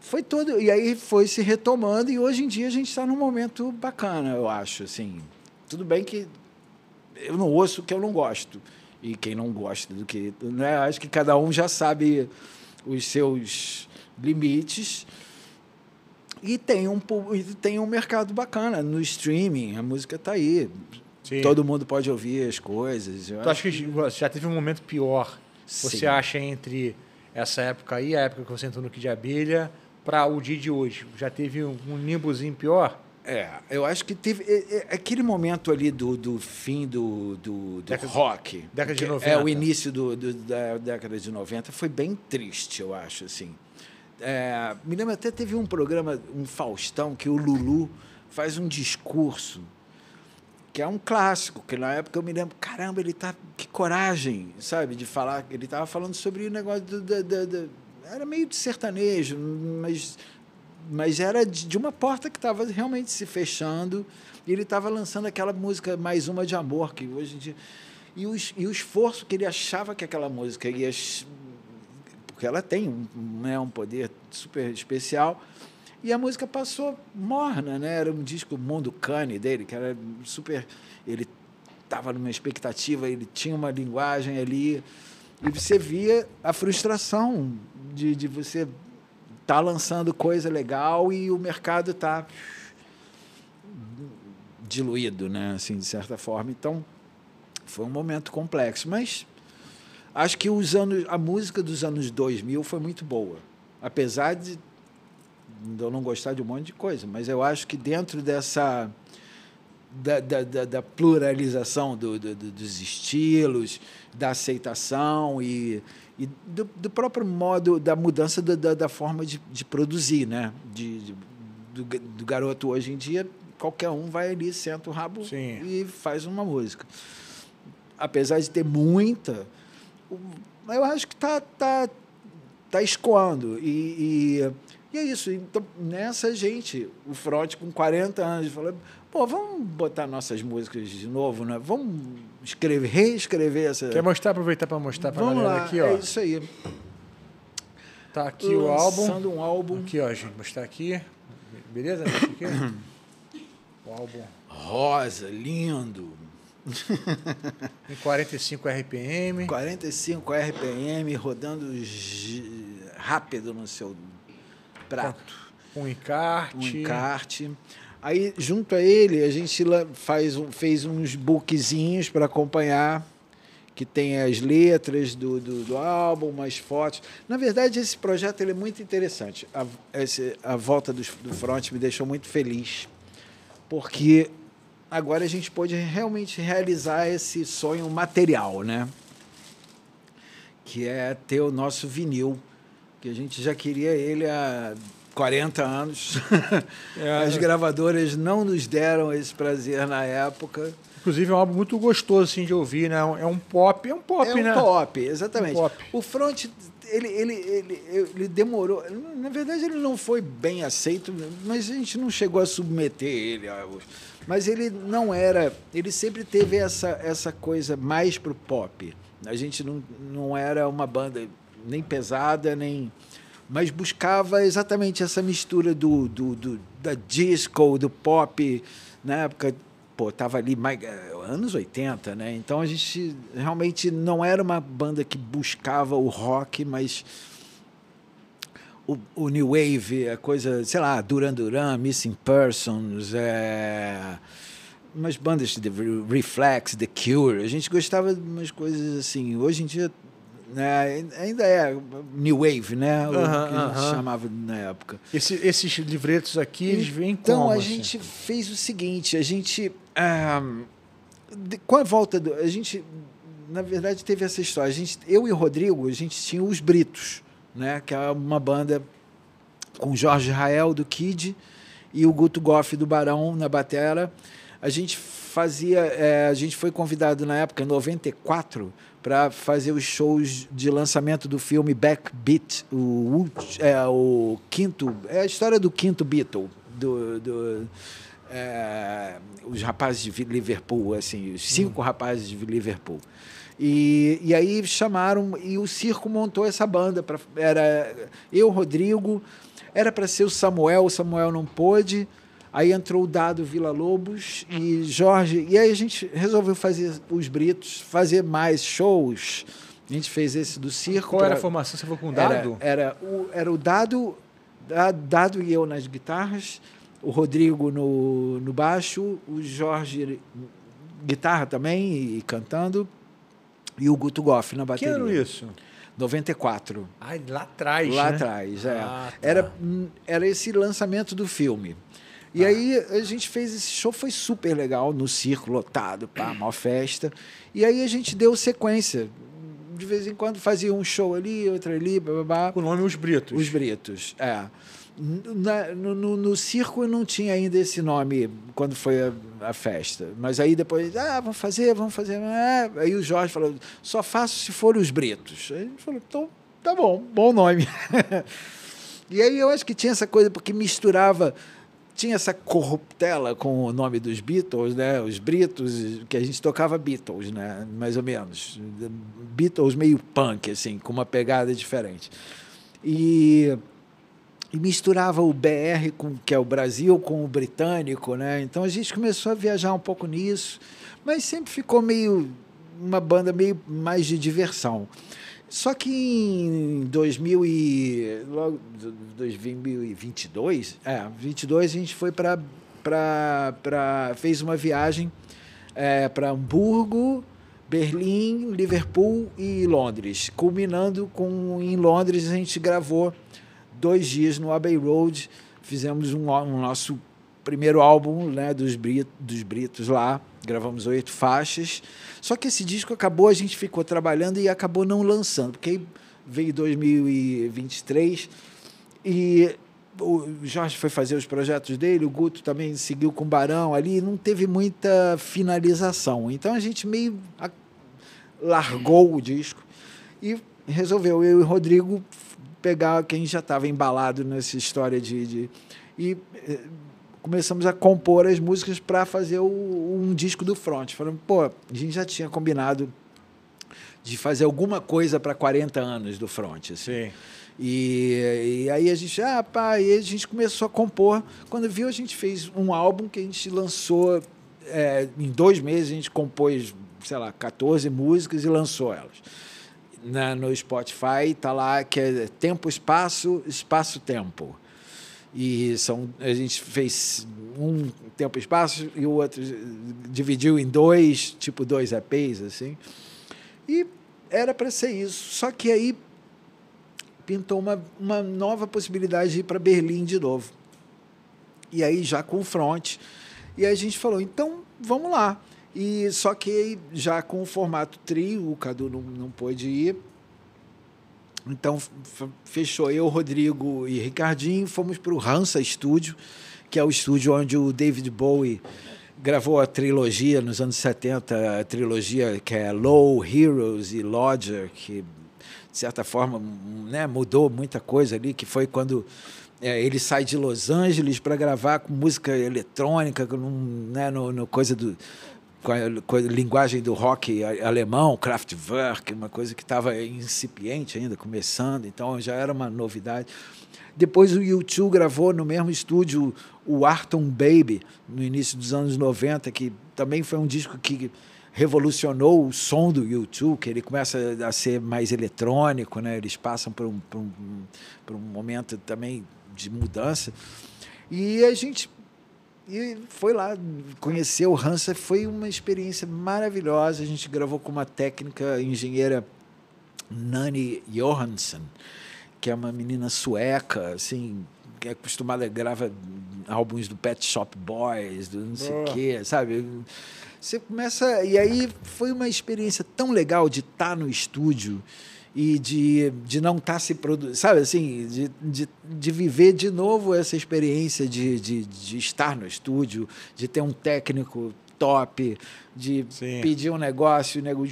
foi todo. E aí foi se retomando, e hoje em dia a gente está num momento bacana, eu acho. Assim, tudo bem que eu não ouço o que eu não gosto. E quem não gosta do que. Né? Acho que cada um já sabe os seus limites. E tem um, tem um mercado bacana no streaming, a música está aí. Sim. Todo mundo pode ouvir as coisas. Eu tu acha que... que já teve um momento pior? Sim. Você acha entre essa época aí, a época que você entrou no Kid Abelha, para o dia de hoje? Já teve um, nimbozinho limbozinho pior? É, eu acho que teve. É, é, aquele momento ali do, do fim do, do, do década, rock. Década de 90. É, o início do, do, da década de 90 foi bem triste, eu acho, assim. É, me lembro até teve um programa, um Faustão, que o Lulu faz um discurso que é um clássico, que na época eu me lembro, caramba, ele tá. Que coragem, sabe, de falar. Ele tava falando sobre o negócio do. do, do, do era meio de sertanejo, mas, mas era de, de uma porta que estava realmente se fechando. E ele estava lançando aquela música Mais Uma de Amor, que hoje em dia. E o, e o esforço que ele achava que aquela música ia porque ela tem um, né, um poder super especial. E a música passou morna, né? Era um disco Mundo Cane dele, que era super. Ele estava numa expectativa, ele tinha uma linguagem ali. E você via a frustração de, de você estar tá lançando coisa legal e o mercado tá diluído, né? Assim, de certa forma. Então, foi um momento complexo. Mas Acho que os anos, a música dos anos 2000 foi muito boa. Apesar de eu não gostar de um monte de coisa, mas eu acho que dentro dessa. Da, da, da, da pluralização do, do, dos estilos, da aceitação e, e do, do próprio modo da mudança da, da, forma de, de produzir, né? De, de do, do, garoto hoje em dia, qualquer um vai ali, senta o rabo Sim. e faz uma música. Apesar de ter muita, eu acho que está tá, tá escoando. E, e, e, é isso. Então, nessa gente, o Frot com 40 anos, falou: pô, vamos botar nossas músicas de novo, né? Vamos escrever, reescrever essa. Quer mostrar? Aproveitar para mostrar para a galera lá. aqui, ó. É isso aí. Tá aqui Lançando o álbum. um álbum. Aqui, ó, gente, mostrar aqui. Beleza? Tá aqui. [coughs] o álbum. Rosa, lindo em 45 RPM. 45 RPM, rodando rápido no seu prato. Um encarte. Um encarte. Aí, junto a ele, a gente faz um, fez uns bookzinhos para acompanhar, que tem as letras do, do, do, álbum, umas fotos. Na verdade, esse projeto ele é muito interessante. A, esse, a volta do, do front me deixou muito feliz, porque agora a gente pode realmente realizar esse sonho material, né? Que é ter o nosso vinil, que a gente já queria ele há 40 anos. [laughs] É. As gravadoras não nos deram esse prazer na época. Inclusive é um álbum muito gostoso assim de ouvir, né? É um pop, é um pop, é um né? pop, exatamente. Um pop. O Front ele, ele, ele, ele demorou. Na verdade, ele não foi bem aceito, mas a gente não chegou a submeter ele mas ele não era. Ele sempre teve essa, essa coisa mais pro pop. A gente não, não era uma banda nem pesada, nem. Mas buscava exatamente essa mistura do, do, do da disco, do pop. Na época, pô, tava ali mais, eh, anos 80, né? Então a gente realmente não era uma banda que buscava o rock, mas o, o, New Wave, a coisa, sei lá, Duran Duran, Missing Persons, é, umas bandas de Reflex, The Cure. A gente gostava de umas coisas assim. Hoje em dia né, ainda é New Wave, né? O uh -huh, que a gente uh -huh. chamava na época. Esse, esses livretos aqui, eles vêm Então como, a assim? gente fez o seguinte, a gente. qual ah, de, com a volta do. A gente. Na verdade, teve essa história. A gente, eu e o Rodrigo, a gente tinha os Britos né? Que é uma banda com Jorge Rael do Kid e o Guto Goff do Barão na batera. A gente fazia, é, a gente foi convidado na época em 94 para fazer os shows de lançamento do filme Backbeat, o, é, o quinto, é a história do quinto Beatle, do, do é, os rapazes de Liverpool, assim, os cinco hum. rapazes de Liverpool. E, e aí chamaram, e o circo montou essa banda. Pra, era eu, Rodrigo, era para ser o Samuel, o Samuel não pôde. Aí entrou o Dado Vila Lobos e Jorge. E aí a gente resolveu fazer os Britos, fazer mais shows. A gente fez esse do circo. Qual era a formação? Você foi com o Dado? Era, era, o, era o Dado, Dado e eu nas guitarras, o Rodrigo no, no baixo, o Jorge guitarra também e cantando e o Guto Goff na bateria. Que ano isso? 94. Ah, lá atrás, Lá né? atrás, é. Ah, tá. era, hum, era esse lançamento do filme. E ah. aí a gente fez esse show, foi super legal, no circo lotado, pá, maior festa. E aí a gente deu sequência de vez em quando fazia um show ali, outro ali, babá. O nome Os Britos. Os Britos, é. Na, no, no, no, circo não tinha ainda esse nome quando foi a, a, festa. Mas aí depois, ah, vamos fazer, vamos fazer. Ah, aí o Jorge falou, só faço se for os Britos. Aí a gente falou, então tá bom, bom nome. [laughs] e aí eu acho que tinha essa coisa, porque misturava tinha essa corruptela com o nome dos Beatles, né? Os Britos, que a gente tocava Beatles, né? Mais ou menos. Beatles meio punk, assim, com uma pegada diferente. E, e misturava o BR, com, que é o Brasil, com o britânico, né? Então a gente começou a viajar um pouco nisso, mas sempre ficou meio uma banda meio mais de diversão. Só que em 2000 e, logo 2022, é, 22 a gente foi para para fez uma viagem é, para Hamburgo, Berlim, Liverpool e Londres, culminando com em Londres a gente gravou dois dias no Abbey Road, fizemos um, um nosso primeiro álbum né, dos, Brit, dos britos lá gravamos oito faixas. Só que esse disco acabou, a gente ficou trabalhando e acabou não lançando, porque aí veio 2023 e o Jorge foi fazer os projetos dele, o Guto também seguiu com o Barão ali, não teve muita finalização. Então a gente meio largou o disco e resolveu eu e o Rodrigo pegar quem já estava embalado nessa história de, de e eh, começamos a compor as músicas para fazer o, um disco do Front. Falando, pô, a gente já tinha combinado de fazer alguma coisa para 40 anos do Front. Assim. Sim. E, e, aí a gente, ah, pá, e a gente começou a compor. Quando viu, a gente fez um álbum que a gente lançou é, em dois meses, a gente compôs, sei lá, 14 músicas e lançou elas. Na, no Spotify, tá lá que é Tempo Espaço, Espaço Tempo e são a gente fez um tempo e espaço e o outro dividiu em dois tipo dois EPs assim e era para ser isso só que aí pintou uma, uma nova possibilidade de ir para Berlim de novo e aí já com o front e a gente falou então vamos lá e só que já com o formato trio o Cadu não, não pôde ir então fechou eu, Rodrigo e Ricardinho, fomos para o Hansa Studio, que é o estúdio onde o David Bowie gravou a trilogia nos anos 70, a trilogia que é Low, Heroes e Lodger, que de certa forma né, mudou muita coisa ali, que foi quando é, ele sai de Los Angeles para gravar com música eletrônica, né, no, no coisa do, com a, com a linguagem do rock alemão, Kraftwerk, uma coisa que estava incipiente ainda, começando, então já era uma novidade. Depois o U2 gravou no mesmo estúdio o Arton Baby, no início dos anos 90, que também foi um disco que revolucionou o som do U2, que ele começa a ser mais eletrônico, né? eles passam por um, por um, por um momento também de mudança. E a gente e foi lá, conhecer o Hansa, foi uma experiência maravilhosa. A gente gravou com uma técnica engenheira Nani Johansson, que é uma menina sueca, assim, que é acostumada a gravar álbuns do Pet Shop Boys, do não sei o quê, sabe? Você começa. E aí foi uma experiência tão legal de estar tá no estúdio e de, de não estar tá se produzindo, sabe assim, de, de, de, viver de novo essa experiência de, de, de estar no estúdio, de ter um técnico top, de Sim. pedir um negócio, o nego,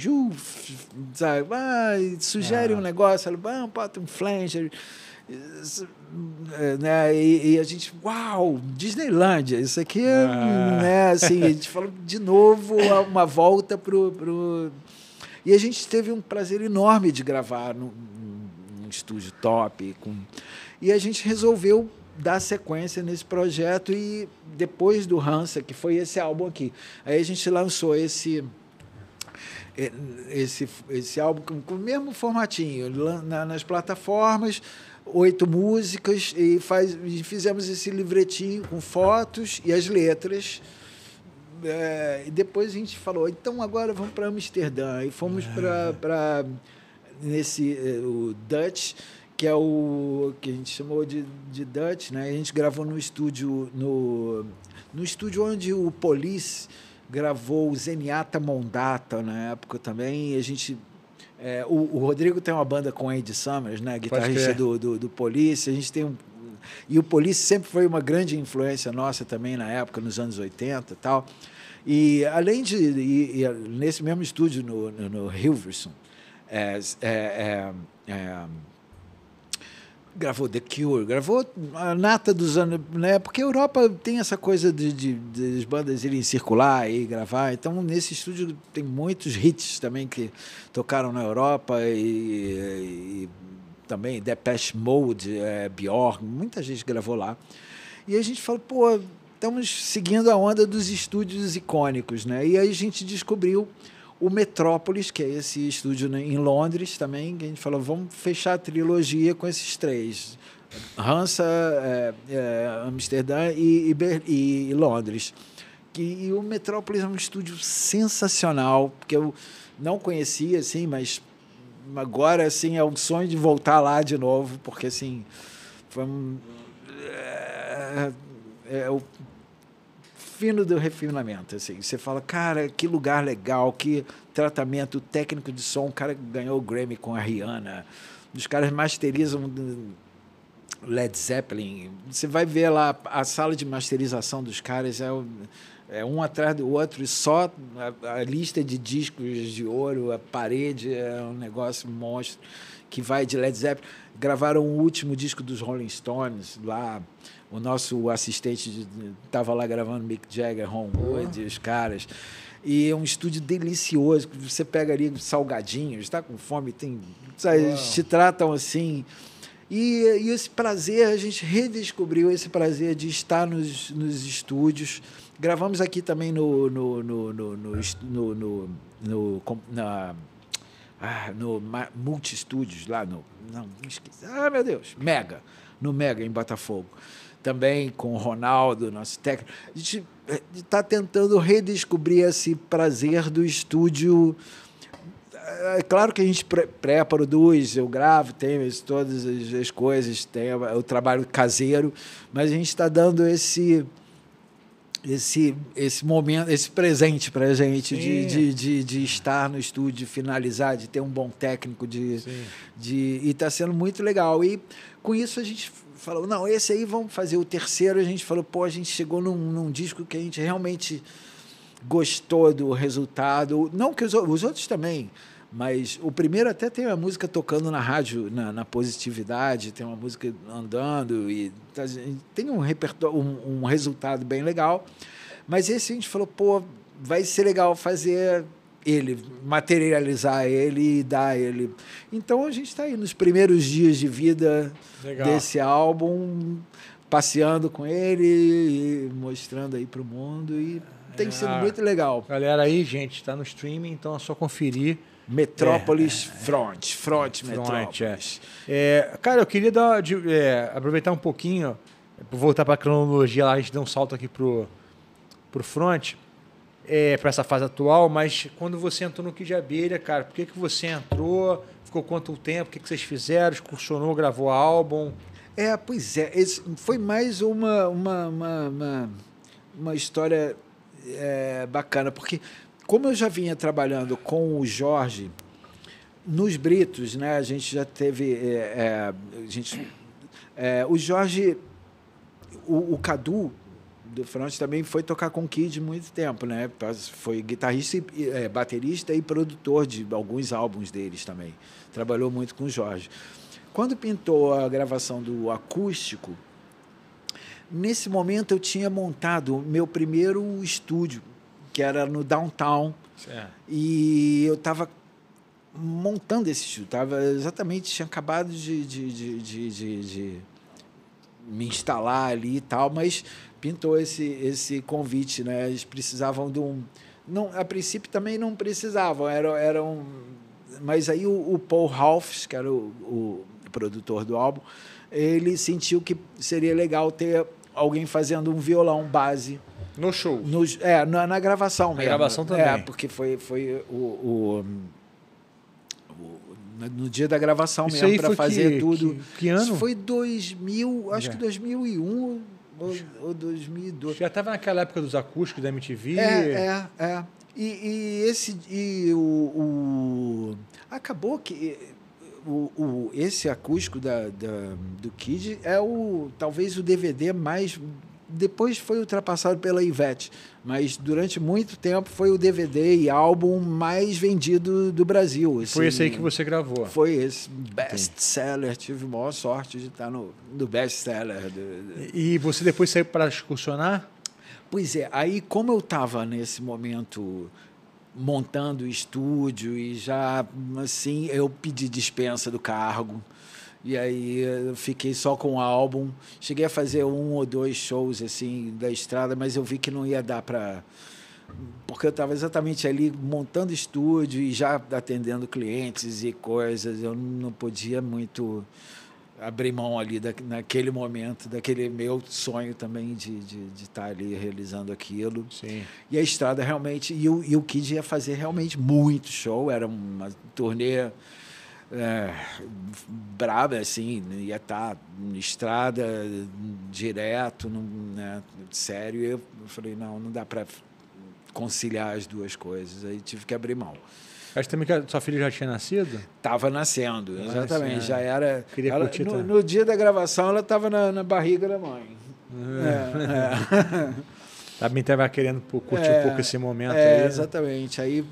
sabe, ah, sugere um é. negócio, ah, bota um flanger, né? E, e, a gente, uau, Disneylândia, isso aqui, ah. né? Assim, a gente falou de novo uma volta pro, pro e a gente teve um prazer enorme de gravar num, num estúdio top. Com... E a gente resolveu dar sequência nesse projeto e depois do Hansa, que foi esse álbum aqui. Aí a gente lançou esse é, esse, esse álbum com o mesmo formatinho, na, nas plataformas, oito músicas, e, faz, e fizemos esse livretinho com fotos e as letras é, e depois a gente falou, então agora vamos para Amsterdã. E fomos é. para nesse é, o Dutch, que é o que a gente chamou de, de Dutch, né? A gente gravou no estúdio no no estúdio onde o Police gravou o Zeniata Mondata na época também. a gente é, o, o, Rodrigo tem uma banda com Ed Summers, né? Guitarrista do, do, do Police. A gente tem um, e o Police sempre foi uma grande influência nossa também na época, nos anos 80 e tal. E além de. E, e, nesse mesmo estúdio no, no, no Hilverson, é, é, é, é, gravou The Cure, gravou a nata dos anos. Né? Porque a Europa tem essa coisa de, de, de bandas irem circular e gravar. Então, nesse estúdio tem muitos hits também que tocaram na Europa e, e também, Depeche Mode, é, muita gente gravou lá. E a gente falou, pô, estamos seguindo a onda dos estúdios icônicos, né? E aí a gente descobriu o Metrópolis, que é esse estúdio né, em Londres também, que a gente falou, vamos fechar a trilogia com esses três. Hansa, é, é, Amsterdã e, e, e Londres. Que, e o Metrópolis é um estúdio sensacional, porque eu não conhecia, assim, mas agora, assim, é um sonho de voltar lá de novo, porque, assim, foi um, é, é, é o fino do refinamento, assim. Você fala, cara, que lugar legal, que tratamento técnico de som. O cara ganhou o Grammy com a Rihanna. Os caras masterizam Led Zeppelin. Você vai ver lá a sala de masterização dos caras é é um atrás do outro, e só a, a, lista de discos de ouro, a parede é um negócio monstro que vai de Led Zeppelin. Gravaram o último disco dos Rolling Stones lá. O nosso assistente estava lá gravando Mick Jagger, Ron Wood, oh. os caras. E é um estúdio delicioso, que você pega ali salgadinhos, está com fome, tem, sabe, oh. te tratam assim. E, e, esse prazer, a gente redescobriu esse prazer de estar nos, nos estúdios, Gravamos aqui também no. no, no, no, no, no, no na, ah, no Multi estúdios lá no. Não, não esqueci. Ah, meu Deus. Mega. No Mega, em Botafogo. Também com o Ronaldo, nosso técnico. A gente está eh, tentando redescobrir esse prazer do estúdio. Ah, é claro que a gente prepara pré-produz, eu gravo, tenho todas as coisas, tenho o trabalho caseiro, mas a gente está dando esse esse, esse momento, esse presente para a gente de, de, de, de, estar no estúdio, de finalizar, de ter um bom técnico, de, de e está sendo muito legal. E com isso a gente falou, não, esse aí vamos fazer o terceiro. A gente falou, pô, a gente chegou num, num disco que a gente realmente gostou do resultado. Não que os, os outros também. Mas o primeiro até tem uma música tocando na rádio, na, na, positividade, tem uma música andando e tá, tem um repertório, um, um, resultado bem legal. Mas esse a gente falou, pô, vai ser legal fazer ele, materializar ele e dar ele. Então a gente está aí nos primeiros dias de vida legal. desse álbum, passeando com ele, mostrando aí para o mundo e tem sido é. muito legal. Galera aí, gente, está no streaming, então é só conferir Metrópolis é, é, é, Front. Front, Metrópolis. É. é. cara, eu queria dar, de, aproveitar um pouquinho, voltar para a cronologia lá, a gente deu um salto aqui pro, pro Front, para essa fase atual, mas quando você entrou no Kid de Abelha, cara, por que, que você entrou? Ficou quanto tempo? O que, que vocês fizeram? Excursionou, gravou álbum? É, pois é. Esse foi mais uma, uma, uma, uma, uma história é, bacana, porque como eu já vinha trabalhando com o Jorge nos Britos, né? A gente já teve, é, é, a gente, é, o Jorge, o, o Cadu do Front também foi tocar com o Kid muito tempo, né? Foi guitarrista, e, é, baterista e produtor de alguns álbuns deles também. Trabalhou muito com o Jorge. Quando pintou a gravação do acústico, nesse momento eu tinha montado meu primeiro estúdio que era no downtown. É. E eu estava montando esse estúdio. Tava exatamente, tinha acabado de, de, de, de, de me instalar ali e tal, mas pintou esse, esse convite, né? Eles precisavam de um. Não, a princípio também não precisavam, era um, mas aí o, o Paul Ralphs, que era o, o produtor do álbum, ele sentiu que seria legal ter alguém fazendo um violão base no show. No, é, na, na gravação na mesmo. Na gravação também. É, porque foi, foi o, o, no dia da gravação Isso mesmo, para fazer que, tudo. Que, que ano? Isso foi 2000, acho Já. É. que 2001 ou, ou 2002. Já estava naquela época dos acústicos da MTV. É, é, é. E, e esse. E o, o, acabou que. O, o, esse acústico da, da, do Kid é o talvez o DVD mais depois foi ultrapassado pela Ivete, mas durante muito tempo foi o DVD e álbum mais vendido do Brasil. Assim, foi esse aí assim. que você gravou? Foi esse best-seller. Tive maior sorte de estar no, no best-seller. E você depois saiu para excursionar? Pois é, aí como eu estava nesse momento montando estúdio e já assim eu pedi dispensa do cargo e aí fiquei só com o álbum. Cheguei a fazer um ou dois shows assim da estrada, mas eu vi que não ia dar para porque eu estava exatamente ali montando estúdio e já atendendo clientes e coisas. Eu não podia muito abrir mão ali da, naquele momento, daquele meu sonho também de estar de, de tá ali realizando aquilo. Sim. E a estrada realmente. E o, e o Kid ia fazer realmente muito show, era uma turnê é, brava, assim, ia estar tá na estrada direto, não, né, sério. eu falei, não, não dá para conciliar as duas coisas. Aí tive que abrir mão. Acho também que a sua filha já tinha nascido? Tava nascendo, né, exatamente. Assim, já é. era. Queria ela, curtir, no, no, dia da gravação, ela estava na, na, barriga da mãe. É, é. é. [laughs] Também estava querendo curtir um é, pouco esse momento. É, aí, né? exatamente. Aí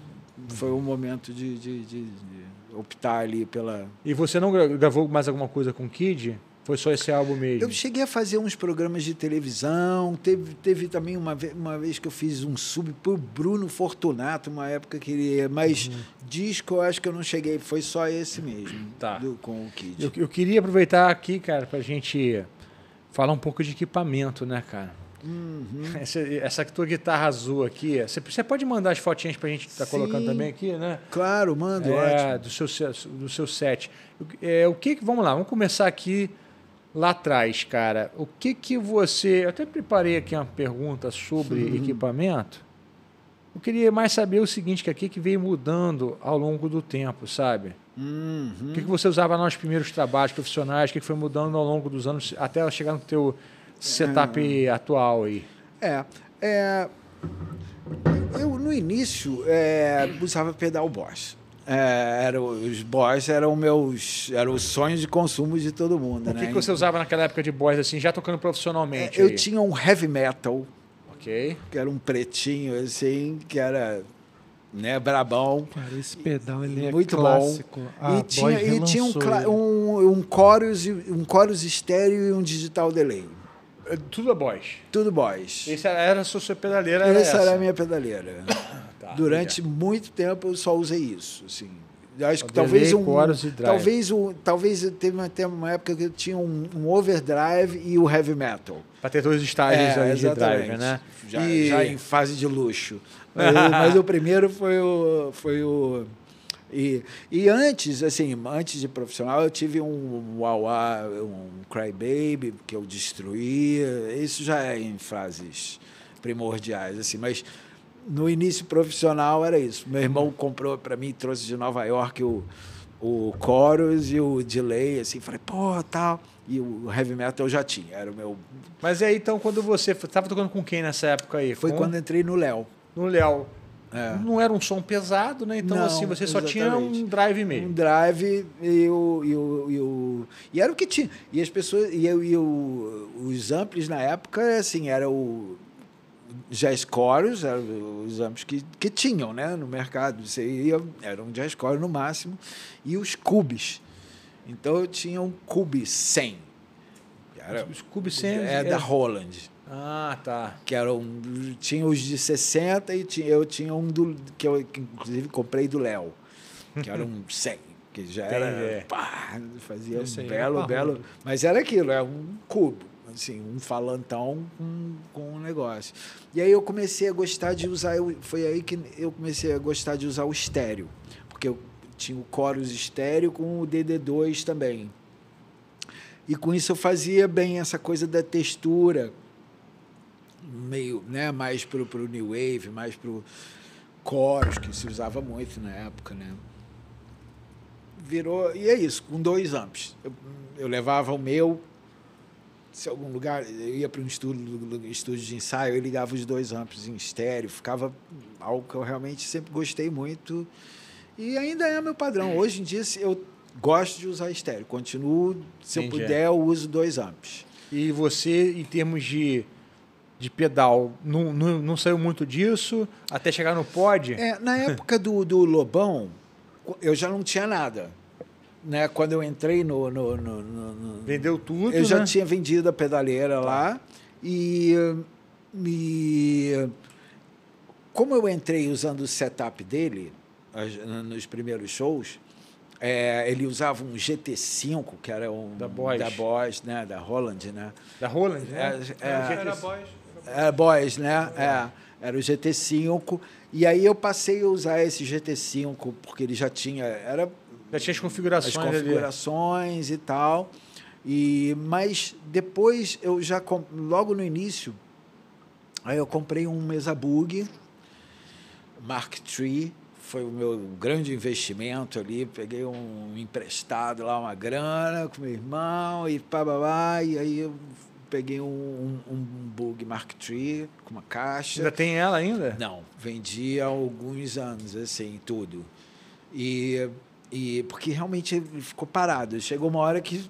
foi um momento de, de, de, de optar ali pela. E você não gravou mais alguma coisa com o Kid? Foi só esse álbum mesmo? Eu cheguei a fazer uns programas de televisão. Teve, teve também uma, vez, uma vez que eu fiz um sub pro Bruno Fortunato, uma época que ele. É, mas uhum. disco eu acho que eu não cheguei. Foi só esse mesmo. Tá. Do, com o Kid. Eu, eu, queria aproveitar aqui, cara, pra gente falar um pouco de equipamento, né, cara? Uhum. Essa, essa, tua guitarra azul aqui, você, você pode mandar as fotinhas para a gente que tá colocando também aqui, né? Claro, manda, é, ótimo. Do seu, do seu set. É, o que, vamos lá, vamos começar aqui lá atrás, cara. O que que você... Eu até preparei aqui uma pergunta sobre uhum. equipamento. Eu queria mais saber o seguinte, que aqui é que veio mudando ao longo do tempo, sabe? Uhum. O que, que você usava nos primeiros trabalhos profissionais? O que, que foi mudando ao longo dos anos, até chegar no teu setup é. atual aí? É, é, eu no início é, usava pedal Bosch. É, era, os Boys eram meus eram os sonhos de consumo de todo mundo. O que, né? que você usava naquela época de Boys, assim, já tocando profissionalmente? É, eu tinha um heavy metal. Ok. Que era um pretinho, assim, que era né, brabão. Cara, esse pedal ele é muito clássico. bom. Ah, e, tinha, e tinha um, um, um chorus um chorus estéreo e um digital delay. É tudo é boys. Tudo boys. Essa era a sua pedaleira? Era essa, essa, era a minha pedaleira. [coughs] tá, Durante já. muito tempo eu só usei isso, assim. Acho que talvez um, talvez um, talvez teve até uma época que eu tinha um, um overdrive e o heavy metal. Para ter dois estágios é, de drive, né? Já, e... já, em fase de luxo. mas, [laughs] mas o primeiro foi o, foi o e, e antes, assim, antes de profissional, eu tive um Wawa, um Crybaby, que eu destruía. Isso já é em fases primordiais, assim, mas no início profissional era isso. Meu irmão comprou para mim, trouxe de Nova York o, o Chorus e o Delay, assim, falei, pô, tal. E o heavy metal eu já tinha, era o meu. Mas aí então, quando você. Tava tocando com quem nessa época aí? Foi com... quando entrei no Léo. No Léo. É. Não era um som pesado, né? Então, assim, não, assim, você exatamente. só tinha um drive mesmo. Um drive e o. E, o, e, o, e era o que tinha. E as pessoas. E, eu, e o, os amplos na época, assim, era o. Jazz Chorus, eram os amplos que, que tinham, né? No mercado. Você ia, era um Jazz Chorus no máximo. E os cubes. Então eu tinha um cube 100. Era, os Cube 100 é, da Holland. Ah, tá. Que era um, tinha os de 60 e tinha, eu tinha um do, que eu que inclusive comprei do Léo, que era um 100, [laughs] que já era. É. Pá, fazia um é belo, belo. Mas era aquilo, é um cubo, assim, um falantão com, com um negócio. E aí eu comecei a gostar de usar, eu, foi aí que eu comecei a gostar de usar o estéreo, porque eu tinha o Chorus estéreo com o DD2 também. E com isso eu fazia bem essa coisa da textura, meio, né, mais pro, pro new wave, mais pro chorus, que se usava muito na época, né? Virou, e é isso, com dois amps. Eu, eu levava o meu, se algum lugar, eu ia para um estúdio, estúdio de ensaio, eu ligava os dois amps em estéreo, ficava algo que eu realmente sempre gostei muito. E ainda é meu padrão. Hoje em dia eu gosto de usar estéreo, continuo, se Entendi. eu puder, é. eu uso dois amps. E você, em termos de de pedal. Não, não, não, saiu muito disso até chegar no pod? É, na época do, do Lobão, eu já não tinha nada. Né? Quando eu entrei no. no, no, no Vendeu tudo? Eu né? já tinha vendido a pedaleira tá. lá. E, e. Como eu entrei usando o setup dele, nos primeiros shows, é, ele usava um GT5, que era um da Bosch, da Bosch né? Da Holland, né? Da Holland, né? É, é, era, é, era Bosch. É, Boys, né? É. Era o GT5. E aí eu passei a usar esse GT5, porque ele já tinha. Era, já tinha as configurações. As configurações ali. e tal. E, mas depois eu já. Logo no início, aí eu comprei um Mesa Bug Mark III. Foi o meu grande investimento ali. Peguei um emprestado lá, uma grana com meu irmão e pá, pá, pá e aí eu peguei um, um, um Bug Mark III com uma caixa. Ainda tem ela ainda? Não, vendi há alguns anos, assim, tudo. E, e porque realmente ficou parado. Chegou uma hora que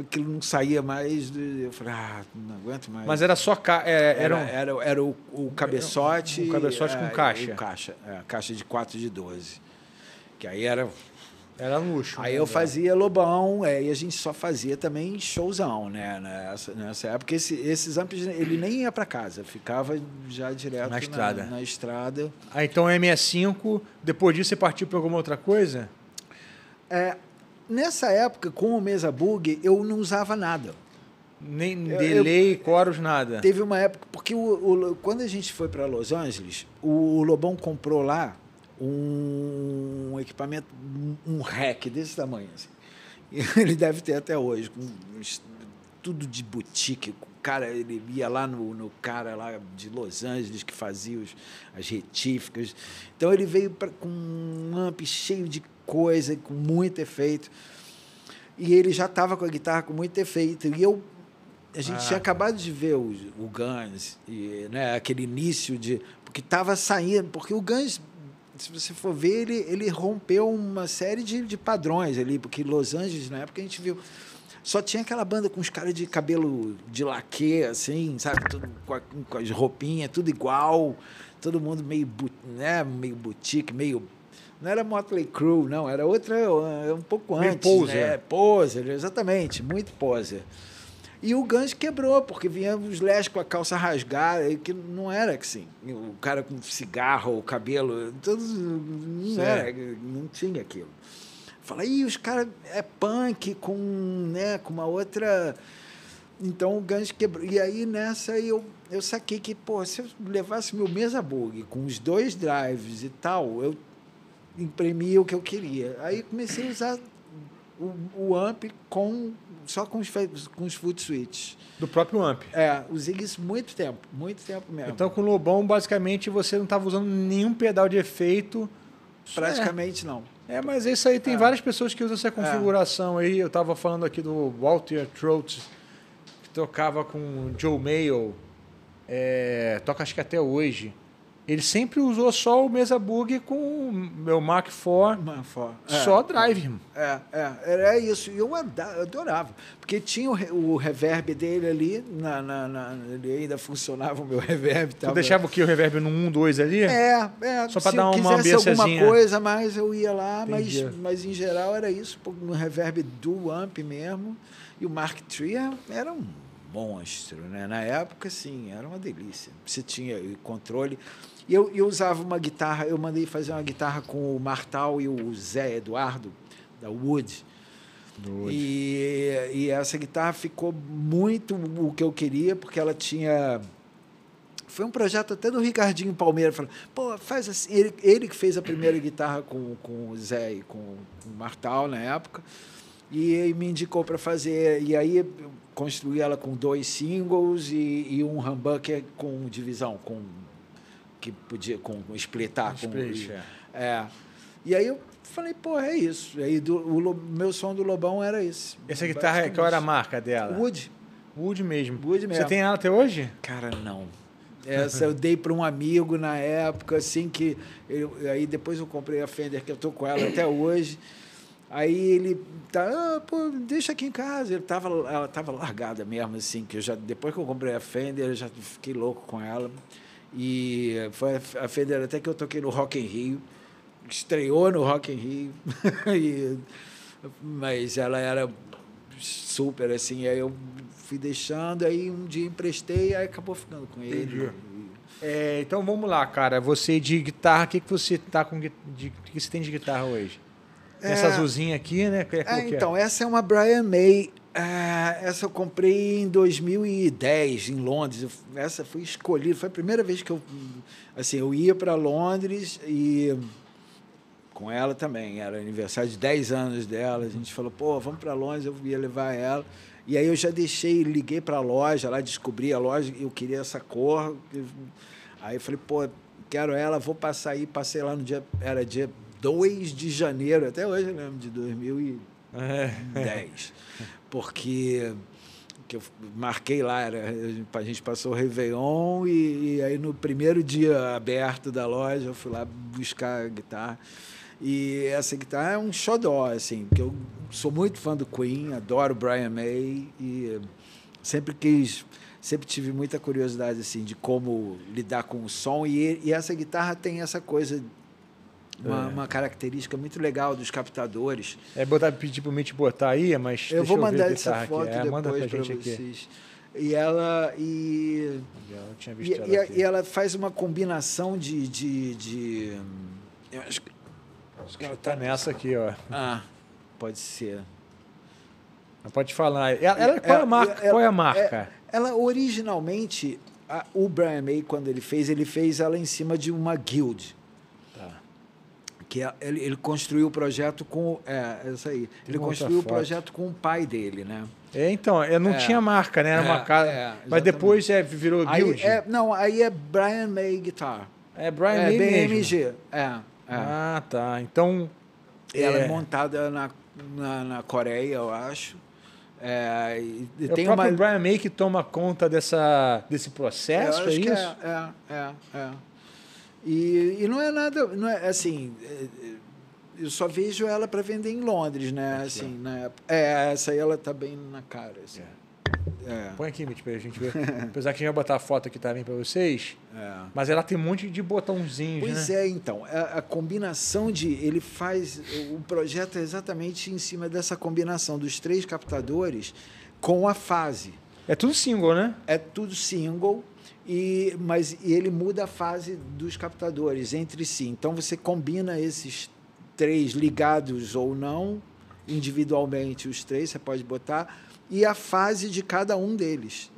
aquilo não saía mais. Eu falei, ah, não aguento mais. Mas era só ca... É, era, era, um... era, era, o, o, cabeçote. O cabeçote com é, caixa. caixa, é, caixa de 4 de 12. Que aí era era luxo. Aí né, eu fazia Lobão, é, e a gente só fazia também showzão, né? Nessa, nessa época, esse, esses amps, ele nem ia para casa, ficava já direto na estrada. Na, estrada. Ah, então é ms 65 depois disso você partiu para alguma outra coisa? É, nessa época, com o Mesa Bug, eu não usava nada. Nem delay, coros, nada. Teve uma época, porque o, o quando a gente foi para Los Angeles, o, o Lobão comprou lá um equipamento, um rack desse tamanho. Assim. [laughs] Ele deve ter até hoje, com tudo de boutique. Cara, ele ia lá no, no cara lá de Los Angeles que fazia os, as retíficas. Então ele veio pra, com um amp cheio de coisa, com muito efeito. E ele já estava com a guitarra com muito efeito. E eu a gente ah, tinha acabado de ver o, o Guns, e, né, aquele início de. Porque estava saindo, porque o Guns se você for ver, ele, ele rompeu uma série de, de padrões ali, porque Los Angeles, na época, a gente viu. Só tinha aquela banda com os caras de cabelo de laque, assim, sabe? Tudo, com, a, com as roupinhas, tudo igual. Todo mundo meio, né? meio boutique, meio não era Motley Crue, não, era outra, um pouco Meio antes. Poser. Né? Poser, exatamente, muito poser. E o gancho quebrou, porque vinha os lés com a calça rasgada, e que não era assim. O cara com cigarro, o cabelo, tudo, não, era, não tinha aquilo. Fala, e os caras é punk com, né, com uma outra. Então o gancho quebrou. E aí nessa eu, eu saquei que, pô, se eu levasse meu mesa bug com os dois drives e tal, eu imprimia o que eu queria. Aí comecei a usar o, o amp com só com os, com os food switches. Do próprio AMP? É, usei isso muito tempo, muito tempo mesmo. Então, com o Lobão, basicamente, você não estava usando nenhum pedal de efeito. Praticamente é. não. É, mas isso aí tem é. várias pessoas que usam essa é. configuração é. aí. Eu estava falando aqui do Walter Trout, que tocava com Joe Mayo, é, toca acho que até hoje. Ele sempre usou só o mesa bug com o meu Mark IV. Mark IV. É. Só é, drive, irmão. É, é, era isso. E eu adorava. Porque tinha o, o reverb dele ali, na, na, na, ele ainda funcionava o meu [laughs] reverb. Tava... Tu deixava o que? O reverb no 1, 2 ali? É, é. Só para dar uma ambiência. alguma coisa, mas eu ia lá. Mas, mas em geral era isso. Um reverb do amp mesmo. E o Mark III era um monstro, né? Na época, sim, era uma delícia. Você tinha controle e eu, eu usava uma guitarra, eu mandei fazer uma guitarra com o Martal e o Zé Eduardo, da Wood. E, e, essa guitarra ficou muito o que eu queria, porque ela tinha. Foi um projeto até do Ricardinho Palmeira. Falando, pô, faz assim. Ele, ele que fez a primeira guitarra com, com o Zé e com, com o Martal na época. E, e me indicou para fazer. E aí construí ela com dois singles e, e um humbucker com divisão, com que podia com, com splitar com é. é. E aí eu falei, pô, é isso. E aí do, o meu som do Lobão era esse. Essa guitarra, qual era a marca dela? Wood. Wood mesmo. Wood mesmo. Você tem ela até hoje? Cara, não. [laughs] Essa eu dei para um amigo na época, assim, que. Eu, aí depois eu comprei a Fender, que eu tô com ela até hoje. Aí ele tá, ah, pô, deixa aqui em casa. Ele tava, ela tava largada mesmo, assim, que eu já. Depois que eu comprei a Fender, eu já fiquei louco com ela. E foi a Fender até que eu toquei no Rock in Rio. Estreou no Rock in Rio. [laughs] e, mas ela era super assim. Aí eu fui deixando, aí um dia emprestei, aí acabou ficando com ele. É, então vamos lá, cara. Você de guitarra, o que, que você tá com de, que você tem de guitarra hoje? É, essa azulzinha aqui, né? É, é então, essa é uma Brian May é, essa eu comprei em 2010 em Londres. Essa foi escolhida, foi a primeira vez que eu assim, eu ia para Londres e com ela também, era aniversário de 10 anos dela, a gente falou, pô, vamos para Londres, eu ia levar ela. E aí eu já deixei, liguei para a loja lá, descobri a loja, eu queria essa cor. Aí eu falei, pô, quero ela, vou passar aí, passei lá no dia, era dia 2 de janeiro, até hoje eu lembro de 2000 é. 10. Porque que eu marquei lá, era, a gente passou o Réveillon e, e, aí no primeiro dia aberto da loja eu fui lá buscar a guitarra. E essa guitarra é um xodó, assim, porque eu sou muito fã do Queen, adoro Brian May e sempre quis, sempre tive muita curiosidade, assim, de como lidar com o som e, e essa guitarra tem essa coisa uma, é. uma, característica muito legal dos captadores. É botar, pedir para o botar aí, mas. Eu vou mandar eu essa foto é, aqui. depois para vocês. E ela. E, e, ela, e, ela e, ela faz uma combinação de. de, de eu acho, que, acho que ela está tá nessa aqui, ó. Ah, pode ser. pode falar. Ela, ela, qual, é a marca, ela, qual é a é, marca? Ela originalmente, a, o Brian May, quando ele fez, ele fez ela em cima de uma guild que é, ele, ele, construiu o projeto com é, é aí. Ele construiu o projeto com o pai dele, né? É, então, é, não é, tinha marca, né? Era é, uma casa. mas depois é, virou build. Aí, não, aí é Brian May Guitar. É Brian é, May BMG. É, Ah, tá. Então. Ela é, montada na, na, na Coreia, eu acho. É, e é tem o próprio uma... Brian May que toma conta dessa, desse processo, é isso? é, é, é. é. E, e não é nada. Não é, assim, é, é, eu só vejo ela para vender em Londres, né? Assim, né? É, essa aí ela tá bem na cara. Assim. É. é. Põe aqui, Mitch, pra gente ver. [laughs] Apesar que a gente vai botar a foto aqui também para vocês. É. Mas ela tem um monte de botãozinhos, pois né? é, então. A, a, combinação de... Ele faz... O projeto é exatamente em cima dessa combinação dos três captadores com a fase. É tudo single, né? É tudo single. E, mas e ele muda a fase dos captadores entre si. Então você combina esses três ligados ou não, individualmente os três, você pode botar, e a fase de cada um deles.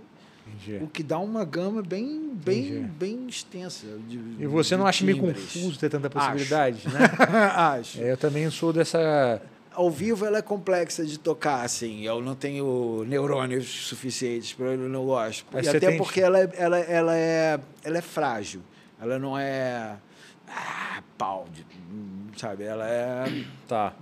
Entendi. O que dá uma gama bem, bem, bem extensa. De, e você não acha timbres. meio confuso ter tanta possibilidade, acho. né? [laughs] acho. É, eu também sou dessa ao vivo ela é complexa de tocar, assim. Eu não tenho neurônios suficientes para eu não gosto. Mas e até tem... porque ela, é, ela, ela, é, ela é frágil. Ela não é. Ah, pau, de, sabe? Ela é. Tá.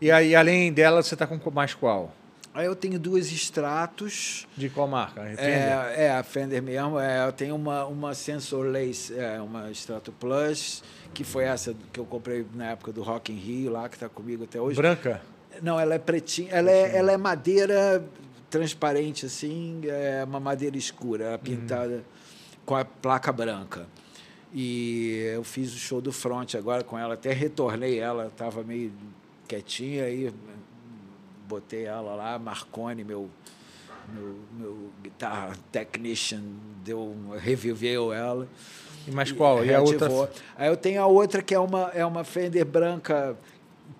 E aí, além dela, você está com mais qual? Aí eu tenho duas extratos. De qual marca? É, é, a Fender mesmo. É, eu tenho uma, uma Sensor Lace, é, uma Strato Plus que foi essa que eu comprei na época do Rock in Rio, lá que está comigo até hoje. Branca? Não, ela é pretinha. Ela é, ela é madeira transparente, assim, é uma madeira escura, uhum. pintada uhum. com a placa branca. E eu fiz o show do Front agora com ela, até retornei ela, estava meio quietinha, aí botei ela lá, Marcone, meu, meu, meu guitar technician, deu, reviveu ela. E mais qual? E, e a outra? Aí eu tenho a outra que é uma, é uma Fender branca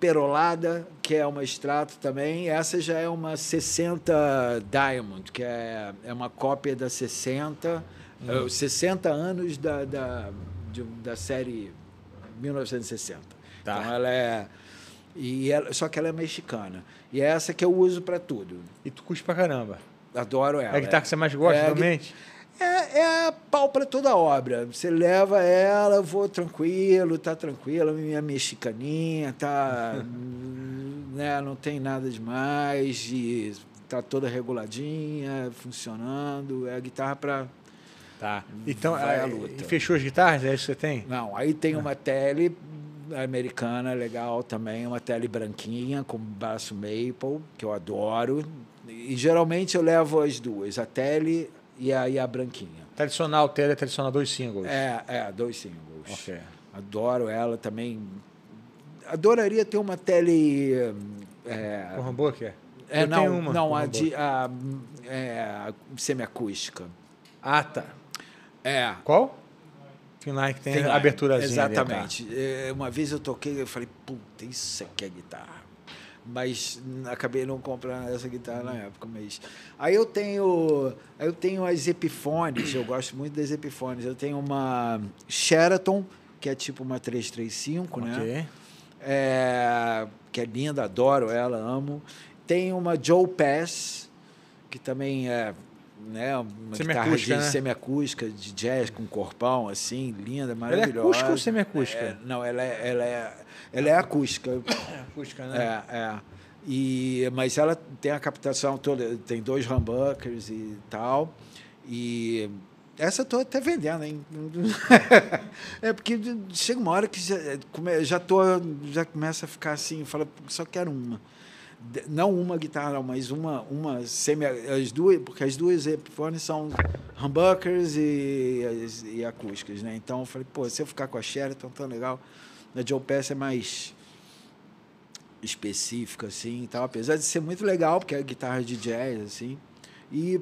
perolada, que é uma extrato também. Essa já é uma 60 Diamond, que é, é uma cópia da 60, hum. 60 é, anos da, da, de, da série 1960. Tá. Então ela é. E ela, só que ela é mexicana. E é essa que eu uso para tudo. E tu custa pra caramba. Adoro ela. É a guitarra é. que você mais gosta, é realmente? é, é a pau para toda a obra. Você leva ela, eu vou tranquilo, tá tranquila, minha mexicaninha, tá. [laughs] né, não tem nada demais, e tá toda reguladinha, funcionando. É a guitarra para Tá. Então, vai a é, luta. fechou as guitarras? É isso que você tem? Não, aí tem ah. uma tele americana legal também, uma tele branquinha com baixo maple, que eu adoro. E geralmente eu levo as duas, a tele e a, e a branquinha. Tradicional, Tere é tradicional, dois singles. É, é, dois singles. Okay. Adoro ela também. Adoraria ter uma tele. É, o humbucker? É, Eu não, uma, não, a, de, a, é, a semiacústica. Ah, tá. É. Qual? Finline que tem, tem aberturazinha. Tá. Exatamente. Ali, é, Uma vez eu toquei, eu falei, puta, isso aqui é guitarra mas acabei não comprando essa guitarra na época mas aí eu tenho aí eu tenho as Epifones eu gosto muito das Epifones eu tenho uma Sheraton que é tipo uma 335 né? okay. né é, que é linda adoro ela amo tem uma Joe Pass que também é né, uma semiacústica, guitarra de né? semiacústica, de jazz com corpão, assim, linda, maravilhosa. Ela é acústica ou semiacústica? É, não, ela é, ela é, ela é acústica. É [coughs] acústica, né? É, é. E, mas ela tem a captação toda, tem dois humbuckers e tal. E essa estou até vendendo, hein? [laughs] é porque chega uma hora que já, já, tô, já começa a ficar assim, fala, só quero uma não uma guitarra, mas uma, uma semi, as duas, porque as duas epifones são humbuckers e, e, acústicas, né? Então eu falei, pô, se eu ficar com a Sheraton, tão tá legal. A Joe Pass é mais específica, assim, e tal, apesar de ser muito legal, porque é guitarra de jazz, assim. E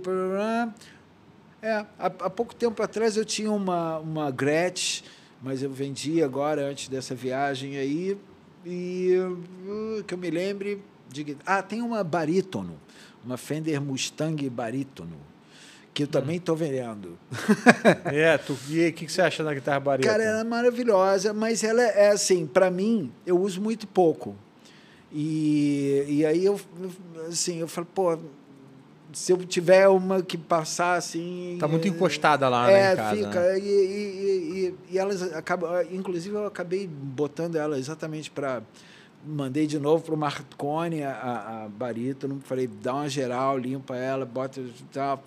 é, há, há pouco tempo atrás eu tinha uma, uma Gretsch, mas eu vendi agora antes dessa viagem aí. E uh, que eu me lembre, ah, tem uma barítono, uma Fender Mustang barítono, que eu também estou hum. vendendo. [laughs] é, tu, e o que, que você acha da guitarra barítono? Cara, ela é maravilhosa, mas ela é assim, para mim, eu uso muito pouco. E, e aí eu, assim, eu falo, pô, se eu tiver uma que passar assim. Tá muito é, encostada lá, é, né? É, fica. Né? E, e, e, e, elas acabam. Inclusive, eu acabei botando ela exatamente para mandei de novo para o Marconi, a, a barítono, falei, dá uma geral, limpa ela, bota. Tá.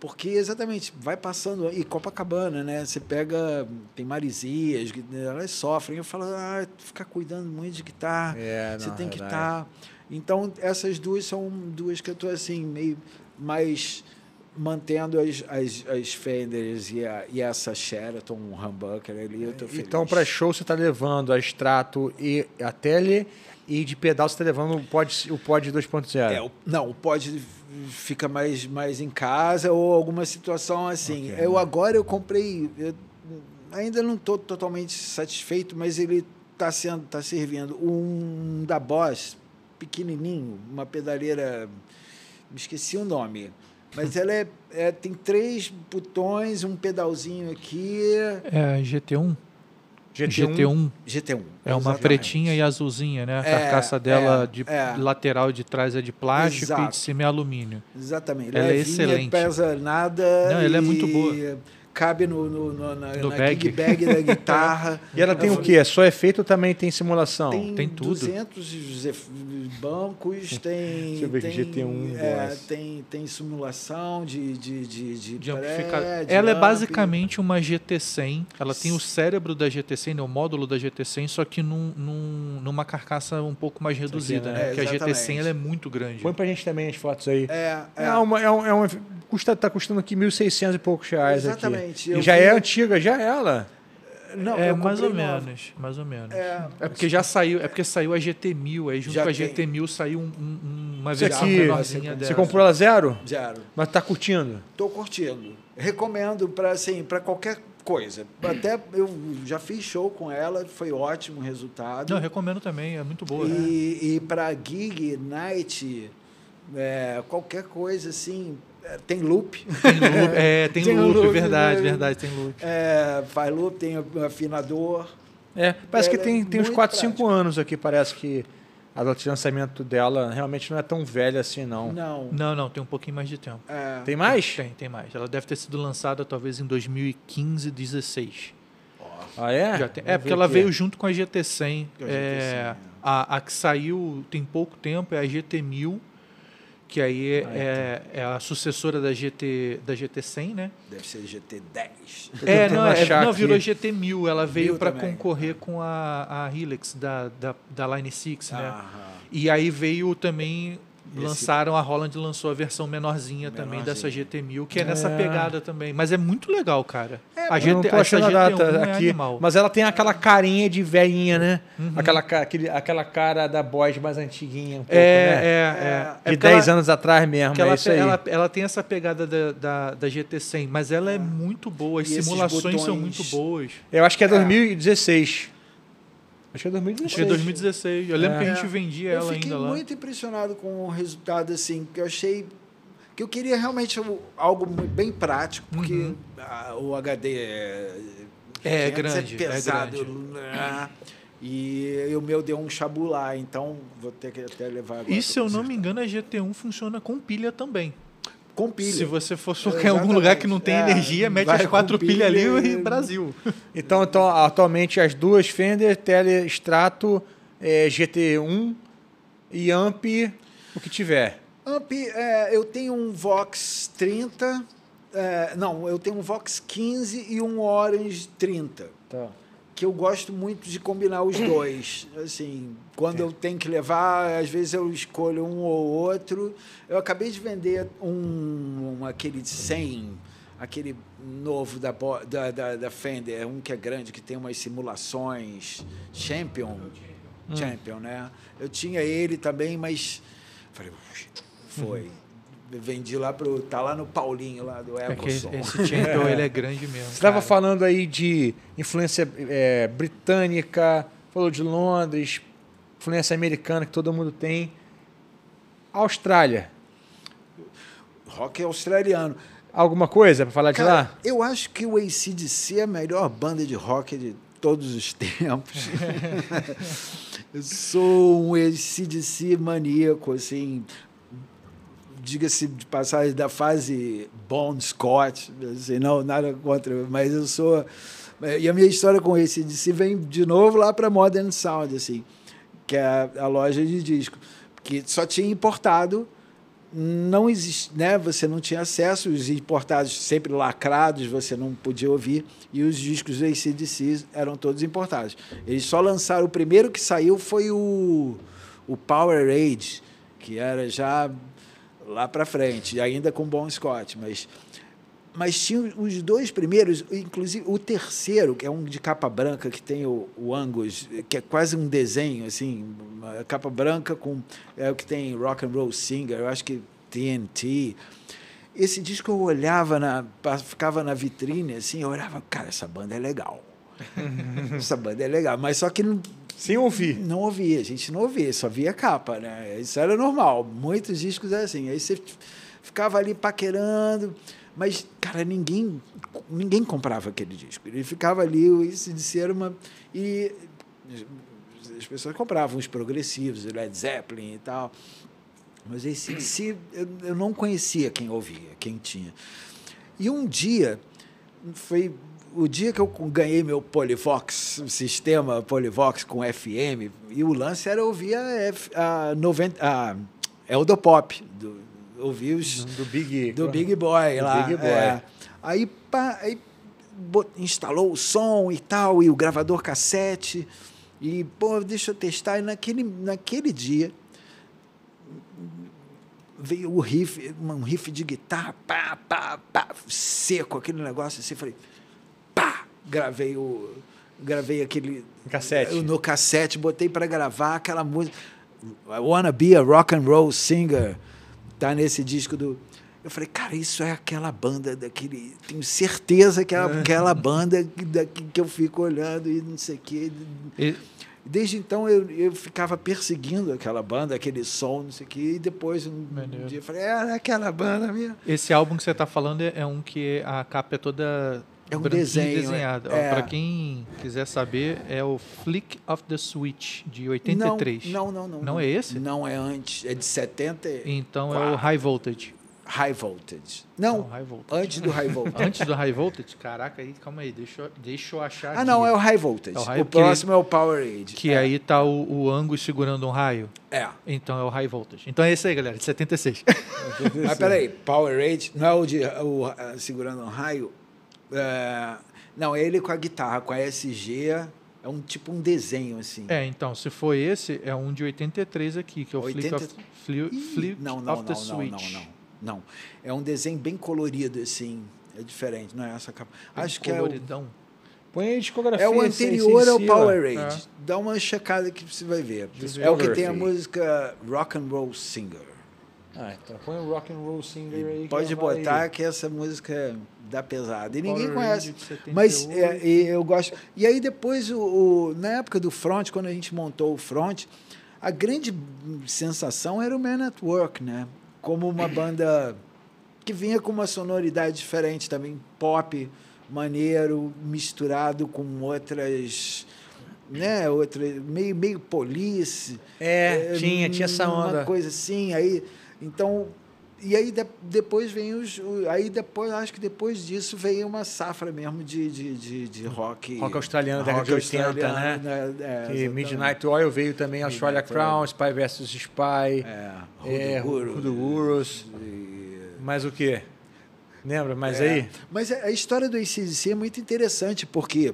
Porque exatamente, vai passando. E Copacabana, né? Você pega. Tem maresias, né, elas sofrem. Eu falo, ah, ficar cuidando muito de guitarra. É, você não, tem que estar. É tá. Então, essas duas são duas que eu estou assim, meio mais mantendo as, as, as Fenders e, a, e essa Sheraton Humbucker ali, eu tô feliz. Então, para show, você está levando a Strato e a Tele e de pedal você está levando o Pod, o pod 2.0. É, não, o Pod fica mais, mais em casa ou alguma situação assim. Okay, eu agora eu comprei... Eu ainda não estou totalmente satisfeito, mas ele está sendo tá servindo um da Boss pequenininho, uma pedaleira... Me esqueci o nome mas ela é, é, tem três botões, um pedalzinho aqui. É GT1. GT1. GT1. GT1 é uma pretinha e azulzinha, né? A é, carcaça dela é, de é. lateral de trás é de plástico Exato. e de cima é alumínio. Exatamente. Ela é, é excelente. pesa nada. Não, e... ela é muito boa cabe no, no, no na, na bag. gig bag da [laughs] guitarra. e ela tem o quê? É só efeito ou também tem simulação? Tem, tem tudo. 200 bancos, [laughs] tem... Deixa eu ver tem, que GT1 é, tem, tem simulação de, de, de, de, de Ela é basicamente uma GT100. Ela tem o cérebro da GT100, né, o módulo da GT100, só que num, num, numa carcaça um pouco mais reduzida. né? É, Porque exatamente. a GT100 ela é muito grande. Põe pra gente também as fotos aí. É, é. é, uma, é, um, é um, custa, tá custando aqui 1.600 e poucos reais exatamente. aqui. E já vi... é antiga, já é ela. Não, é mais ou nova. menos, mais ou menos. É, é, porque já saiu, é porque saiu a GT1000, aí junto já com a GT1000 saiu um, um, uma versão menorzinha dela. Você comprou ela zero? Zero. Mas tá curtindo? Tô curtindo. Recomendo para assim, para qualquer coisa. Até eu já fiz show com ela, foi ótimo o resultado. Não, recomendo também, é muito boa. E, né? e para gig, night, é, qualquer coisa assim, tem loop. Tem loop, é, [laughs] tem, tem loop, loop, verdade, né? verdade, tem loop. É, faz loop, tem afinador. É, parece que é, tem, tem uns 4, 5 anos aqui, parece que a data de lançamento dela realmente não é tão velha assim, não. Não. Não, não, tem um pouquinho mais de tempo. É. Tem mais? Tem, tem mais. Ela deve ter sido lançada talvez em 2015, 16. Ah, é? Tem, é, porque ela veio junto com a GT100. A, GT100 é, é. a, a que saiu tem pouco tempo é a GT1000 que aí é, ah, é, é, é a sucessora da GT da GT100, né? Deve ser GT10. É, não, é, não virou GT1000, ela veio para concorrer é. com a, a Hilux da, da, da Line 6, né? Aham. E aí veio também lançaram, a Holland lançou a versão menorzinha, menorzinha. também dessa GT1000, que é, é, nessa pegada também. Mas é muito legal, cara. É, a GT, não essa GT1 é aqui, é animal. Mas ela tem aquela carinha de velhinha, né? Uhum. Aquela, aquele, aquela cara da Boys mais antiguinha, um pouco, é, né? É, é. é, é de 10 anos atrás mesmo, é isso aí. Ela, ela, tem essa pegada da, da, da GT100, mas ela é ah. muito boa, as e simulações são muito boas. Eu acho que é 2016. Acho que é 2016. Acho que é 2016. Eu lembro é. que a é. gente vendia eu ela ainda lá. Eu fiquei muito impressionado com o resultado, assim, que eu achei que eu queria realmente algo bem prático, porque uhum. a, o HD é, é, é grande, é, é pesado. É grande. Né? e o meu deu um chabu lá, então vou ter que até levar agora. E se eu não me engano, a GT1 funciona com pilha também com pilha. Se você for é, socar é, em algum lugar que não tem é, energia, mete as quatro pilhas pilha ali e [laughs] Brasil. Então, então, atualmente as duas Fender, Tele Strato, é, GT1 e Amp, o que tiver. Amp, é, eu tenho um Vox 30, é, não, eu tenho um Vox 15 e um Orange 30. Tá que eu gosto muito de combinar os dois. Assim, quando eu tenho que levar, às vezes eu escolho um ou outro. Eu acabei de vender um, um aquele 100, aquele novo da, da, da, da, Fender, um que é grande, que tem umas simulações, Champion. Hum. Champion, né? Eu tinha ele também, mas falei, foi. Vendi lá pro. Tá lá no Paulinho, lá do Ecoson. É esse Champion, [laughs] ele é grande mesmo. Você estava falando aí de influência é, britânica, falou de Londres, influência americana que todo mundo tem. Austrália. Rock é australiano. Alguma coisa para falar Cara, de lá? Eu acho que o ACDC é a melhor banda de rock de todos os [laughs] tempos. [laughs] eu sou um ACDC maníaco, assim diga-se de passagem, da fase Bon Scott, assim, não, nada contra, mas eu sou. E a minha história com esse se vem de novo lá para Modern Sound, assim, que é a, a loja de disco, que só tinha importado, não existe, né? Você não tinha acesso, os importados sempre lacrados, você não podia ouvir, e os discos do ACDC eram todos importados. Eles só lançaram, o primeiro que saiu foi o, o Power Age, que era já lá para frente, ainda com bom Scott, mas mas tinha os dois primeiros, inclusive o terceiro, que é um de capa branca, que tem o, o Angus, que é quase um desenho, assim, capa branca com. É o que tem Rock and Roll Singer, eu acho que TNT. Esse disco eu olhava, na, ficava na vitrine, assim, eu olhava, cara, essa banda é legal. [laughs] essa banda é legal, mas só que não sem ouvir. Não ouvia, a gente não ouvia, só via capa, né? Isso era normal. Muitos discos é assim. Aí você ficava ali paquerando, mas, cara, ninguém ninguém comprava aquele disco. Ele ficava ali, isso de ser uma. E as pessoas compravam os progressivos, Led Zeppelin e tal. Mas esse si, eu não conhecia quem ouvia, quem tinha. E um dia foi o dia que eu ganhei meu Polivox, sistema Polivox com FM, e o lance era ouvir a, F, a, 90, a Eldopop, do, ouvir os... Do Big... Do Big Boy lá. Big é. Boy. É. Aí, pá, aí instalou o som e tal, e o gravador cassete, e, pô, deixa eu testar. E naquele, naquele dia veio o riff, um riff de guitarra, pá, pá, pá, seco, aquele negócio assim, falei gravei o gravei aquele cassete. no cassete, botei para gravar aquela música I Wanna Be a Rock and Roll Singer. Tá nesse disco do eu falei, cara, isso é aquela banda daquele. Tenho certeza que é, é. aquela banda que, que eu fico olhando e não sei o quê. E... Desde então eu, eu ficava perseguindo aquela banda, aquele som, não sei o quê, e depois um dia eu falei, é, é aquela banda minha Esse álbum que você está falando é, é um que a capa é toda é um desenho. É. desenhado. É... Para quem quiser saber, é o Flick of the Switch, de 83. Não, não, não. Não, não é esse? Não, é antes. É de 70. Então é o High Voltage. High Voltage. Não, não high voltage. antes do High Voltage. [laughs] antes do High Voltage? Caraca, aí, calma aí, deixa, eu, deixa eu achar. Ah, aqui. não, é o High Voltage. É o, high, o próximo é o Powerade. Que é. aí tá o, o Angus segurando um raio. É. Então é o High Voltage. Então é esse aí, galera, de 76. [laughs] Mas ah, peraí, Powerade não é o de o, ah, segurando um raio? É, não, é ele com a guitarra, com a SG. É um tipo um desenho, assim. É, então, se for esse, é um de 83 aqui, que é o 80... Flick of, Flick não, não, of the não, Switch. Não, não, não, não. É um desenho bem colorido, assim. É diferente, não é essa capa. Bem Acho coloridão. que é. O... Põe a discografia. É o anterior ao Powerade. É. Dá uma checada que você vai ver. é o que tem a música Rock and Roll Singer. Ah, então põe um rock and roll singer aí. Pode botar que essa música dá pesada. E Power ninguém conhece. Mas é, eu gosto. E aí depois, o, o, na época do Front, quando a gente montou o Front, a grande sensação era o Man at Work, né? Como uma banda que vinha com uma sonoridade diferente também, pop, maneiro, misturado com outras né, outra meio meio police. É, é, tinha, tinha essa onda. Uma coisa assim, aí então, e aí de, depois vem os. Aí depois, acho que depois disso veio uma safra mesmo de, de, de, de rock. Rock australiano, década de 80, né? né? É, que Midnight Oil veio também, Australia Midnight Crown, Spy vs Spy, é, é, Rudogurus. É, mais o quê? Lembra? Mas é, aí. Mas a história do ACDC é muito interessante, porque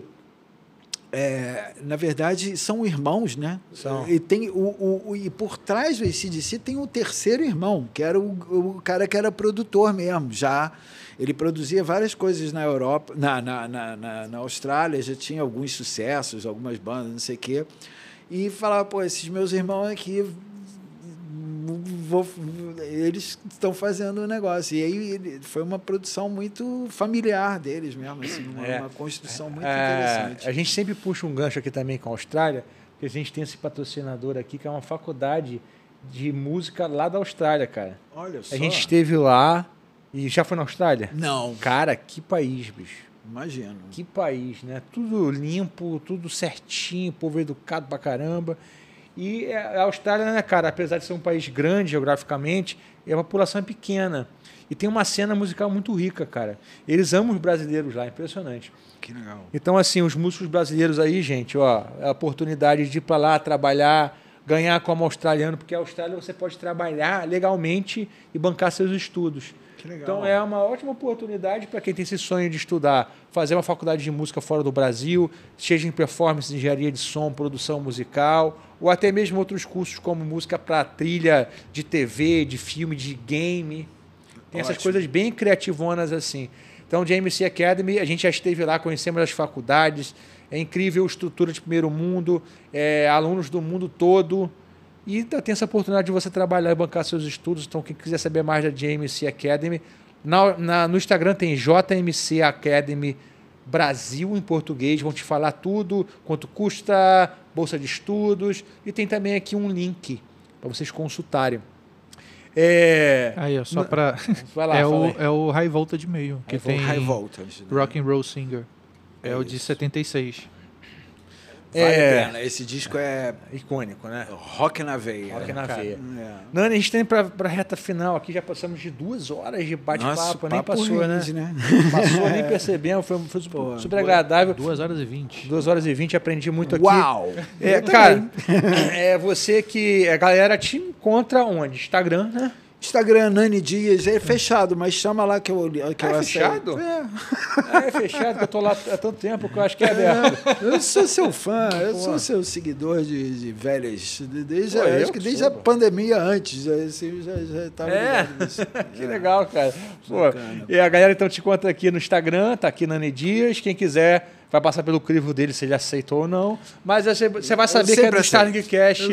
é, na verdade, são irmãos, né? São. E, tem o, o, o, e por trás do ACDC tem o terceiro irmão, que era o, o cara que era produtor mesmo, já. Ele produzia várias coisas na Europa, na, na, na, na, na Austrália, já tinha alguns sucessos, algumas bandas, não sei o quê. E falava, pô, esses meus irmãos aqui vou, eles estão fazendo o um negócio. E aí foi uma produção muito familiar deles mesmo, assim, uma, é. uma construção muito é. interessante. A gente sempre puxa um gancho aqui também com a Austrália, porque a gente tem esse patrocinador aqui, que é uma faculdade de música lá da Austrália, cara. Olha só. A gente esteve lá e já foi na Austrália? Não. Cara, que país, bicho. Imagino. Que país, né? Tudo limpo, tudo certinho, povo educado pra caramba. E é, a Austrália, né, cara, apesar de ser um país grande geograficamente, é a população é pequena. E tem uma cena musical muito rica, cara. Eles amam os brasileiros lá, impressionante. Que legal. Então, assim, os músicos brasileiros aí, gente, ó, é a oportunidade de ir para lá trabalhar, ganhar como australiano, porque a Austrália você pode trabalhar legalmente e bancar seus estudos. Então é uma ótima oportunidade para quem tem esse sonho de estudar, fazer uma faculdade de música fora do Brasil, seja em performance, engenharia de som, produção musical, ou até mesmo outros cursos como música para trilha de TV, de filme, de game. Tem essas coisas bem criativonas assim. Então, JMC Academy, a gente já esteve lá, conhecemos as faculdades, é incrível estrutura de primeiro mundo, é, alunos do mundo todo. E tá, tem essa oportunidade de você trabalhar e bancar seus estudos. Então, quem quiser saber mais da JMC Academy, na, na, no Instagram tem JMC Academy Brasil em português. Vão te falar tudo, quanto custa, bolsa de estudos. E tem também aqui um link para vocês consultarem. É... Aí, ó, só para... [laughs] é, o, é o High Volta de meio, que High é, tem High Voltage, né? Rock and Roll Singer. É, é o de 76. Vale é... pena. Esse disco é... icônico, né? Rock na veia. Rock na cara. veia. É. Nani, a gente tem para a reta final aqui, já passamos de duas horas de bate-papo, nem passou, né? né? Passou, nem [laughs] percebemos, foi, foi super, Pô, super agradável. Duas horas e vinte. Duas horas e vinte, aprendi muito aqui. Uau! É, cara, é você que... A galera te encontra onde? Instagram, né? Instagram Nani Dias, é fechado, mas chama lá que eu, que ah, é eu é fechado? É. Ah, é fechado, que eu tô lá há tanto tempo que eu acho que é aberto. É, eu sou seu fã, eu Pô. sou seu seguidor de, de velhas, desde, Pô, acho que, que desde sou, a pandemia antes, é, assim, já, já tava tá é. [laughs] que legal, cara. Pô, e a galera então te conta aqui no Instagram, tá aqui Nani Dias, quem quiser vai passar pelo crivo dele se ele aceitou ou não, mas você vai saber que é do Starling Cash.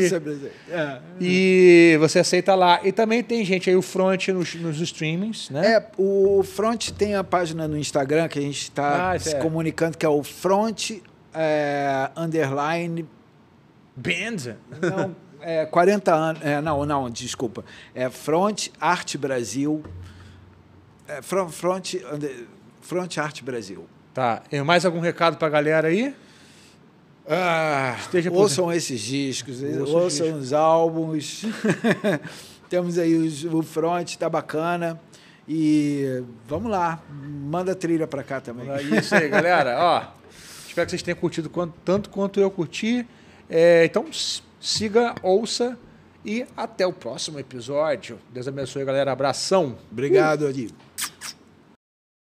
É. E você aceita lá. E também tem, gente, aí o front nos, nos streamings, né? É, o front tem a página no Instagram que a gente está ah, se é. comunicando, que é o front é, underline... Band? Não, é, 40 anos... É, não, não, desculpa. É front art Brasil... É, front, front, front Art Brasil. Tá. mais algum recado para a galera aí? Ah, ouçam esses discos, ouçam, ouçam discos. os álbuns. [laughs] Temos aí os, o front, tá bacana. E vamos lá, manda trilha para cá também. É isso aí, galera. [laughs] Ó, espero que vocês tenham curtido quanto, tanto quanto eu curti. É, então siga, ouça e até o próximo episódio. Deus abençoe, galera. Abração. Obrigado, uh. Adi.